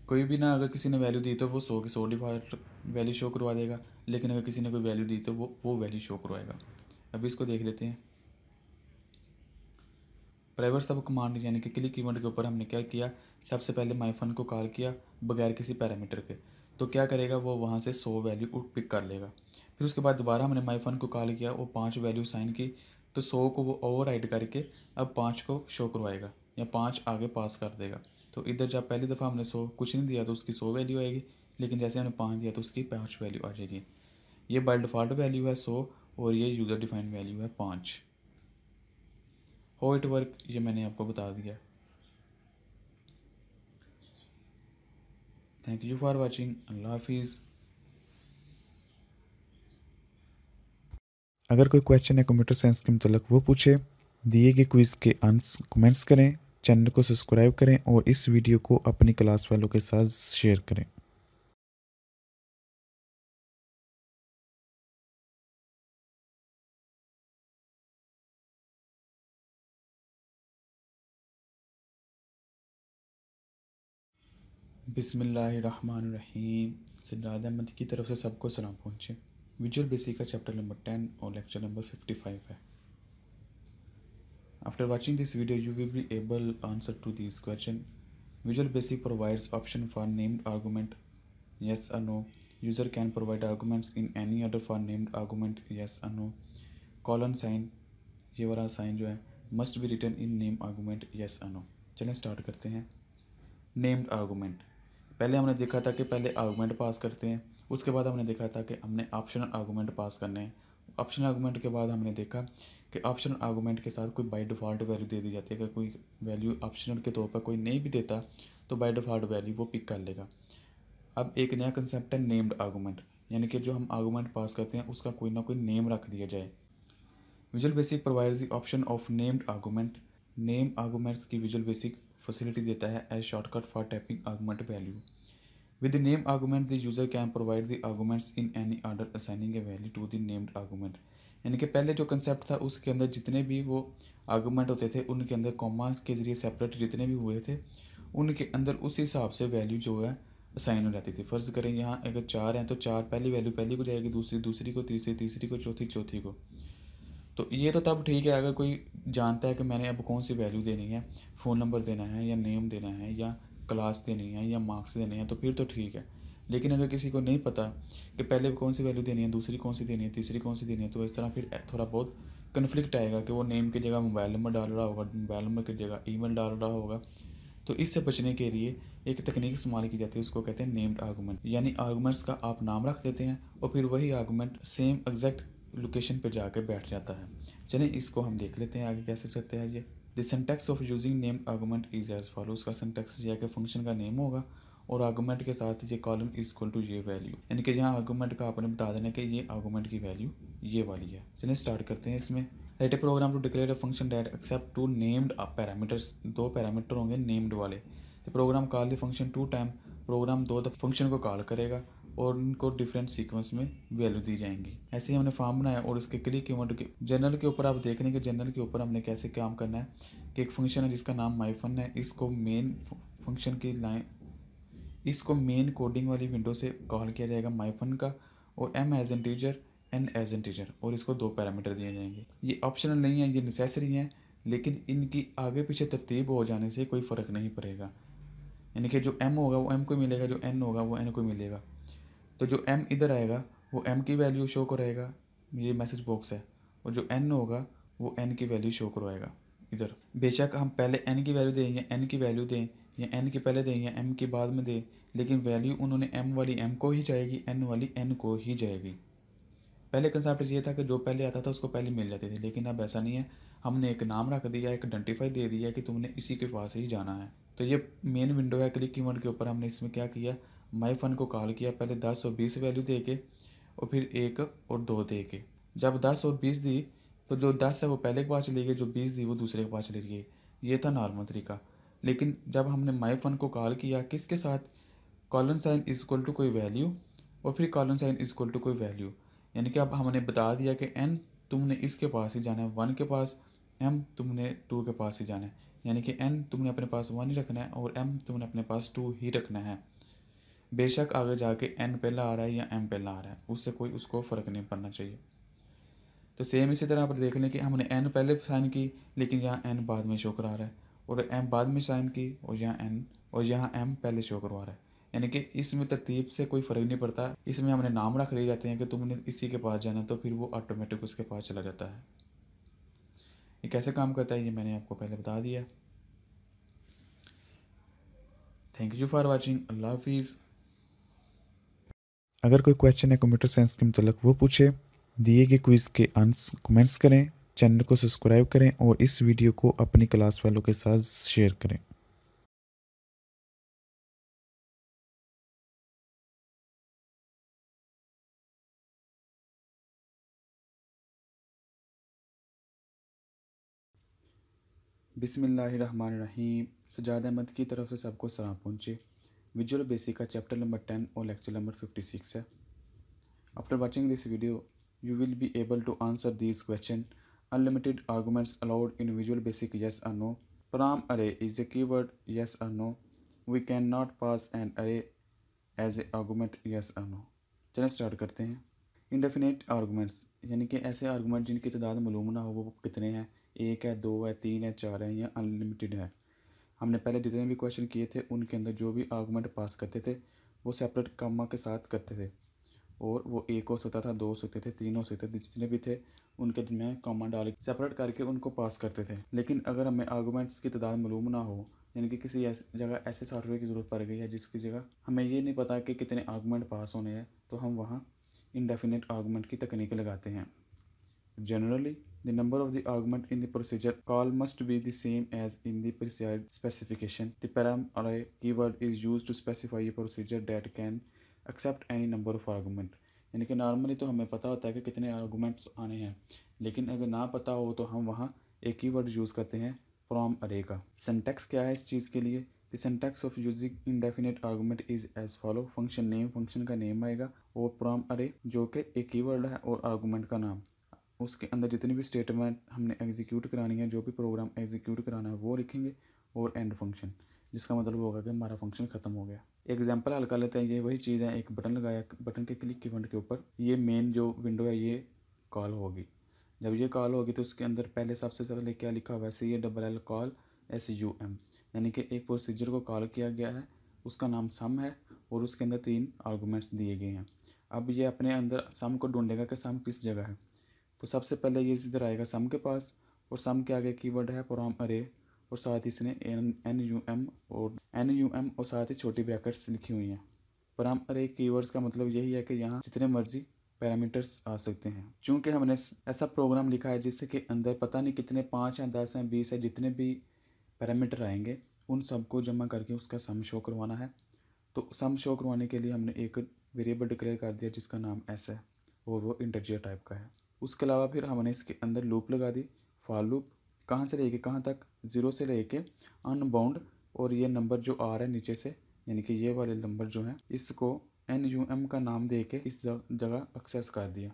कोई भी ना अगर किसी ने वैल्यू दी तो वो सौ की सौ डिफ़ॉल्ट वैल्यू शो करवा देगा लेकिन अगर किसी ने कोई वैल्यू दी तो वो वो वैल्यू शो करवाएगा अभी इसको देख लेते हैं प्राइवेट सब कमांड यानी कि क्लिक इवेंट के ऊपर हमने क्या किया सबसे पहले माइफन को कॉल किया बगैर किसी पैरामीटर के तो क्या करेगा वो वहाँ से सौ वैल्यू पिक कर लेगा फिर उसके बाद दोबारा हमने माई फन को कॉल किया वो पाँच वैल्यू साइन की तो सौ को वो ओवर करके अब पाँच को शो करवाएगा या पाँच आगे पास कर देगा तो इधर जब पहली दफ़ा हमने सौ कुछ नहीं दिया तो उसकी सौ वैल्यू आएगी लेकिन जैसे हमने पाँच दिया तो उसकी पाँच वैल्यू आ जाएगी ये बाई डिफ़ॉल्ट वैल्यू है सौ और ये यूज़र डिफाइंड वैल्यू है पाँच हो इट वर्क ये मैंने आपको बता दिया थैंक यू फॉर वॉचिंग अल्लाह हाफिज़ अगर कोई क्वेश्चन है कंप्यूटर साइंस के मतलब वो पूछे दिए गए क्विज़ के आंस कमेंट्स करें चैनल को सब्सक्राइब करें और इस वीडियो को अपनी क्लास वालों के साथ शेयर करें बिसमीम सिद्धार्थ अहमद की तरफ से सबको सलाम पहुँचे विजुअल बेसिक का चैप्टर नंबर टेन और लेक्चर नंबर फिफ्टी फाइव है after watching this video you will be able answer to this question Visual Basic provides option for named argument yes or no user can provide arguments in any other for named argument yes or no colon sign ये वाला साइन जो है must be return in name argument yes or no चलें स्टार्ट करते हैं नेम्ड आर्गूमेंट पहले हमने देखा था कि पहले आर्गूमेंट पास करते हैं उसके बाद हमने देखा था कि हमने ऑप्शनल आर्गूमेंट पास करने हैं ऑप्शनल आर्गूमेंट के बाद हमने देखा कि ऑप्शनल आर्गूमेंट के साथ कोई बाई डिफ़ॉल्ट वैल्यू दे दी जाती है अगर कोई वैल्यू ऑप्शनल के तौर पर कोई नहीं भी देता तो बाई डिफ़ॉल्ट वैल्यू वो पिक कर लेगा अब एक नया कंसेप्ट है नेम्ड आर्गूमेंट यानी कि जो हम आर्गूमेंट पास करते हैं उसका कोई ना कोई नेम रख दिया जाए Visual Basic provides the option of named argument name arguments की विजुअल बेसिक फैसिलिटी देता है as shortcut for typing argument value With the name argument, the user can provide the arguments in any order assigning a value to the named argument. यानी कि पहले जो कंसेप्ट था उसके अंदर जितने भी वो आर्गूमेंट होते थे उनके अंदर कॉमास के जरिए सेपरेट जितने भी हुए थे उनके अंदर उस हिसाब से वैल्यू जो है असाइन हो जाती थी फ़र्ज़ करें यहाँ अगर चार हैं तो चार पहली वैल्यू पहली को जाएगी दूसरी दूसरी को तीसरी तीसरी को चौथी चौथी को तो ये तो तब ठीक है अगर कोई जानता है कि मैंने अब कौन सी वैल्यू देनी है फ़ोन नंबर देना है या नेम देना है या क्लास देनी है या मार्क्स देने हैं तो फिर तो ठीक है लेकिन अगर किसी को नहीं पता कि पहले कौन सी वैल्यू देनी है दूसरी कौन सी देनी है तीसरी कौन सी देनी है तो इस तरह फिर थोड़ा बहुत कन्फ्लिक्ट आएगा कि वो नेम की जगह मोबाइल नंबर डाल रहा होगा मोबाइल नंबर की जगह ईमेल डाल रहा होगा तो इससे बचने के लिए एक तकनीक इस्तेमाल की जाती है उसको कहते हैं नेम्ड आर्गूमेंट यानी आर्गूमेंट्स का आप नाम रख देते हैं और फिर वही आर्गूमेंट सेम एग्जैक्ट लोकेशन पर जाकर बैठ जाता है चलिए इसको हम देख लेते हैं आगे कैसे चलते हैं ये the syntax of using name argument is as follow उसका सिंटेक्स यह कि फंक्शन का नेम होगा और आर्गूमेंट के साथ ये कॉलम इज इक्वल टू ये वैल्यू यानी कि जहाँ आर्गूमेंट का आपने बता देना कि ये आर्गूमेंट की वैल्यू ये वाली है चलिए स्टार्ट करते हैं इसमें write a program to declare a function that accept two named parameters दो पैरामीटर होंगे नेम्ड वाले तो program call the function two time program दो द फंक्शन को कॉल करेगा और उनको डिफरेंट सीक्वेंस में वैल्यू दी जाएंगी ऐसे ही हमने फॉर्म बनाया और इसके क्लिक इवेंट के जनरल के ऊपर आप देख रहे हैं कि जनरल के ऊपर हमने कैसे काम करना है कि एक फंक्शन है जिसका नाम माइफन है इसको मेन फंक्शन की लाइन इसको मेन कोडिंग वाली विंडो से कॉल किया जाएगा माइफन का और M as integer N as integer और इसको दो पैरामीटर दिए जाएंगे ये ऑप्शनल नहीं है ये नेसेसरी है लेकिन इनकी आगे पीछे तरतीब हो जाने से कोई फ़र्क नहीं पड़ेगा यानी कि जो एम होगा वो एम को मिलेगा जो एन होगा वो एन को मिलेगा तो जो एम इधर आएगा वो एम की वैल्यू शो करेगा ये मैसेज बॉक्स है और जो एन होगा वो एन की वैल्यू शो करवाएगा इधर बेशक हम पहले एन की वैल्यू दें या एन की वैल्यू दें या एन के पहले दें या एम के बाद में दें लेकिन वैल्यू उन्होंने एम वाली एम को ही जाएगी एन वाली एन को ही जाएगी पहले कंसेप्ट ये था कि जो पहले आता था उसको पहले मिल जाते थे लेकिन अब ऐसा नहीं है हमने एक नाम रख दिया एक आइडेंटिफाई दे दिया कि तुमने इसी के पास ही जाना है तो ये मेन विंडो है क्लिक कीवर्ड के ऊपर हमने इसमें क्या किया माई फन को कॉल किया पहले दस और बीस वैल्यू दे के और फिर एक और दो दे के जब दस और बीस दी तो जो दस है वो पहले के पास चली गई जो बीस दी वो दूसरे के पास चली गई ये था नॉर्मल तरीका लेकिन जब हमने माई फन को कॉल किया किसके साथ colon sign is equal to कोई वैल्यू और फिर colon sign is equal to कोई वैल्यू यानी कि अब हमने बता दिया कि एन तुमने इसके पास ही जाना है वन के पास एम तुमने टू के पास ही जाना है यानी कि एन तुमने अपने पास वन ही रखना है और एम तुमने अपने पास टू ही रखना है बेशक आगे जाके एन पहला आ रहा है या एम पहला आ रहा है उससे कोई उसको फ़र्क नहीं पड़ना चाहिए तो सेम इसी तरह पर देख लें कि हमने एन पहले साइन की लेकिन यहाँ एन बाद में शो करा रहा है और एम बाद में साइन की और यहाँ एन और यहाँ एम पहले शो करवा रहा है यानी कि इसमें तरतीब से कोई फ़र्क नहीं पड़ता इसमें हमने नाम रख दिए जाते हैं कि तुमने इसी के पास जाना तो फिर वो ऑटोमेटिक उसके पास चला जाता है ये कैसे काम करता है ये मैंने आपको पहले बता दिया थैंक यू फॉर वॉचिंग अल्लाह हाफिज़ अगर कोई क्वेश्चन है कंप्यूटर साइंस के मतलब वो पूछे दिए गए क्विज़ के आंसर कमेंट्स करें चैनल को सब्सक्राइब करें और इस वीडियो को अपनी क्लास वालों के साथ शेयर करें बिसमीम सजाद अहमद की तरफ से सबको सलाम पहुँचे विजुअल बेसिक का चैप्टर नंबर टेन और लेक्चर नंबर फिफ्टी सिक्स है after watching this video you will be able to answer this question unlimited arguments allowed in Visual Basic yes or no ParamArray is a keyword yes or no we can not pass an array as a argument yes or no चलें स्टार्ट करते हैं इंडेफिनेट आर्गूमेंट्स यानी कि ऐसे आर्गूमेंट जिनकी तादाद मलूम ना हो वो कितने हैं एक है दो है तीन है चार है या अनलिमिटेड है हमने पहले जितने भी क्वेश्चन किए थे उनके अंदर जो भी आर्गूमेंट पास करते थे वो सेपरेट कामा के साथ करते थे और वो एक हो सकता था दो हो सकते थे तीन हो सकते थे जितने भी थे उनके दिन में कॉमा डाल सेपरेट करके उनको पास करते थे लेकिन अगर हमें आर्गूमेंट्स की तादाद मालूम ना हो यानी कि किसी ऐस, जगह ऐसे सॉफ्टवेयर की ज़रूरत पड़ गई है जिसकी जगह हमें ये नहीं पता कि कितने आर्गूमेंट पास होने हैं तो हम वहाँ इनडेफिनेट आर्गूमेंट की तकनीक लगाते हैं Generally, the number of the argument in the procedure call must be the same as in the prescribed specification. The param array keyword is used to specify a procedure that can accept any number of argument. यानी कि नॉर्मली तो हमें पता होता है कि कितने आर्गूमेंट्स आने हैं लेकिन अगर ना पता हो तो हम वहाँ एक ही वर्ड यूज़ करते हैं फ्रॉम अरे का सेंटेक्स क्या है इस चीज़ के लिए the syntax of using indefinite argument is as follow function name function का नेम आएगा और फ्रॉम अरे जो कि एक ही वर्ड है और आर्गूमेंट का नाम उसके अंदर जितनी भी स्टेटमेंट हमने एग्जीक्यूट करानी है जो भी प्रोग्राम एग्जीक्यूट कराना है वो लिखेंगे और एंड फंक्शन जिसका मतलब होगा कि हमारा फंक्शन खत्म हो गया एग्जाम्पल हल कर लेते हैं ये वही चीज़ है एक बटन लगाया बटन के क्लिक इवेंट के ऊपर ये मेन जो विंडो है ये कॉल होगी जब ये कॉल होगी तो उसके अंदर पहले सबसे पहले क्या लिखा हुआ है C A double L call S U M यानी कि एक प्रोसीजर को कॉल किया गया है उसका नाम सम है और उसके अंदर तीन आर्गूमेंट्स दिए गए हैं अब ये अपने अंदर सम को ढूंढेगा कि सम किस जगह है तो सबसे पहले ये इधर आएगा सम के पास और सम के आगे कीवर्ड है प्रोम अरे और साथ ही इसने एन एन यू एम और एन यू एम और साथ ही छोटी ब्रैकेट्स लिखी हुई हैं प्रोम अरे कीवर्ड्स का मतलब यही है कि यहाँ जितने मर्जी पैरामीटर्स आ सकते हैं क्योंकि हमने ऐसा प्रोग्राम लिखा है जिसके अंदर पता नहीं कितने पाँच हैं दस हैं बीस हैं जितने भी पैरामीटर आएंगे उन सबको जमा करके उसका सम शो करवाना है तो सम शो करवाने के लिए हमने एक वेरिएबल डिक्लेयर कर दिया जिसका नाम एस है और वो इंटरजियर टाइप का है उसके अलावा फिर हमने इसके अंदर लूप लगा दी फॉर लूप कहाँ से रहेगी कहाँ तक ज़ीरो से रह के अनबाउंड और ये नंबर जो आ रहा है नीचे से यानी कि ये वाले नंबर जो हैं इसको एन यू एम का नाम दे के इस जगह एक्सेस कर दिया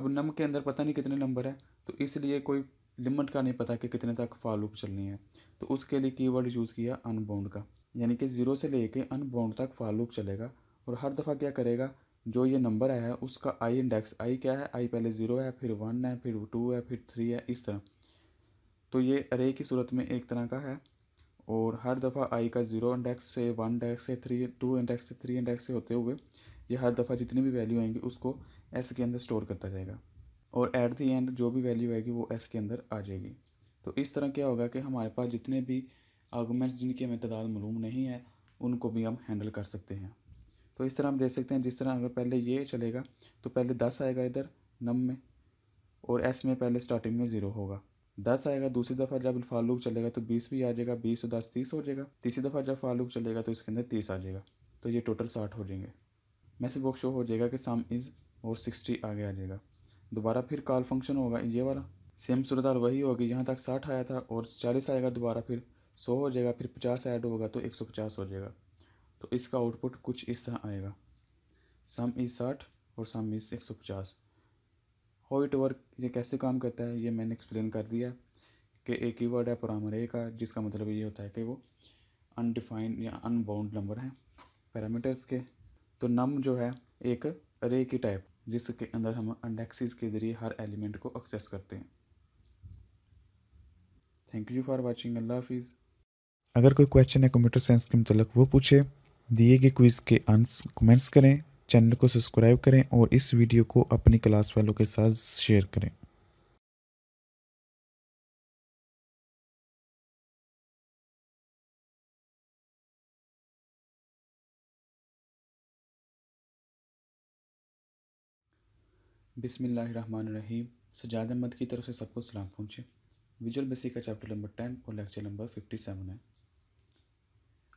अब नम के अंदर पता नहीं कितने नंबर है तो इसलिए कोई लिमिट का नहीं पता कि कितने तक फॉर लूप चलनी है तो उसके लिए कीवर्ड यूज़ किया अनबाउंड का यानी कि ज़ीरो से ले कर अनबाउंड तक फॉर लूप चलेगा और हर दफ़ा क्या करेगा जो ये नंबर आया है उसका आई इंडेक्स आई क्या है आई पहले ज़ीरो है फिर वन है फिर टू है फिर थ्री है इस तरह तो ये अरे की सूरत में एक तरह का है और हर दफ़ा आई का ज़ीरो इंडेक्स से वन इंडेक्स से थ्री टू इंडेक्स से थ्री इंडेक्स से होते हुए ये हर दफ़ा जितनी भी वैल्यू आएंगी उसको एस के अंदर स्टोर करता जाएगा और एट दी एंड जो भी वैल्यू आएगी वो एस के अंदर आ जाएगी तो इस तरह क्या होगा कि हमारे पास जितने भी आर्गूमेंट्स जिनकी हमें तादाद मालूम नहीं है उनको भी हम हैंडल कर सकते हैं तो इस तरह हम देख सकते हैं जिस तरह अगर पहले ये चलेगा तो पहले दस आएगा इधर नम में और एस में पहले स्टार्टिंग में ज़ीरो होगा दस आएगा दूसरी दफ़ा जब फालूक चलेगा तो बीस भी आ जाएगा बीस और तो दस तीस हो जाएगा तीसरी दफ़ा जब फालूक चलेगा तो इसके अंदर तीस आ जाएगा तो ये टोटल साठ हो जाएंगे मैसेज बॉक्स शो हो जाएगा कि सम इज़ और सिक्सटी आगे आ जाएगा दोबारा फिर कॉल फंक्शन होगा ये वाला सेम सूरत वही होगी यहाँ तक साठ आया था और चालीस आएगा दोबारा फिर सौ हो जाएगा फिर पचास ऐड होगा तो एक सौ पचास हो जाएगा तो इसका आउटपुट कुछ इस तरह आएगा सम इज साठ और सम इज एक सौ पचास इट वर्क ये कैसे काम करता है ये मैंने एक्सप्लेन कर दिया कि एक ही वर्ड है प्रामरे का जिसका मतलब ये होता है कि वो अनडिफाइंड या अनबाउंड नंबर हैं पैरामीटर्स के तो नम जो है एक अरे की टाइप जिसके अंदर हम इंडेक्सेस के ज़रिए हर एलिमेंट को एक्सेस करते हैं थैंक यू फॉर वॉचिंग अल्लाह हाफिज़ अगर कोई क्वेश्चन है कंप्यूटर साइंस के मतलब वो पूछे दिए गए क्विज़ के आंसर कमेंट्स करें चैनल को सब्सक्राइब करें और इस वीडियो को अपनी क्लास वालों के साथ शेयर करें बिसमीम सजाद अहमद की तरफ से सबको सलाम पहुँचे विजुअल बेसिक का चैप्टर नंबर टेन और लेक्चर नंबर फिफ्टी सेवन है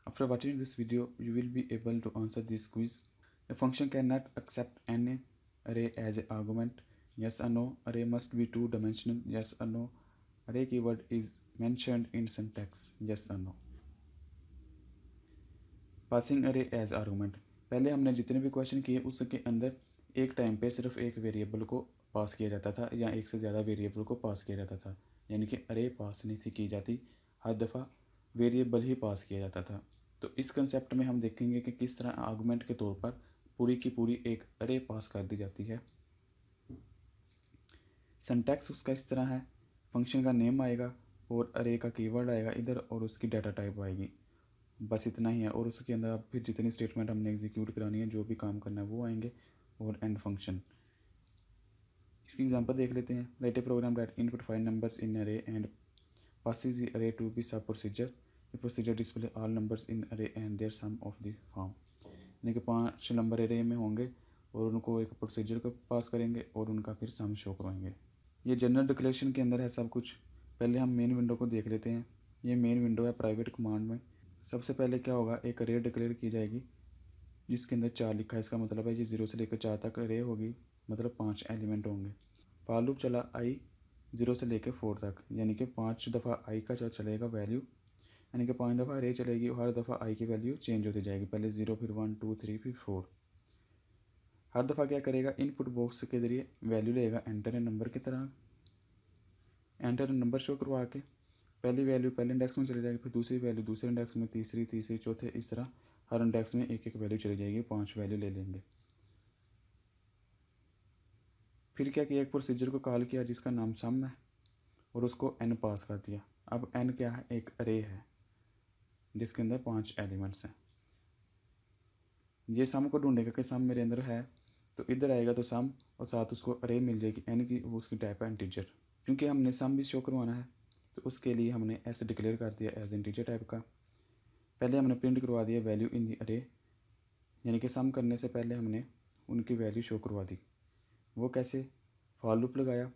After watching this video, you will be able to answer this quiz. A function cannot accept any array as an argument. Yes or no, array must be two-dimensional. Yes or no, array keyword is mentioned in syntax. Yes or no. Passing array as argument पहले हमने जितने भी क्वेश्चन किए उसके अंदर एक टाइम पे सिर्फ एक वेरिएबल को पास किया जाता था या एक से ज़्यादा वेरिएबल को पास किया जाता था यानी कि अरे पास नहीं थी की जाती हर दफ़ा वेरिएबल ही पास किया जाता था तो इस कंसेप्ट में हम देखेंगे कि किस तरह आर्गूमेंट के तौर पर पूरी की पूरी एक अरे पास कर दी जाती है सेंटेक्स उसका इस तरह है फंक्शन का नेम आएगा और अरे का कीवर्ड आएगा इधर और उसकी डाटा टाइप आएगी बस इतना ही है और उसके अंदर आप फिर जितनी स्टेटमेंट हमने एग्जीक्यूट करानी है जो भी काम करना है वो आएंगे और एंड फंक्शन इसकी एग्जांपल देख लेते हैं write program that input file numbers in array and passes array to be sub procedure The procedure display all numbers in array and their sum of the form यानी कि पांच नंबर एरे में होंगे और उनको एक प्रोसीजर को पास करेंगे और उनका फिर सम शो करवाएंगे ये जनरल डिक्लेरेशन के अंदर है सब कुछ पहले हम मेन विंडो को देख लेते हैं ये मेन विंडो है प्राइवेट कमांड में सबसे पहले क्या होगा एक रे डिक्लेयर की जाएगी जिसके अंदर चार लिखा है इसका मतलब है ये जीरो से लेकर चार तक रे होगी मतलब पाँच एलिमेंट होंगे फालूप चला आई ज़ीरो से लेकर फोर तक यानी कि पाँच दफ़ा आई का जो चलेगा वैल्यू यानी कि पाँच दफ़ा रे चलेगी और हर दफ़ा आई की वैल्यू चेंज होती जाएगी पहले ज़ीरो फिर वन टू थ्री फिर फोर हर दफ़ा क्या करेगा इनपुट बॉक्स के ज़रिए वैल्यू लेगा एंटर नंबर की तरह एंटर नंबर शो करवा के पहली वैल्यू पहले इंडेक्स में चली जाएगी फिर दूसरी वैल्यू दूसरे इंडेक्स में तीसरी तीसरी चौथे इस तरह हर इंडेक्स में एक एक वैल्यू चली जाएगी पांच वैल्यू ले लेंगे फिर क्या किया एक प्रोसीजर को कॉल किया जिसका नाम सम है और उसको एन पास कर दिया अब एन क्या है एक अरे है जिसके अंदर पांच एलिमेंट्स हैं ये सम को ढूंढेगा कि सम मेरे अंदर है तो इधर आएगा तो सम और साथ उसको अरे मिल जाएगी यानी कि वो उसकी टाइप है इंटीजर क्योंकि हमने सम भी शो करवाना है तो उसके लिए हमने ऐसे डिक्लेयर कर दिया एज इंटीजर टाइप का पहले हमने प्रिंट करवा दिया वैल्यू इन दी अरे यानी कि सम करने से पहले हमने उनकी वैल्यू शो करवा दी वो कैसे फॉल लूप लगाया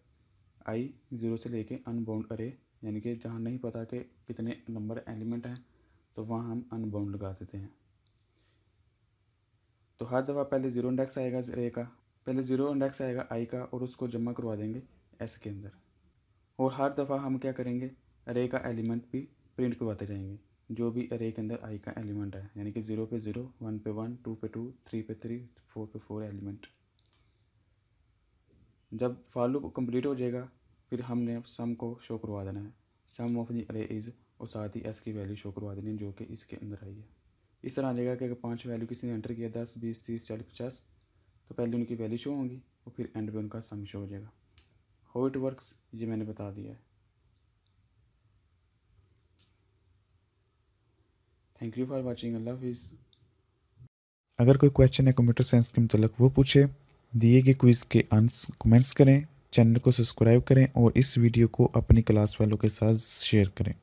आई ज़ीरो से लेके अनबाउंड अरे यानी कि जहाँ नहीं पता कि कितने नंबर एलिमेंट हैं तो वहाँ हम अनबाउंड लगा देते हैं तो हर दफ़ा पहले ज़ीरो इंडेक्स आएगा रे का पहले ज़ीरो इंडेक्स आएगा आई का और उसको जमा करवा देंगे एस के अंदर और हर दफ़ा हम क्या करेंगे अरे का एलिमेंट भी प्रिंट करवाते जाएंगे जो भी अरे के अंदर आई का एलिमेंट है यानी कि ज़ीरो पे ज़ीरो वन पे वन टू पे टू थ्री पे थ्री फोर पे फोर एलिमेंट जब फॉलो कंप्लीट हो जाएगा फिर हमने सम को शो करवा देना है sum of the array is और साथ ही एस की वैल्यू शो करवा देनी है जो कि इसके अंदर आई है इस तरह आ जाएगा कि अगर पाँच वैल्यू किसी ने एंटर किया दस बीस तीस चालीस पचास तो पहले उनकी वैल्यू शो होंगी और फिर एंड में उनका सम शो हो जाएगा हो इट वर्क्स ये मैंने बता दिया है थैंक यू फॉर वॉचिंग अल्लाह हाफिज़ अगर कोई क्वेश्चन है कंप्यूटर साइंस के मतलब वो पूछे दिए गए क्विज़ के आंस कमेंट्स करें चैनल को सब्सक्राइब करें और इस वीडियो को अपनी क्लास वालों के साथ शेयर करें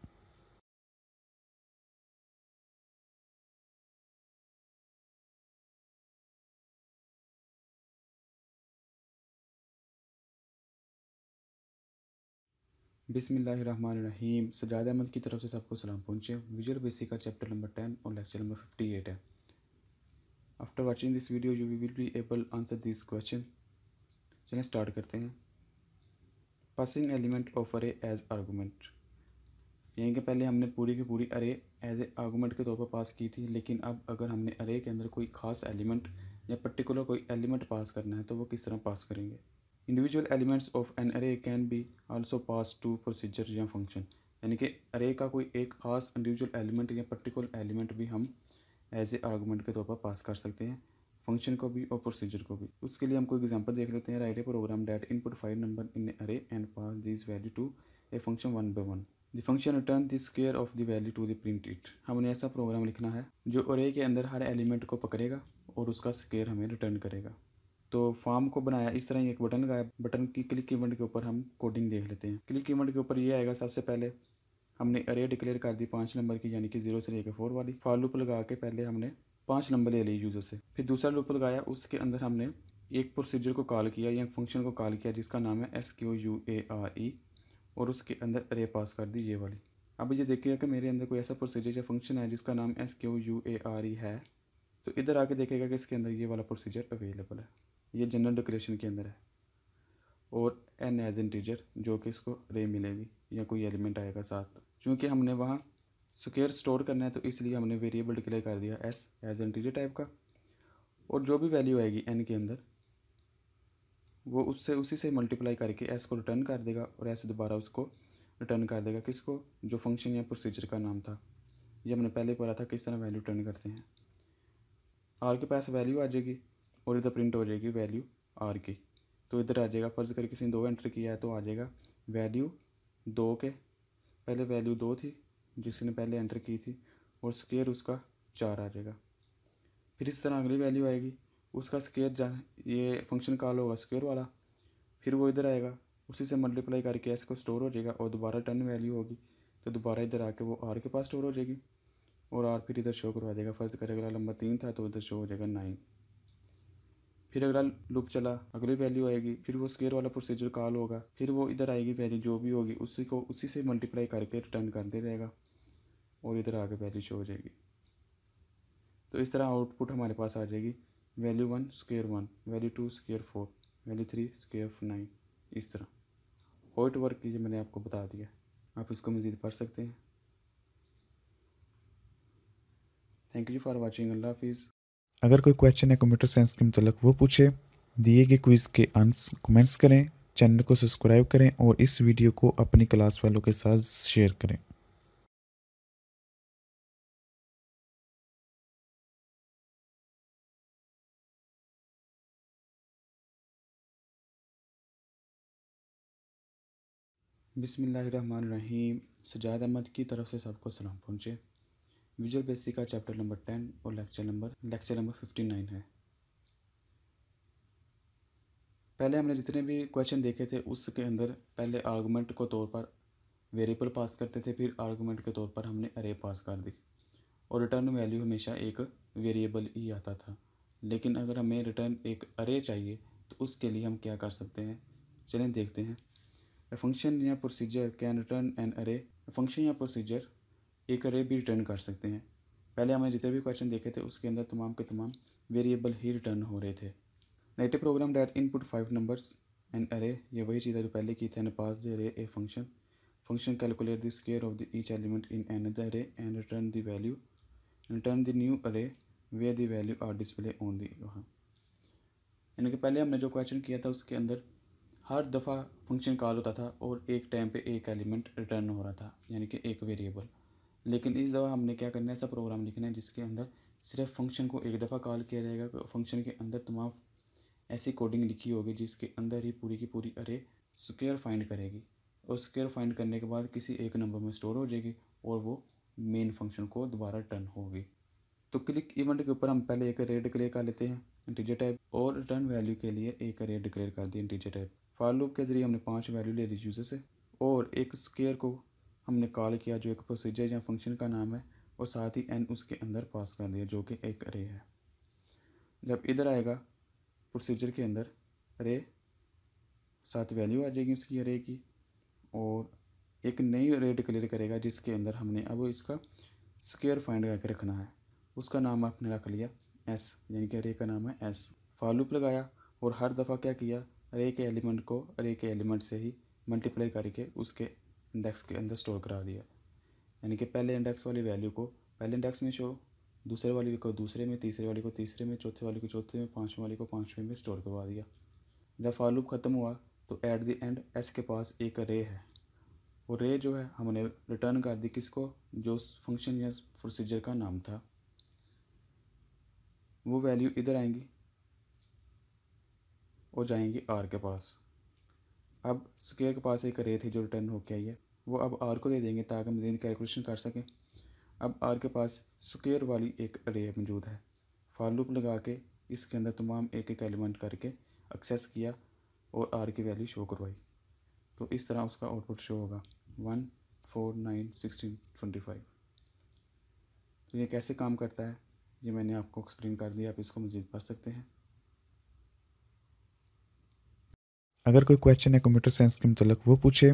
बिसमीम सजाद अहमद की तरफ से सबको सलाम पहुँचे विजुअल बेसिक का चैप्टर नंबर टेन और लेक्चर नंबर फिफ्टी एट है after watching this video you will be able answer this question चलें स्टार्ट करते हैं passing element of array as argument यहीं के पहले हमने पूरी की पूरी अरे एज ए आर्गूमेंट के तौर पर पास की थी लेकिन अब अगर हमने अरे के अंदर कोई खास एलिमेंट या पर्टिकुलर कोई एलिमेंट पास करना है तो वो किस तरह पास करेंगे individual elements of an array can be also pass to procedure या फंक्शन यानी कि अरे का कोई एक खास इंडिविजुअल एलिमेंट या पर्टिकुलर एलिमेंट भी हम एज ए आर्गूमेंट के तौर पर पास कर सकते हैं फंक्शन को भी और प्रोसीजर को भी उसके लिए हम कोई एग्जाम्पल देख लेते हैं write a program that input five number in array and pass this value to a function one by one the function return the square of the value to the print it हमने ऐसा प्रोग्राम लिखना है जो अरे के अंदर हर एलिमेंट को पकड़ेगा और उसका स्केयर हमें रिटर्न करेगा तो फॉर्म को बनाया इस तरह एक बटन लगाया बटन की क्लिक इवेंट के ऊपर हम कोडिंग देख लेते हैं क्लिक इवेंट के ऊपर ये आएगा सबसे पहले हमने अरे डिक्लेयर कर दी पाँच नंबर की यानी कि जीरो से लेकर फोर वाली फॉर लूप लगा के पहले हमने पाँच नंबर ले लिए यूज़र से फिर दूसरा लूप लगाया उसके अंदर हमने एक प्रोसीजर को कॉल किया या फंक्शन को कॉल किया जिसका नाम है S Q U A R E और उसके अंदर अरे पास कर दी ये वाली अब ये देखिएगा कि मेरे अंदर कोई ऐसा प्रोसीजर या फंक्शन है जिसका नाम S Q U A R E है तो इधर आके देखेगा कि इसके अंदर ये वाला प्रोसीजर अवेलेबल है ये जनरल डेकोरेशन के अंदर है और एन एज इंटीजर जो कि इसको रे मिलेगी या कोई एलिमेंट आएगा साथ चूँकि हमने वहाँ स्क्यर स्टोर करना है तो इसलिए हमने वेरिएबल डिक्लेयर कर दिया एस एज इंटीजर टाइप का और जो भी वैल्यू आएगी एन के अंदर वो उससे उसी से मल्टीप्लाई करके एस को रिटर्न कर देगा और एस दोबारा उसको रिटर्न कर देगा किसको जो फंक्शन या प्रोसीजर का नाम था ये हमने पहले पढ़ा था किस तरह वैल्यू रिटर्न करते हैं आर के पास वैल्यू आ जाएगी और इधर प्रिंट हो जाएगी वैल्यू आर की तो इधर आ जाएगा फ़र्ज़ करके किसी ने दो एंटर किया है तो आ जाएगा वैल्यू दो के पहले वैल्यू दो थी जिसने पहले एंटर की थी और स्केयर उसका चार आ जाएगा फिर इस तरह अगली वैल्यू आएगी उसका स्केयर जा ये फंक्शन कॉल होगा स्केयर वाला फिर वो इधर आएगा उसी से मल्टीप्लाई करके एस को स्टोर हो जाएगा और दोबारा टन वैल्यू होगी तो दोबारा इधर आके वो आर के पास स्टोर हो जाएगी और आर फिर इधर शो करवा देगा फ़र्ज़ करेगा अगला नंबर तीन था तो इधर शो हो जाएगा नाइन फिर अगला लूप चला अगली वैल्यू आएगी फिर वो स्केयर वाला प्रोसीजर कॉल होगा फिर वो इधर आएगी वैल्यू जो भी होगी उसी को उसी से मल्टीप्लाई करके रिटर्न करते रहेगा और इधर आके वैल्यू शो हो जाएगी तो इस तरह आउटपुट हमारे पास आ जाएगी value one square one value two square four value three square nine इस तरह हॉट वर्क कीजिए मैंने आपको बता दिया आप इसको मज़ीद पढ़ सकते हैं थैंक यू फॉर वॉचिंग अल्लाह हाफिज़ अगर कोई क्वेश्चन है कंप्यूटर साइंस के मतलब वो पूछे दिए गए क्विज़ के आंस कमेंट्स करें चैनल को सब्सक्राइब करें और इस वीडियो को अपनी क्लास वालों के साथ शेयर करें बिसमीम सजाद अहमद की तरफ से सबको सलाम पहुँचे विजुअल बेसिक का चैप्टर नंबर टेन और lecture number lecture number fifty nine है पहले हमने जितने भी क्वेश्चन देखे थे उसके अंदर पहले आर्गूमेंट के तौर पर वेरिएबल पास करते थे फिर आर्गूमेंट के तौर पर हमने अरे पास कर दी और रिटर्न वैल्यू हमेशा एक वेरिएबल ही आता था लेकिन अगर हमें रिटर्न एक अरे चाहिए तो उसके लिए हम क्या कर सकते हैं चलें देखते हैं फंक्शन या procedure can return an array function या प्रोसीजर एक अरे भी रिटर्न कर सकते हैं पहले हमने जितने भी क्वेश्चन देखे थे उसके अंदर तमाम के तमाम वेरिएबल ही रिटर्न हो रहे थे native program that input five numbers and array ये वही चीज़ है जो पहले की थी and pass the array a function function calculate the square of the each element in the array and return the value return the new array where the value are display on the वहाँ यानी कि पहले हमने जो क्वेश्चन किया था उसके अंदर हर दफ़ा फंक्शन कॉल होता था और एक टाइम पे एक एलिमेंट रिटर्न हो रहा था यानी कि एक वेरिएबल लेकिन इस दफ़ा हमने क्या करना है ऐसा प्रोग्राम लिखना है जिसके अंदर सिर्फ फंक्शन को एक दफ़ा कॉल किया जाएगा फंक्शन के अंदर तमाम ऐसी कोडिंग लिखी होगी जिसके अंदर ही पूरी की पूरी अरे स्क्वेयर फाइंड करेगी और स्क्वेयर फाइंड करने के बाद किसी एक नंबर में स्टोर हो जाएगी और वो मेन फंक्शन को दोबारा टर्न होगी तो क्लिक इवेंट के ऊपर हम पहले एक रेड डिक्लेयर कर लेते हैं इंटीजर टाइप और रिटर्न वैल्यू के लिए एक रे डिक्लेयर कर दिए इंटीजर टाइप फॉर लूप के जरिए हमने पाँच वैल्यू ले ली यूज़र से और एक स्केयर को हमने कॉल किया जो एक प्रोसीजर या फंक्शन का नाम है और साथ ही एन उसके अंदर पास कर दिया जो कि एक अरे है जब इधर आएगा प्रोसीजर के अंदर अरे साथ वैल्यू आ जाएगी उसकी अरे की और एक नई अरे डिक्लेयर करेगा जिसके अंदर हमने अब इसका स्केयर फाइंड करके रखना है उसका नाम आपने रख लिया एस यानी कि अरे का नाम है एस फॉलूप लगाया और हर दफ़ा क्या किया अरे के एलिमेंट को अरे के एलिमेंट से ही मल्टीप्लाई करके उसके इंडेक्स के अंदर स्टोर करा दिया यानी कि पहले इंडेक्स वाली वैल्यू को पहले इंडेक्स में शो दूसरे वाली को दूसरे में तीसरे वाली को तीसरे में चौथे वाली को चौथे में पाँचवें वाली को पाँचवें में स्टोर करवा दिया जब फॉलूप ख़त्म हुआ तो ऐट द एंड एस के पास एक रे है वो रे जो है हमने रिटर्न कर दी किसको जो फंक्शन या प्रोसीजर का नाम था वो वैल्यू इधर आएंगी और जाएंगी आर के पास अब स्क्वेयर के पास एक रे थी जो रिटर्न होके आई है वो अब आर को दे देंगे ताकि मजीद कैलकुलेशन कर सकें अब आर के पास स्क्वेयर वाली एक रे मौजूद है फॉर लगा के इसके अंदर तमाम एक एक एलिमेंट करके एक्सेस किया और आर की वैल्यू शो करवाई तो इस तरह उसका आउटपुट शो होगा one four nine sixteen twenty five तो ये कैसे काम करता है ये मैंने आपको एक्सप्लेन कर दिया आप इसको मज़ीद पढ़ सकते हैं अगर कोई क्वेश्चन है कंप्यूटर साइंस के मतलब वो पूछे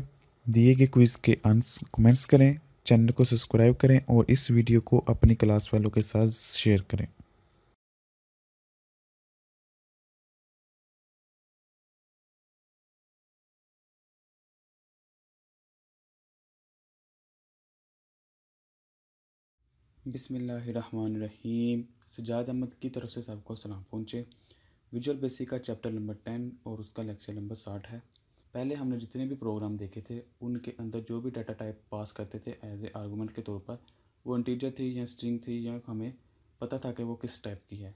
दिए गए क्विज़ के आंस कमेंट्स करें चैनल को सब्सक्राइब करें और इस वीडियो को अपनी क्लास वालों के साथ शेयर करें बिसमीम सजाद अहमद की तरफ से सबको सलाम पहुँचे विजुअल बेसिक का चैप्टर नंबर टेन और उसका लेक्चर नंबर साठ है पहले हमने जितने भी प्रोग्राम देखे थे उनके अंदर जो भी डाटा टाइप पास करते थे एज ए आर्गूमेंट के तौर पर वो इंटीजर थी या स्ट्रिंग थी या हमें पता था कि वो किस टाइप की है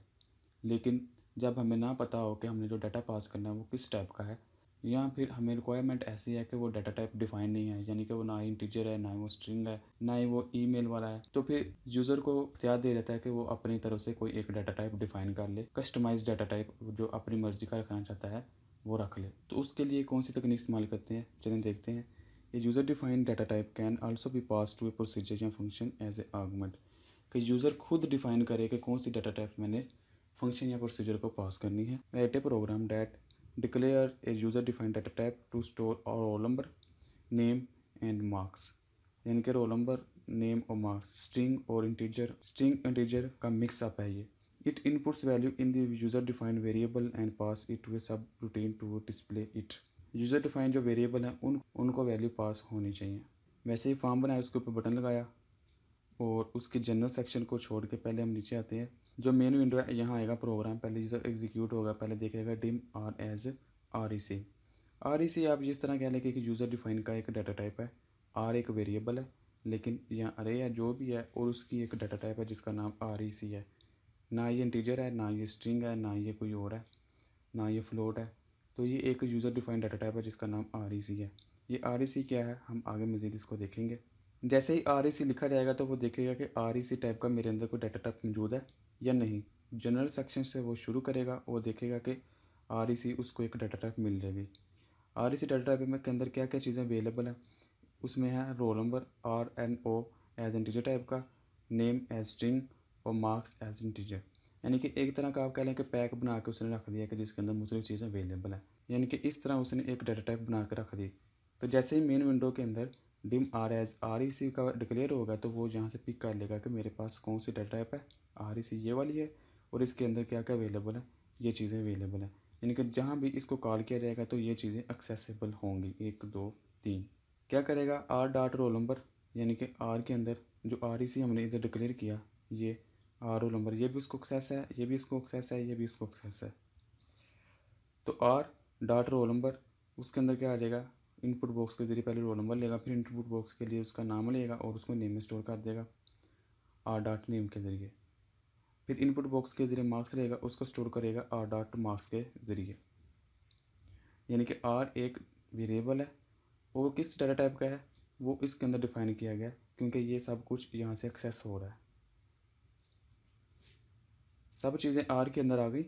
लेकिन जब हमें ना पता हो कि हमने जो डाटा पास करना है वो किस टाइप का है या फिर हमें रिक्वायरमेंट ऐसी है कि वो डाटा टाइप डिफाइन नहीं है यानी कि वो ना ही इंटीजर है ना ही वो स्ट्रिंग है ना ही वो ईमेल वाला है तो फिर यूज़र को इख्तियार दे रहता है कि वो अपनी तरफ से कोई एक डाटा टाइप डिफाइन कर ले कस्टमाइज डाटा टाइप जो अपनी मर्जी का रखना चाहता है वो रख ले तो उसके लिए कौन सी तकनीक इस्तेमाल करते हैं चलें देखते हैं a user defined data type can also be pass to a procedure या फंक्शन एज ए आर्गूमेंट कि यूज़र खुद डिफाइन करे कि कौन सी डाटा टाइप मैंने फंक्शन या प्रोसीजर को पास करनी है write a program that declare a user defined data type to store और roll number name and marks यानी कि रोल नंबर नेम और मार्क्स स्ट्रिंग और इंटीजर स्ट्रिंग इंटीजर का मिक्स अप है ये it inputs value in the user defined variable and pass it to subroutine to display it user defined जो वेरिएबल हैं उन उनको वैल्यू पास होनी चाहिए वैसे ही फॉर्म बनाया उसके ऊपर बटन लगाया और उसके जनरल सेक्शन को छोड़ के पहले हम नीचे आते हैं जो मेन विंडो है यहाँ आएगा प्रोग्राम पहले जो एग्जीक्यूट होगा पहले देखेगा dim R as R E C R E C आप जिस तरह कह लें कि यूज़र डिफाइन का एक डाटा टाइप है आर एक वेरिएबल है लेकिन यहाँ अरे या जो भी है और उसकी एक डाटा टाइप है जिसका नाम आर ई सी है ना ये इंटीजर है ना ये स्ट्रिंग है ना ये कोई और है ना ये फ्लोट है तो ये एक यूज़र डिफाइन डाटा टाइप है जिसका नाम आर ई सी है ये आर ई सी क्या है हम आगे मज़ीद इसको देखेंगे जैसे ही आर ई सी लिखा जाएगा तो वो देखेगा कि आर ई सी टाइप का मेरे अंदर कोई डाटा टाइप मौजूद है या नहीं जनरल सेक्शन से वो शुरू करेगा और देखेगा कि आर e उसको एक डाटा टाइप मिल जाएगी आर डाटा टाइप में के अंदर क्या क्या चीज़ें अवेलेबल हैं उसमें है roll number R N O as integer type का नेम एज स्ट्रिंग और मार्क्स एज इंटीजर यानी कि एक तरह का आप कह लें कि पैक बना के उसने रख दिया कि जिसके अंदर मुख्तु चीज़ें अवेलेबल हैं यानी कि इस तरह उसने एक डाटा टाइप बना के रख दी तो जैसे ही मेन विंडो के अंदर dim R as R E C का डिक्लेयर होगा तो वो यहाँ से पिक कर लेगा कि मेरे पास कौन सी डाटा टाइप है आर ई सी ये वाली है और इसके अंदर क्या क्या अवेलेबल है ये चीज़ें अवेलेबल हैं यानी कि जहाँ भी इसको कॉल किया जाएगा तो ये चीज़ें एक्सेसिबल होंगी एक दो तीन क्या करेगा आर डाट रोल नंबर यानी कि आर के अंदर जो आर ई सी हमने इधर डिक्लेयर किया ये आर रोल नंबर ये भी उसको एक्सेस है ये भी इसको एक्सेस है ये भी उसको एक्सेस है तो आर डाट रोल नंबर उसके अंदर क्या आ जाएगा इनपुट बॉक्स के ज़रिए पहले रोल नंबर लेगा फिर इनपुट बॉक्स के लिए उसका नाम लेगा और उसको नेम में स्टोर कर देगा आर डाट नेम के ज़रिए फिर इनपुट बॉक्स के ज़रिए मार्क्स रहेगा उसको स्टोर करेगा आर डॉट मार्क्स के ज़रिए यानी कि आर एक वेरिएबल है और किस डाटा टाइप का है वो इसके अंदर डिफाइन किया गया क्योंकि ये सब कुछ यहाँ से एक्सेस हो रहा है सब चीज़ें आर के अंदर आ गई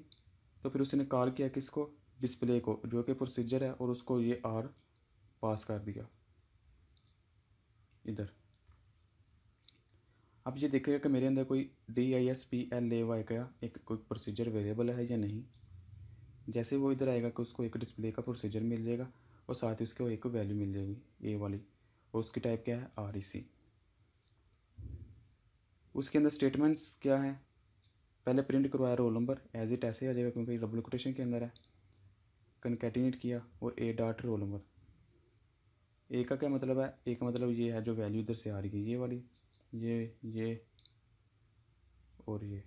तो फिर उसने कॉल किया किसको डिस्प्ले को जो कि प्रोसीजर है और उसको ये आर पास कर दिया इधर अब ये देखेगा कि मेरे अंदर कोई D I S P L A Y का एक कोई प्रोसीजर अवेलेबल है या नहीं जैसे वो इधर आएगा कि उसको एक डिस्प्ले का प्रोसीजर मिल जाएगा और साथ ही उसको एक वैल्यू मिल जाएगी ए वाली और उसकी टाइप क्या है आर ई सी उसके अंदर स्टेटमेंट्स क्या हैं पहले प्रिंट करवाया रोल नंबर एज इट ऐसे आ जाएगा क्योंकि डबल कोटेशन के अंदर है कनकेटिनेट किया और A dot roll number A का क्या मतलब है ए का मतलब ये है जो वैल्यू इधर से आ रही है ये वाली ये ये और ये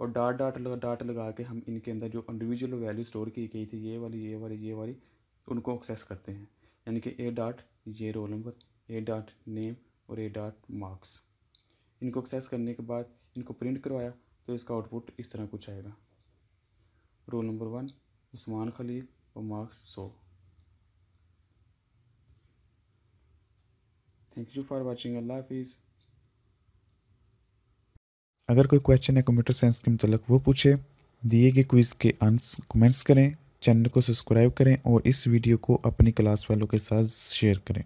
और डाट डाट लगा डाट लगा के हम इनके अंदर जो इंडिविजुअल वैल्यू स्टोर की गई थी ये वाली ये वाली ये वाली उनको एक्सेस करते हैं यानी कि ए डाट ये roll number A dot name और ए डाट मार्क्स इनको एक्सेस करने के बाद इनको प्रिंट करवाया तो इसका आउटपुट इस तरह कुछ आएगा roll number one Usman Khalil और marks so thank you for watching अल्लाह हाफिज़ अगर कोई क्वेश्चन है कंप्यूटर साइंस के मतलब वो पूछे दिए गए क्विज़ के आंस कमेंट्स करें चैनल को सब्सक्राइब करें और इस वीडियो को अपनी क्लास वालों के साथ शेयर करें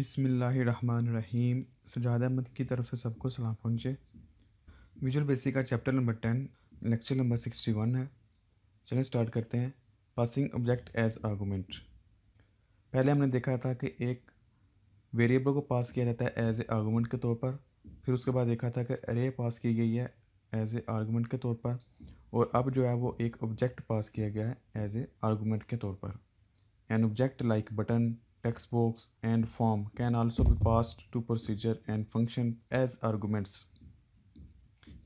बिसमीम सजाद अहमद की तरफ से सबको सलाम पहुँचे विजुअल बेसिक का chapter number ten lecture number sixty one है चलें स्टार्ट करते हैं पासिंग ऑब्जेक्ट एज आर्गूमेंट पहले हमने देखा था कि एक वेरिएबल को पास किया जाता है एज ए आर्गूमेंट के तौर पर फिर उसके बाद देखा था कि अरे पास की गई है एज ए आर्गूमेंट के तौर पर और अब जो है वो एक ऑब्जेक्ट पास किया गया है एज ए आर्गूमेंट के तौर पर an object like button text box and form can also be pass to procedure and function as arguments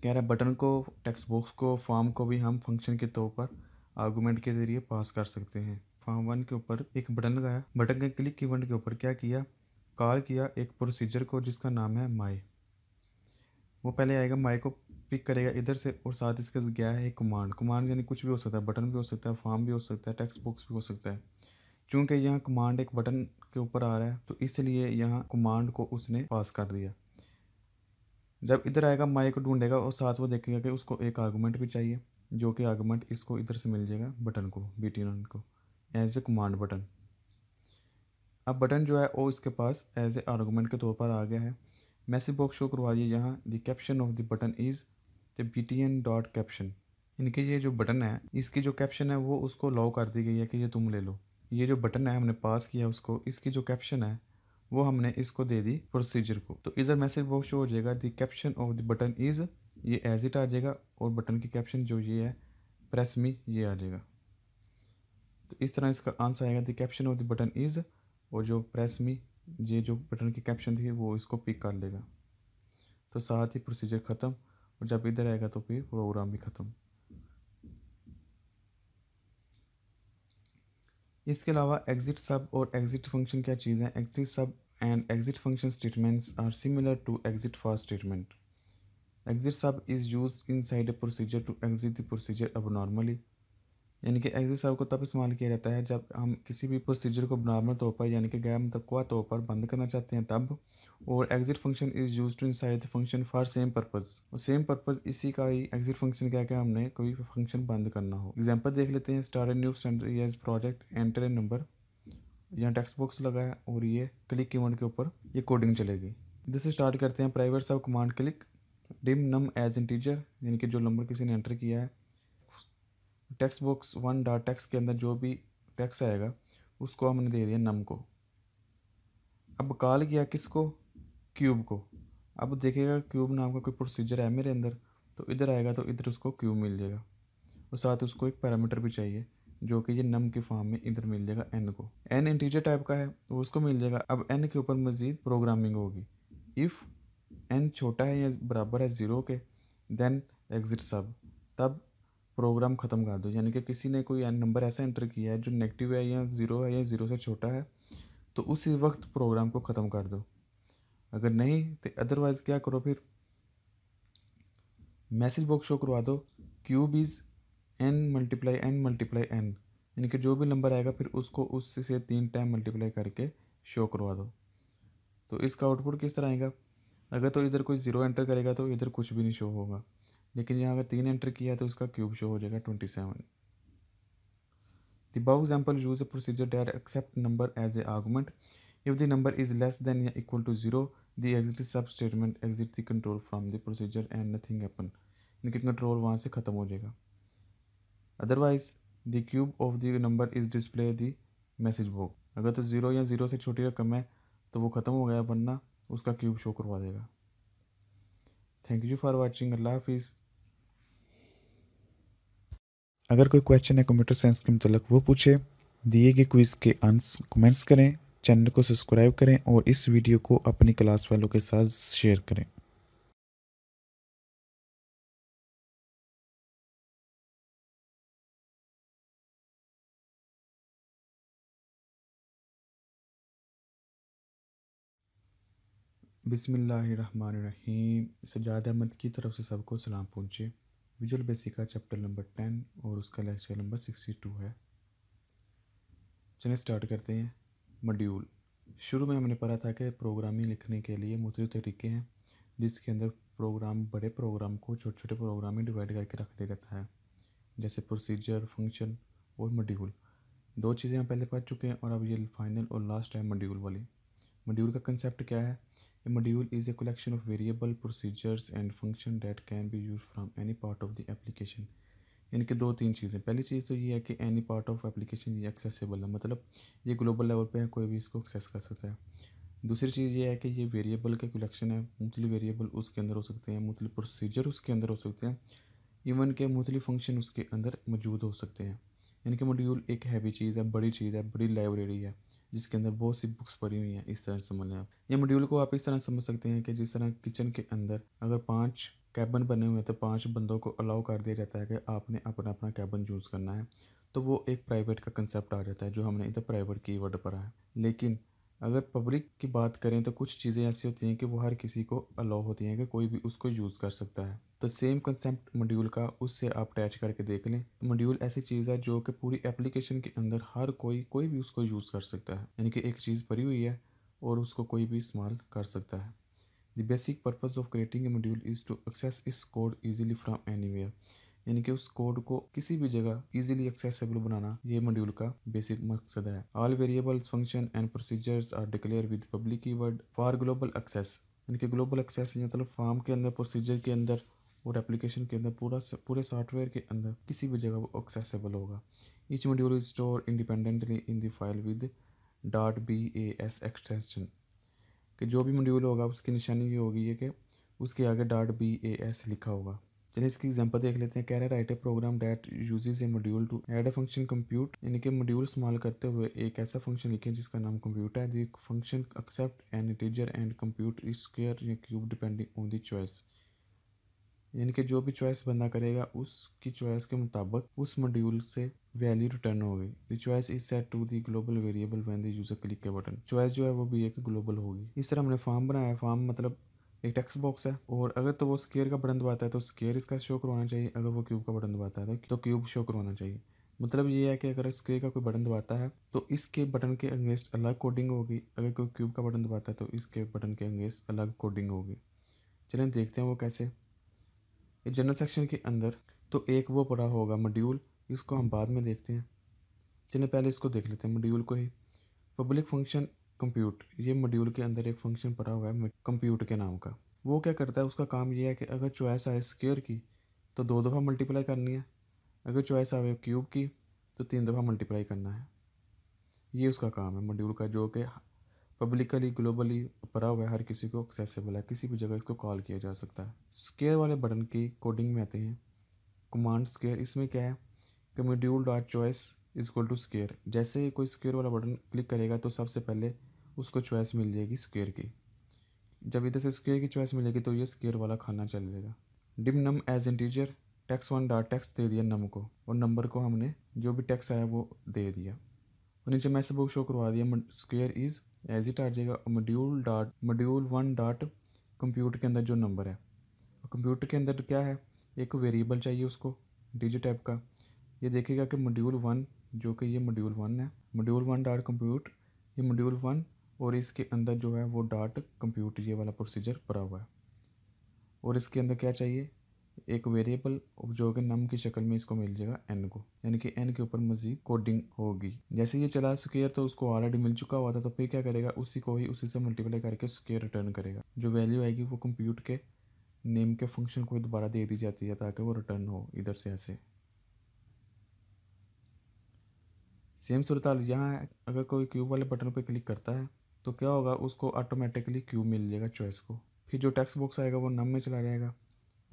कह रहा है बटन को टेक्स्ट बॉक्स को फॉर्म को भी हम फंक्शन के तौर पर आर्गूमेंट के ज़रिए पास कर सकते हैं फॉर्म वन के ऊपर एक बटन लगाया बटन के क्लिक इवेंट के ऊपर क्या किया कॉल किया एक प्रोसीजर को जिसका नाम है माई वो पहले आएगा माई को पिक करेगा इधर से और साथ इसके गया है कमांड कमांड यानी कुछ भी हो सकता है बटन भी हो सकता है फॉर्म भी हो सकता है टेक्स्ट बॉक्स भी हो सकता है चूँकि यहाँ कमांड एक बटन के ऊपर आ रहा है तो इसलिए यहाँ कमांड को उसने पास कर दिया जब इधर आएगा माई को ढूंढेगा और साथ वो देखेगा कि उसको एक आर्गूमेंट भी चाहिए जो कि आर्गूमेंट इसको इधर से मिल जाएगा बटन को बी टी को एज ए कमांड बटन अब बटन जो है वो इसके पास एज ए आर्गूमेंट के तौर पर आ गया है मैसेज बॉक्स शो करवा दिए यहाँ the caption of the button is the B T N dot caption इनके ये जो बटन है इसकी जो कैप्शन है वो उसको लॉ कर दी गई है कि ये तुम ले लो ये जो बटन है हमने पास किया उसको इसकी जो कैप्शन है वो हमने इसको दे दी प्रोसीजर को तो इधर मैसेज बॉक्स शो हो जाएगा the caption of the button is ये एज इट आ जाएगा और बटन की कैप्शन जो ये है प्रेस मी ये आ जाएगा तो इस तरह इसका आंसर आएगा the caption of the button is और जो प्रेस मी ये जो बटन की कैप्शन थी वो इसको पिक कर लेगा तो साथ ही प्रोसीजर ख़त्म और जब इधर आएगा तो फिर प्रोग्राम भी ख़त्म इसके अलावा एग्ज़िट सब और एग्ज़िट फंक्शन क्या चीज़ है एग्ज़िट सब and exit function statements are similar to exit for statement. Exit sub is used inside a procedure to exit the procedure abnormally. यानी कि एग्जिट सब को तब इस्तेमाल किया जाता है जब हम किसी भी प्रोसीजर को नॉर्मल तौर पर यानी कि गैर मुतवा तौर पर बंद करना चाहते हैं तब और exit function is use to inside the function for same purpose और सेम पर्पज़ इसी का ही एग्जिट फंक्शन क्या क्या हमने कोई फंक्शन बंद करना हो एग्जाम्पल देख लेते हैं start a new standard project enter a number यहाँ टेक्स्ट बॉक्स लगा है और ये क्लिक कीवर्ड के ऊपर ये कोडिंग चलेगी इधर से स्टार्ट करते हैं private sub command click dim num as teacher यानी कि जो नंबर किसी ने एंटर किया है text box one dot text के अंदर जो भी टेक्स आएगा उसको हमने दे दिया नम को अब कॉल किया किसको क्यूब को अब देखेगा क्यूब नाम का कोई प्रोसीजर है मेरे अंदर तो इधर आएगा तो इधर उसको क्यूब मिल जाएगा और साथ उसको एक पैरामीटर भी चाहिए जो कि ये नम के फॉर्म में इधर मिल जाएगा एन को एन इंटीजर टाइप का है वो उसको मिल जाएगा अब एन के ऊपर मजीद प्रोग्रामिंग होगी इफ़ एन छोटा है या बराबर है ज़ीरो के देन एग्ज़िट सब तब प्रोग्राम ख़त्म कर दो यानी कि किसी ने कोई एन नंबर ऐसा एंटर किया है जो नेगेटिव है या ज़ीरो है या ज़ीरो से छोटा है तो उसी वक्त प्रोग्राम को ख़त्म कर दो अगर नहीं तो अदरवाइज़ क्या करो फिर मैसेज बॉक्स शो करवा दो cube is N multiply N multiply N यानी कि जो भी नंबर आएगा फिर उसको उससे से तीन टाइम मल्टीप्लाई करके शो करवा दो तो इसका आउटपुट किस तरह आएगा अगर तो इधर कोई ज़ीरो एंटर करेगा तो इधर कुछ भी नहीं शो होगा लेकिन यहाँ अगर तीन एंटर किया तो उसका क्यूब शो हो जाएगा twenty seven the example use a procedure that accept number as a argument if the number is less than या equal to zero the exit sub statement exit the control the procedure and nothing nothing happen इनकी कंट्रोल वहाँ से ख़त्म हो जाएगा otherwise the cube of the number is display the message box अगर तो ज़ीरो या ज़ीरो से छोटी रकम है तो वो ख़त्म हो गया वरना उसका क्यूब शो करवा देगा थैंक यू फॉर वॉचिंग अल्लाह हाफिज़ अगर कोई क्वेश्चन है कंप्यूटर साइंस के मतलब वो पूछे दिए गए क्विज़ के आंस कमेंट्स करें चैनल को सब्सक्राइब करें और इस वीडियो को अपनी क्लास वालों के साथ शेयर करें बिसमीम सजाद अहमद की तरफ से सबको सलाम पहुँचे विजुअल बेसिक का चैप्टर नंबर टेन और उसका लेक्चर नंबर सिक्सटी टू है चलिए स्टार्ट करते हैं मॉड्यूल शुरू में हमने पढ़ा था कि प्रोग्रामिंग लिखने के लिए मुख्य तरीके हैं जिसके अंदर प्रोग्राम बड़े प्रोग्राम को छोटे छोटे प्रोग्राम में डिवाइड करके रख दिया जाता है जैसे प्रोसीजर फंक्शन और मॉड्यूल दो चीज़ें हम पहले पढ़ चुके हैं और अब ये फाइनल और लास्ट है मॉड्यूल वाली मड्यूल का कंसेप्ट क्या है module is a collection of variable procedures and function that can be use from any part of the application यानी कि दो तीन चीज़ें पहली चीज़ तो ये है कि एनी पार्ट ऑफ एप्लीकेशन ये एक्सेसिबल है मतलब ये ग्लोबल लेवल पे है कोई भी इसको एक्सेस कर सकता है दूसरी चीज़ ये है कि ये वेरिएबल के कलेक्शन है मुख्तलि वेरिएबल उसके अंदर हो सकते हैं मुख्तलि प्रोसीजर उसके अंदर हो सकते हैं इवन के मुख्तलि फंक्शन उसके अंदर मौजूद हो सकते हैं इनके मॉड्यूल एक हैवी चीज़ है बड़ी चीज़ है बड़ी लाइब्रेरी है जिसके अंदर बहुत सी बुक्स पड़ी हुई हैं इस तरह समझ लें आप ये मॉड्यूल को आप इस तरह समझ सकते हैं कि जिस तरह किचन के अंदर अगर पाँच कैबन बने हुए हैं तो पाँच बंदों को अलाउ कर दिया जाता है कि आपने अपना अपना कैबन यूज़ करना है तो वो एक प्राइवेट का कंसेप्ट आ जाता है जो हमने इधर प्राइवेट की वर्ड पर है लेकिन अगर पब्लिक की बात करें तो कुछ चीज़ें ऐसी होती हैं कि वो हर किसी को अलाउ होती हैं कि कोई भी उसको यूज़ कर सकता है तो सेम कंसेप्ट मॉड्यूल का उससे आप अटैच करके देख लें मॉड्यूल ऐसी चीज़ है जो कि पूरी एप्लीकेशन के अंदर हर कोई कोई भी उसको यूज़ कर सकता है यानी कि एक चीज़ भरी हुई है और उसको कोई भी इस्तेमाल कर सकता है the basic purpose of creating a module is to access its code easily from any यानी कि उस कोड को किसी भी जगह इजीली एक्सेसिबल बनाना ये मॉड्यूल का बेसिक मकसद है all variables function and procedures are declare with public keyword for global access यानी कि ग्लोबल एक्सेस मतलब फॉर्म के अंदर प्रोसीजर के अंदर और एप्लीकेशन के अंदर पूरा पूरे सॉफ्टवेयर के अंदर किसी भी जगह वो एक्सेसिबल होगा each module is store independently in the file with dot B A S extension कि जो भी मॉड्यूल होगा उसकी निशानी ये होगी है कि उसके आगे डॉट बी ए एस लिखा होगा चलिए इसकी एग्जांपल देख लेते हैं कह रहे write a program that uses a module to add a function compute यानी कि मॉड्यूल इस्तेमाल करते हुए एक ऐसा फंक्शन लिखे जिसका नाम कंप्यूटर है the function accept an integer and compute square या cube depending on the choice यानी कि जो भी चॉइस बंदा करेगा उसकी चॉइस के मुताबिक उस मॉड्यूल से वैल्यू रिटर्न होगी the choice is set to the global variable when the user click के बटन चॉइस जो है वो भी एक ग्लोबल होगी इस तरह हमने फॉर्म बनाया फॉर्म मतलब एक टेक्स्ट बॉक्स है और अगर तो वो स्केयर का बटन दबाता है तो स्केयर इसका शो करवाना चाहिए अगर वो क्यूब का बटन दबाता है तो क्यूब शो करवाना चाहिए मतलब ये है कि अगर स्केयर का कोई बटन दबाता है तो इसके बटन के अंगेंस्ट अलग कोडिंग होगी अगर कोई क्यूब का बटन दबाता है तो इसके बटन के अंगेंस्ट अलग कोडिंग होगी चलें देखते हैं वो कैसे ये जनरल सेक्शन के अंदर तो एक वो पड़ा होगा मॉड्यूल इसको हम बाद में देखते हैं चलिए पहले इसको देख लेते हैं मॉड्यूल को ही पब्लिक फंक्शन कंप्यूट ये मॉड्यूल के अंदर एक फंक्शन पड़ा हुआ है कंप्यूट के नाम का वो क्या करता है उसका काम ये है कि अगर चॉइस आए स्क्योर की तो दो दफ़ा मल्टीप्लाई करनी है अगर चॉइस आवे क्यूब की तो तीन दफ़ा मल्टीप्लाई करना है ये उसका काम है मॉड्यूल का जो कि पब्लिकली ग्लोबली पड़ा हुआ है हर किसी को एक्सेसिबल है किसी भी जगह इसको कॉल किया जा सकता है स्केयर वाले बटन की कोडिंग में आते हैं कमांड स्केयर इसमें क्या है कि module dot choice is equal to square जैसे ही कोई स्क्वेयर वाला बटन क्लिक करेगा तो सबसे पहले उसको चॉइस मिल जाएगी स्क्वेयर की जब इधर से स्क्वेयर की चॉइस मिलेगी तो ये स्क्वेयर वाला खाना चल जाएगा dim num as integer text one dot text दे दिया नम को और नंबर को हमने जो भी टैक्स आया वो दे दिया और नीचे मैं बुक शो करवा दिया स्क्वेयर इज़ एज इट आ जाएगा module dot module one dot computer के अंदर जो नंबर है कंप्यूटर के अंदर क्या है एक वेरिएबल चाहिए उसको डिजिट टाइप का ये देखेगा कि मॉड्यूल वन जो कि ये मॉड्यूल वन है मॉड्यूल वन डार्ट कंप्यूट ये मॉड्यूल वन और इसके अंदर जो है वो डार्ट कंप्यूट ये वाला प्रोसीजर पड़ा हुआ है और इसके अंदर क्या चाहिए एक वेरिएबल जो कि नम की शक्ल में इसको मिल जाएगा एन को यानी कि एन के ऊपर मजीद कोडिंग होगी जैसे ये चला स्केयर तो उसको ऑलरेडी मिल चुका हुआ था तो फिर क्या करेगा उसी को ही उसी से मल्टीप्लाई करके स्केयर रिटर्न करेगा जो वैल्यू आएगी वो कंप्यूट के नेम के फंक्शन को दोबारा दे दी जाती है ताकि वो रिटर्न हो इधर से ऐसे सेम सूरत यहाँ अगर कोई क्यूब वाले बटन पर क्लिक करता है तो क्या होगा उसको ऑटोमेटिकली क्यूब मिल जाएगा चॉइस को फिर जो टेक्स्ट बॉक्स आएगा वो नम में चला जाएगा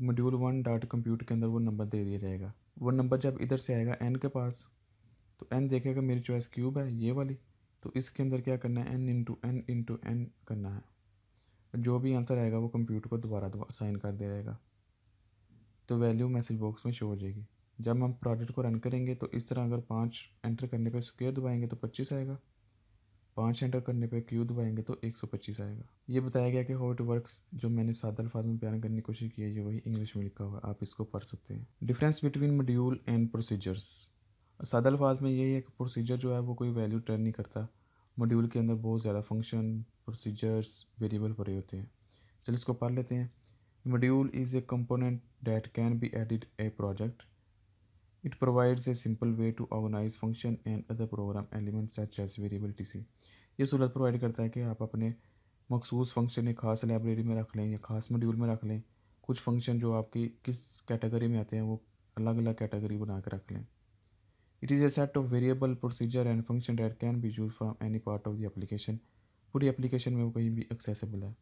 मॉड्यूल वन डाट कंप्यूटर के अंदर वो नंबर दे दिया जाएगा वो नंबर जब इधर से आएगा एन के पास तो एन देखेगा मेरी चॉइस क्यूब है ये वाली तो इसके अंदर क्या करना है N into N into N करना है जो भी आंसर आएगा वो कंप्यूटर को दोबारा साइन कर दिया जाएगा तो वैल्यू मैसेज बॉक्स में शो हो जाएगी जब हम प्रोजेक्ट को रन करेंगे तो इस तरह अगर पाँच एंटर करने पर स्क्वेयर दबाएंगे तो पच्चीस आएगा पाँच एंटर करने पर क्यू दबाएंगे तो एक सौ पच्चीस आएगा ये बताया गया कि हाउ इट वर्क जो मैंने सादा अल्फाज में बयान करने की कोशिश की है ये वही इंग्लिश में लिखा हुआ है आप इसको पढ़ सकते हैं difference between module and procedures सादा अल्फाज में यही है कि प्रोसीजर जो है वो कोई वैल्यू टर्न नहीं करता मड्यूल के अंदर बहुत ज़्यादा फंक्शन प्रोसीजर्स वेरिएबल भरे होते हैं चलिए इसको पढ़ लेते हैं module is a component that can be added a project It provides a simple way to organize function and other program elements such as variable tc. ये सहूलत प्रोवाइड करता है कि आप अपने मखसूस फंक्शन एक खास लाइब्रेरी में रख लें या खास मॉड्यूल में रख लें कुछ फंक्शन जो आपकी किस कैटेगरी में आते हैं वो अलग अलग कैटेगरी बना के रख लें it is a set of variable procedure and function that can be use from any part of the application पूरी एप्लीकेशन में वो कहीं भी एक्सेसिबल है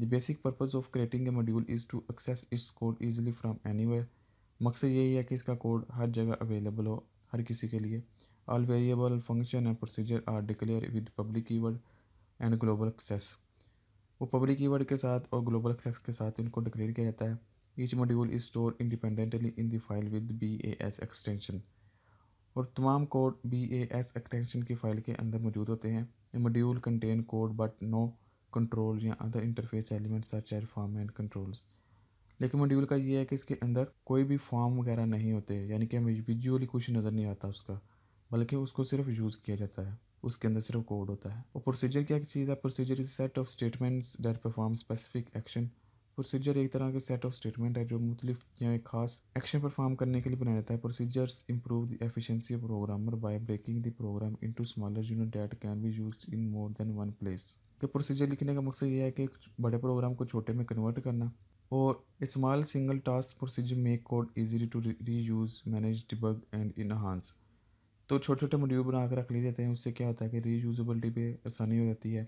the basic purpose of creating a module is to access its code easily from anywhere मकसद यही है कि इसका कोड हर जगह अवेलेबल हो हर किसी के लिए all variable function and procedure are declare with public keyword and global access वो पब्लिक कीवर्ड के साथ और ग्लोबल एक्सेस के साथ इनको डिक्लेयर किया जाता है each module is store independently in the file with B A S extension और तमाम code B A S extension की फाइल के अंदर मौजूद होते हैं module contain code but no control या other interface elements are chair form and controls लेकिन मॉड्यूल का ये है कि इसके अंदर कोई भी फॉर्म वगैरह नहीं होते यानी कि हमें विजुअली कुछ नज़र नहीं आता उसका बल्कि उसको सिर्फ यूज़ किया जाता है उसके अंदर सिर्फ कोड होता है और प्रोसीजर क्या चीज़ है procedure is set of statements that perform specific action procedure एक तरह के सेट ऑफ स्टेटमेंट है जो मुख्तलिफ या एक खास एक्शन परफॉर्म करने के लिए बनाया जाता है procedures improve the efficiency of programmer by breaking the program into smaller unit that can be used in more than one place कि प्रोसीजर लिखने का मकसद ये है कि बड़े प्रोग्राम को छोटे में कन्वर्ट करना और a single task procedure make code easily to reuse manage debug and enhance. तो छोटे छोटे मोड्यूल बना कर रख ले जाते हैं उससे क्या होता है कि री रीयूजेबिलिटी पर आसानी हो जाती है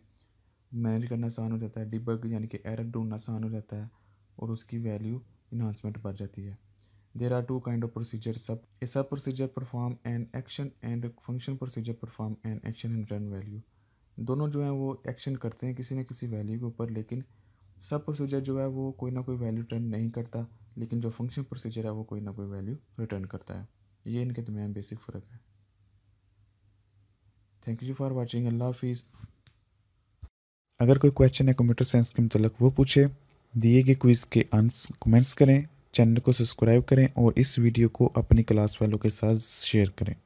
मैनेज करना आसान हो जाता है डिबग यानी कि एरर ढूंढना आसान हो जाता है और उसकी वैल्यू इन्हांसमेंट बढ़ जाती है there are two kind of procedure sub a sub procedure perform an action and function procedure perform an action and run value दोनों जो हैं वो एक्शन करते हैं किसी न किसी वैल्यू के ऊपर लेकिन सब प्रोसीजर जो है वो कोई ना कोई वैल्यू रिटर्न नहीं करता लेकिन जो फंक्शन प्रोसीजर है वो कोई ना कोई वैल्यू रिटर्न करता है ये इनके दरमियान बेसिक फ़र्क है थैंक यू फॉर वॉचिंग अल्लाह हाफिज़ अगर कोई क्वेश्चन है कंप्यूटर साइंस के मतलब वो पूछे दिए गए क्विज़ के आंस कमेंट्स करें चैनल को सब्सक्राइब करें और इस वीडियो को अपनी क्लास वालों के साथ शेयर करें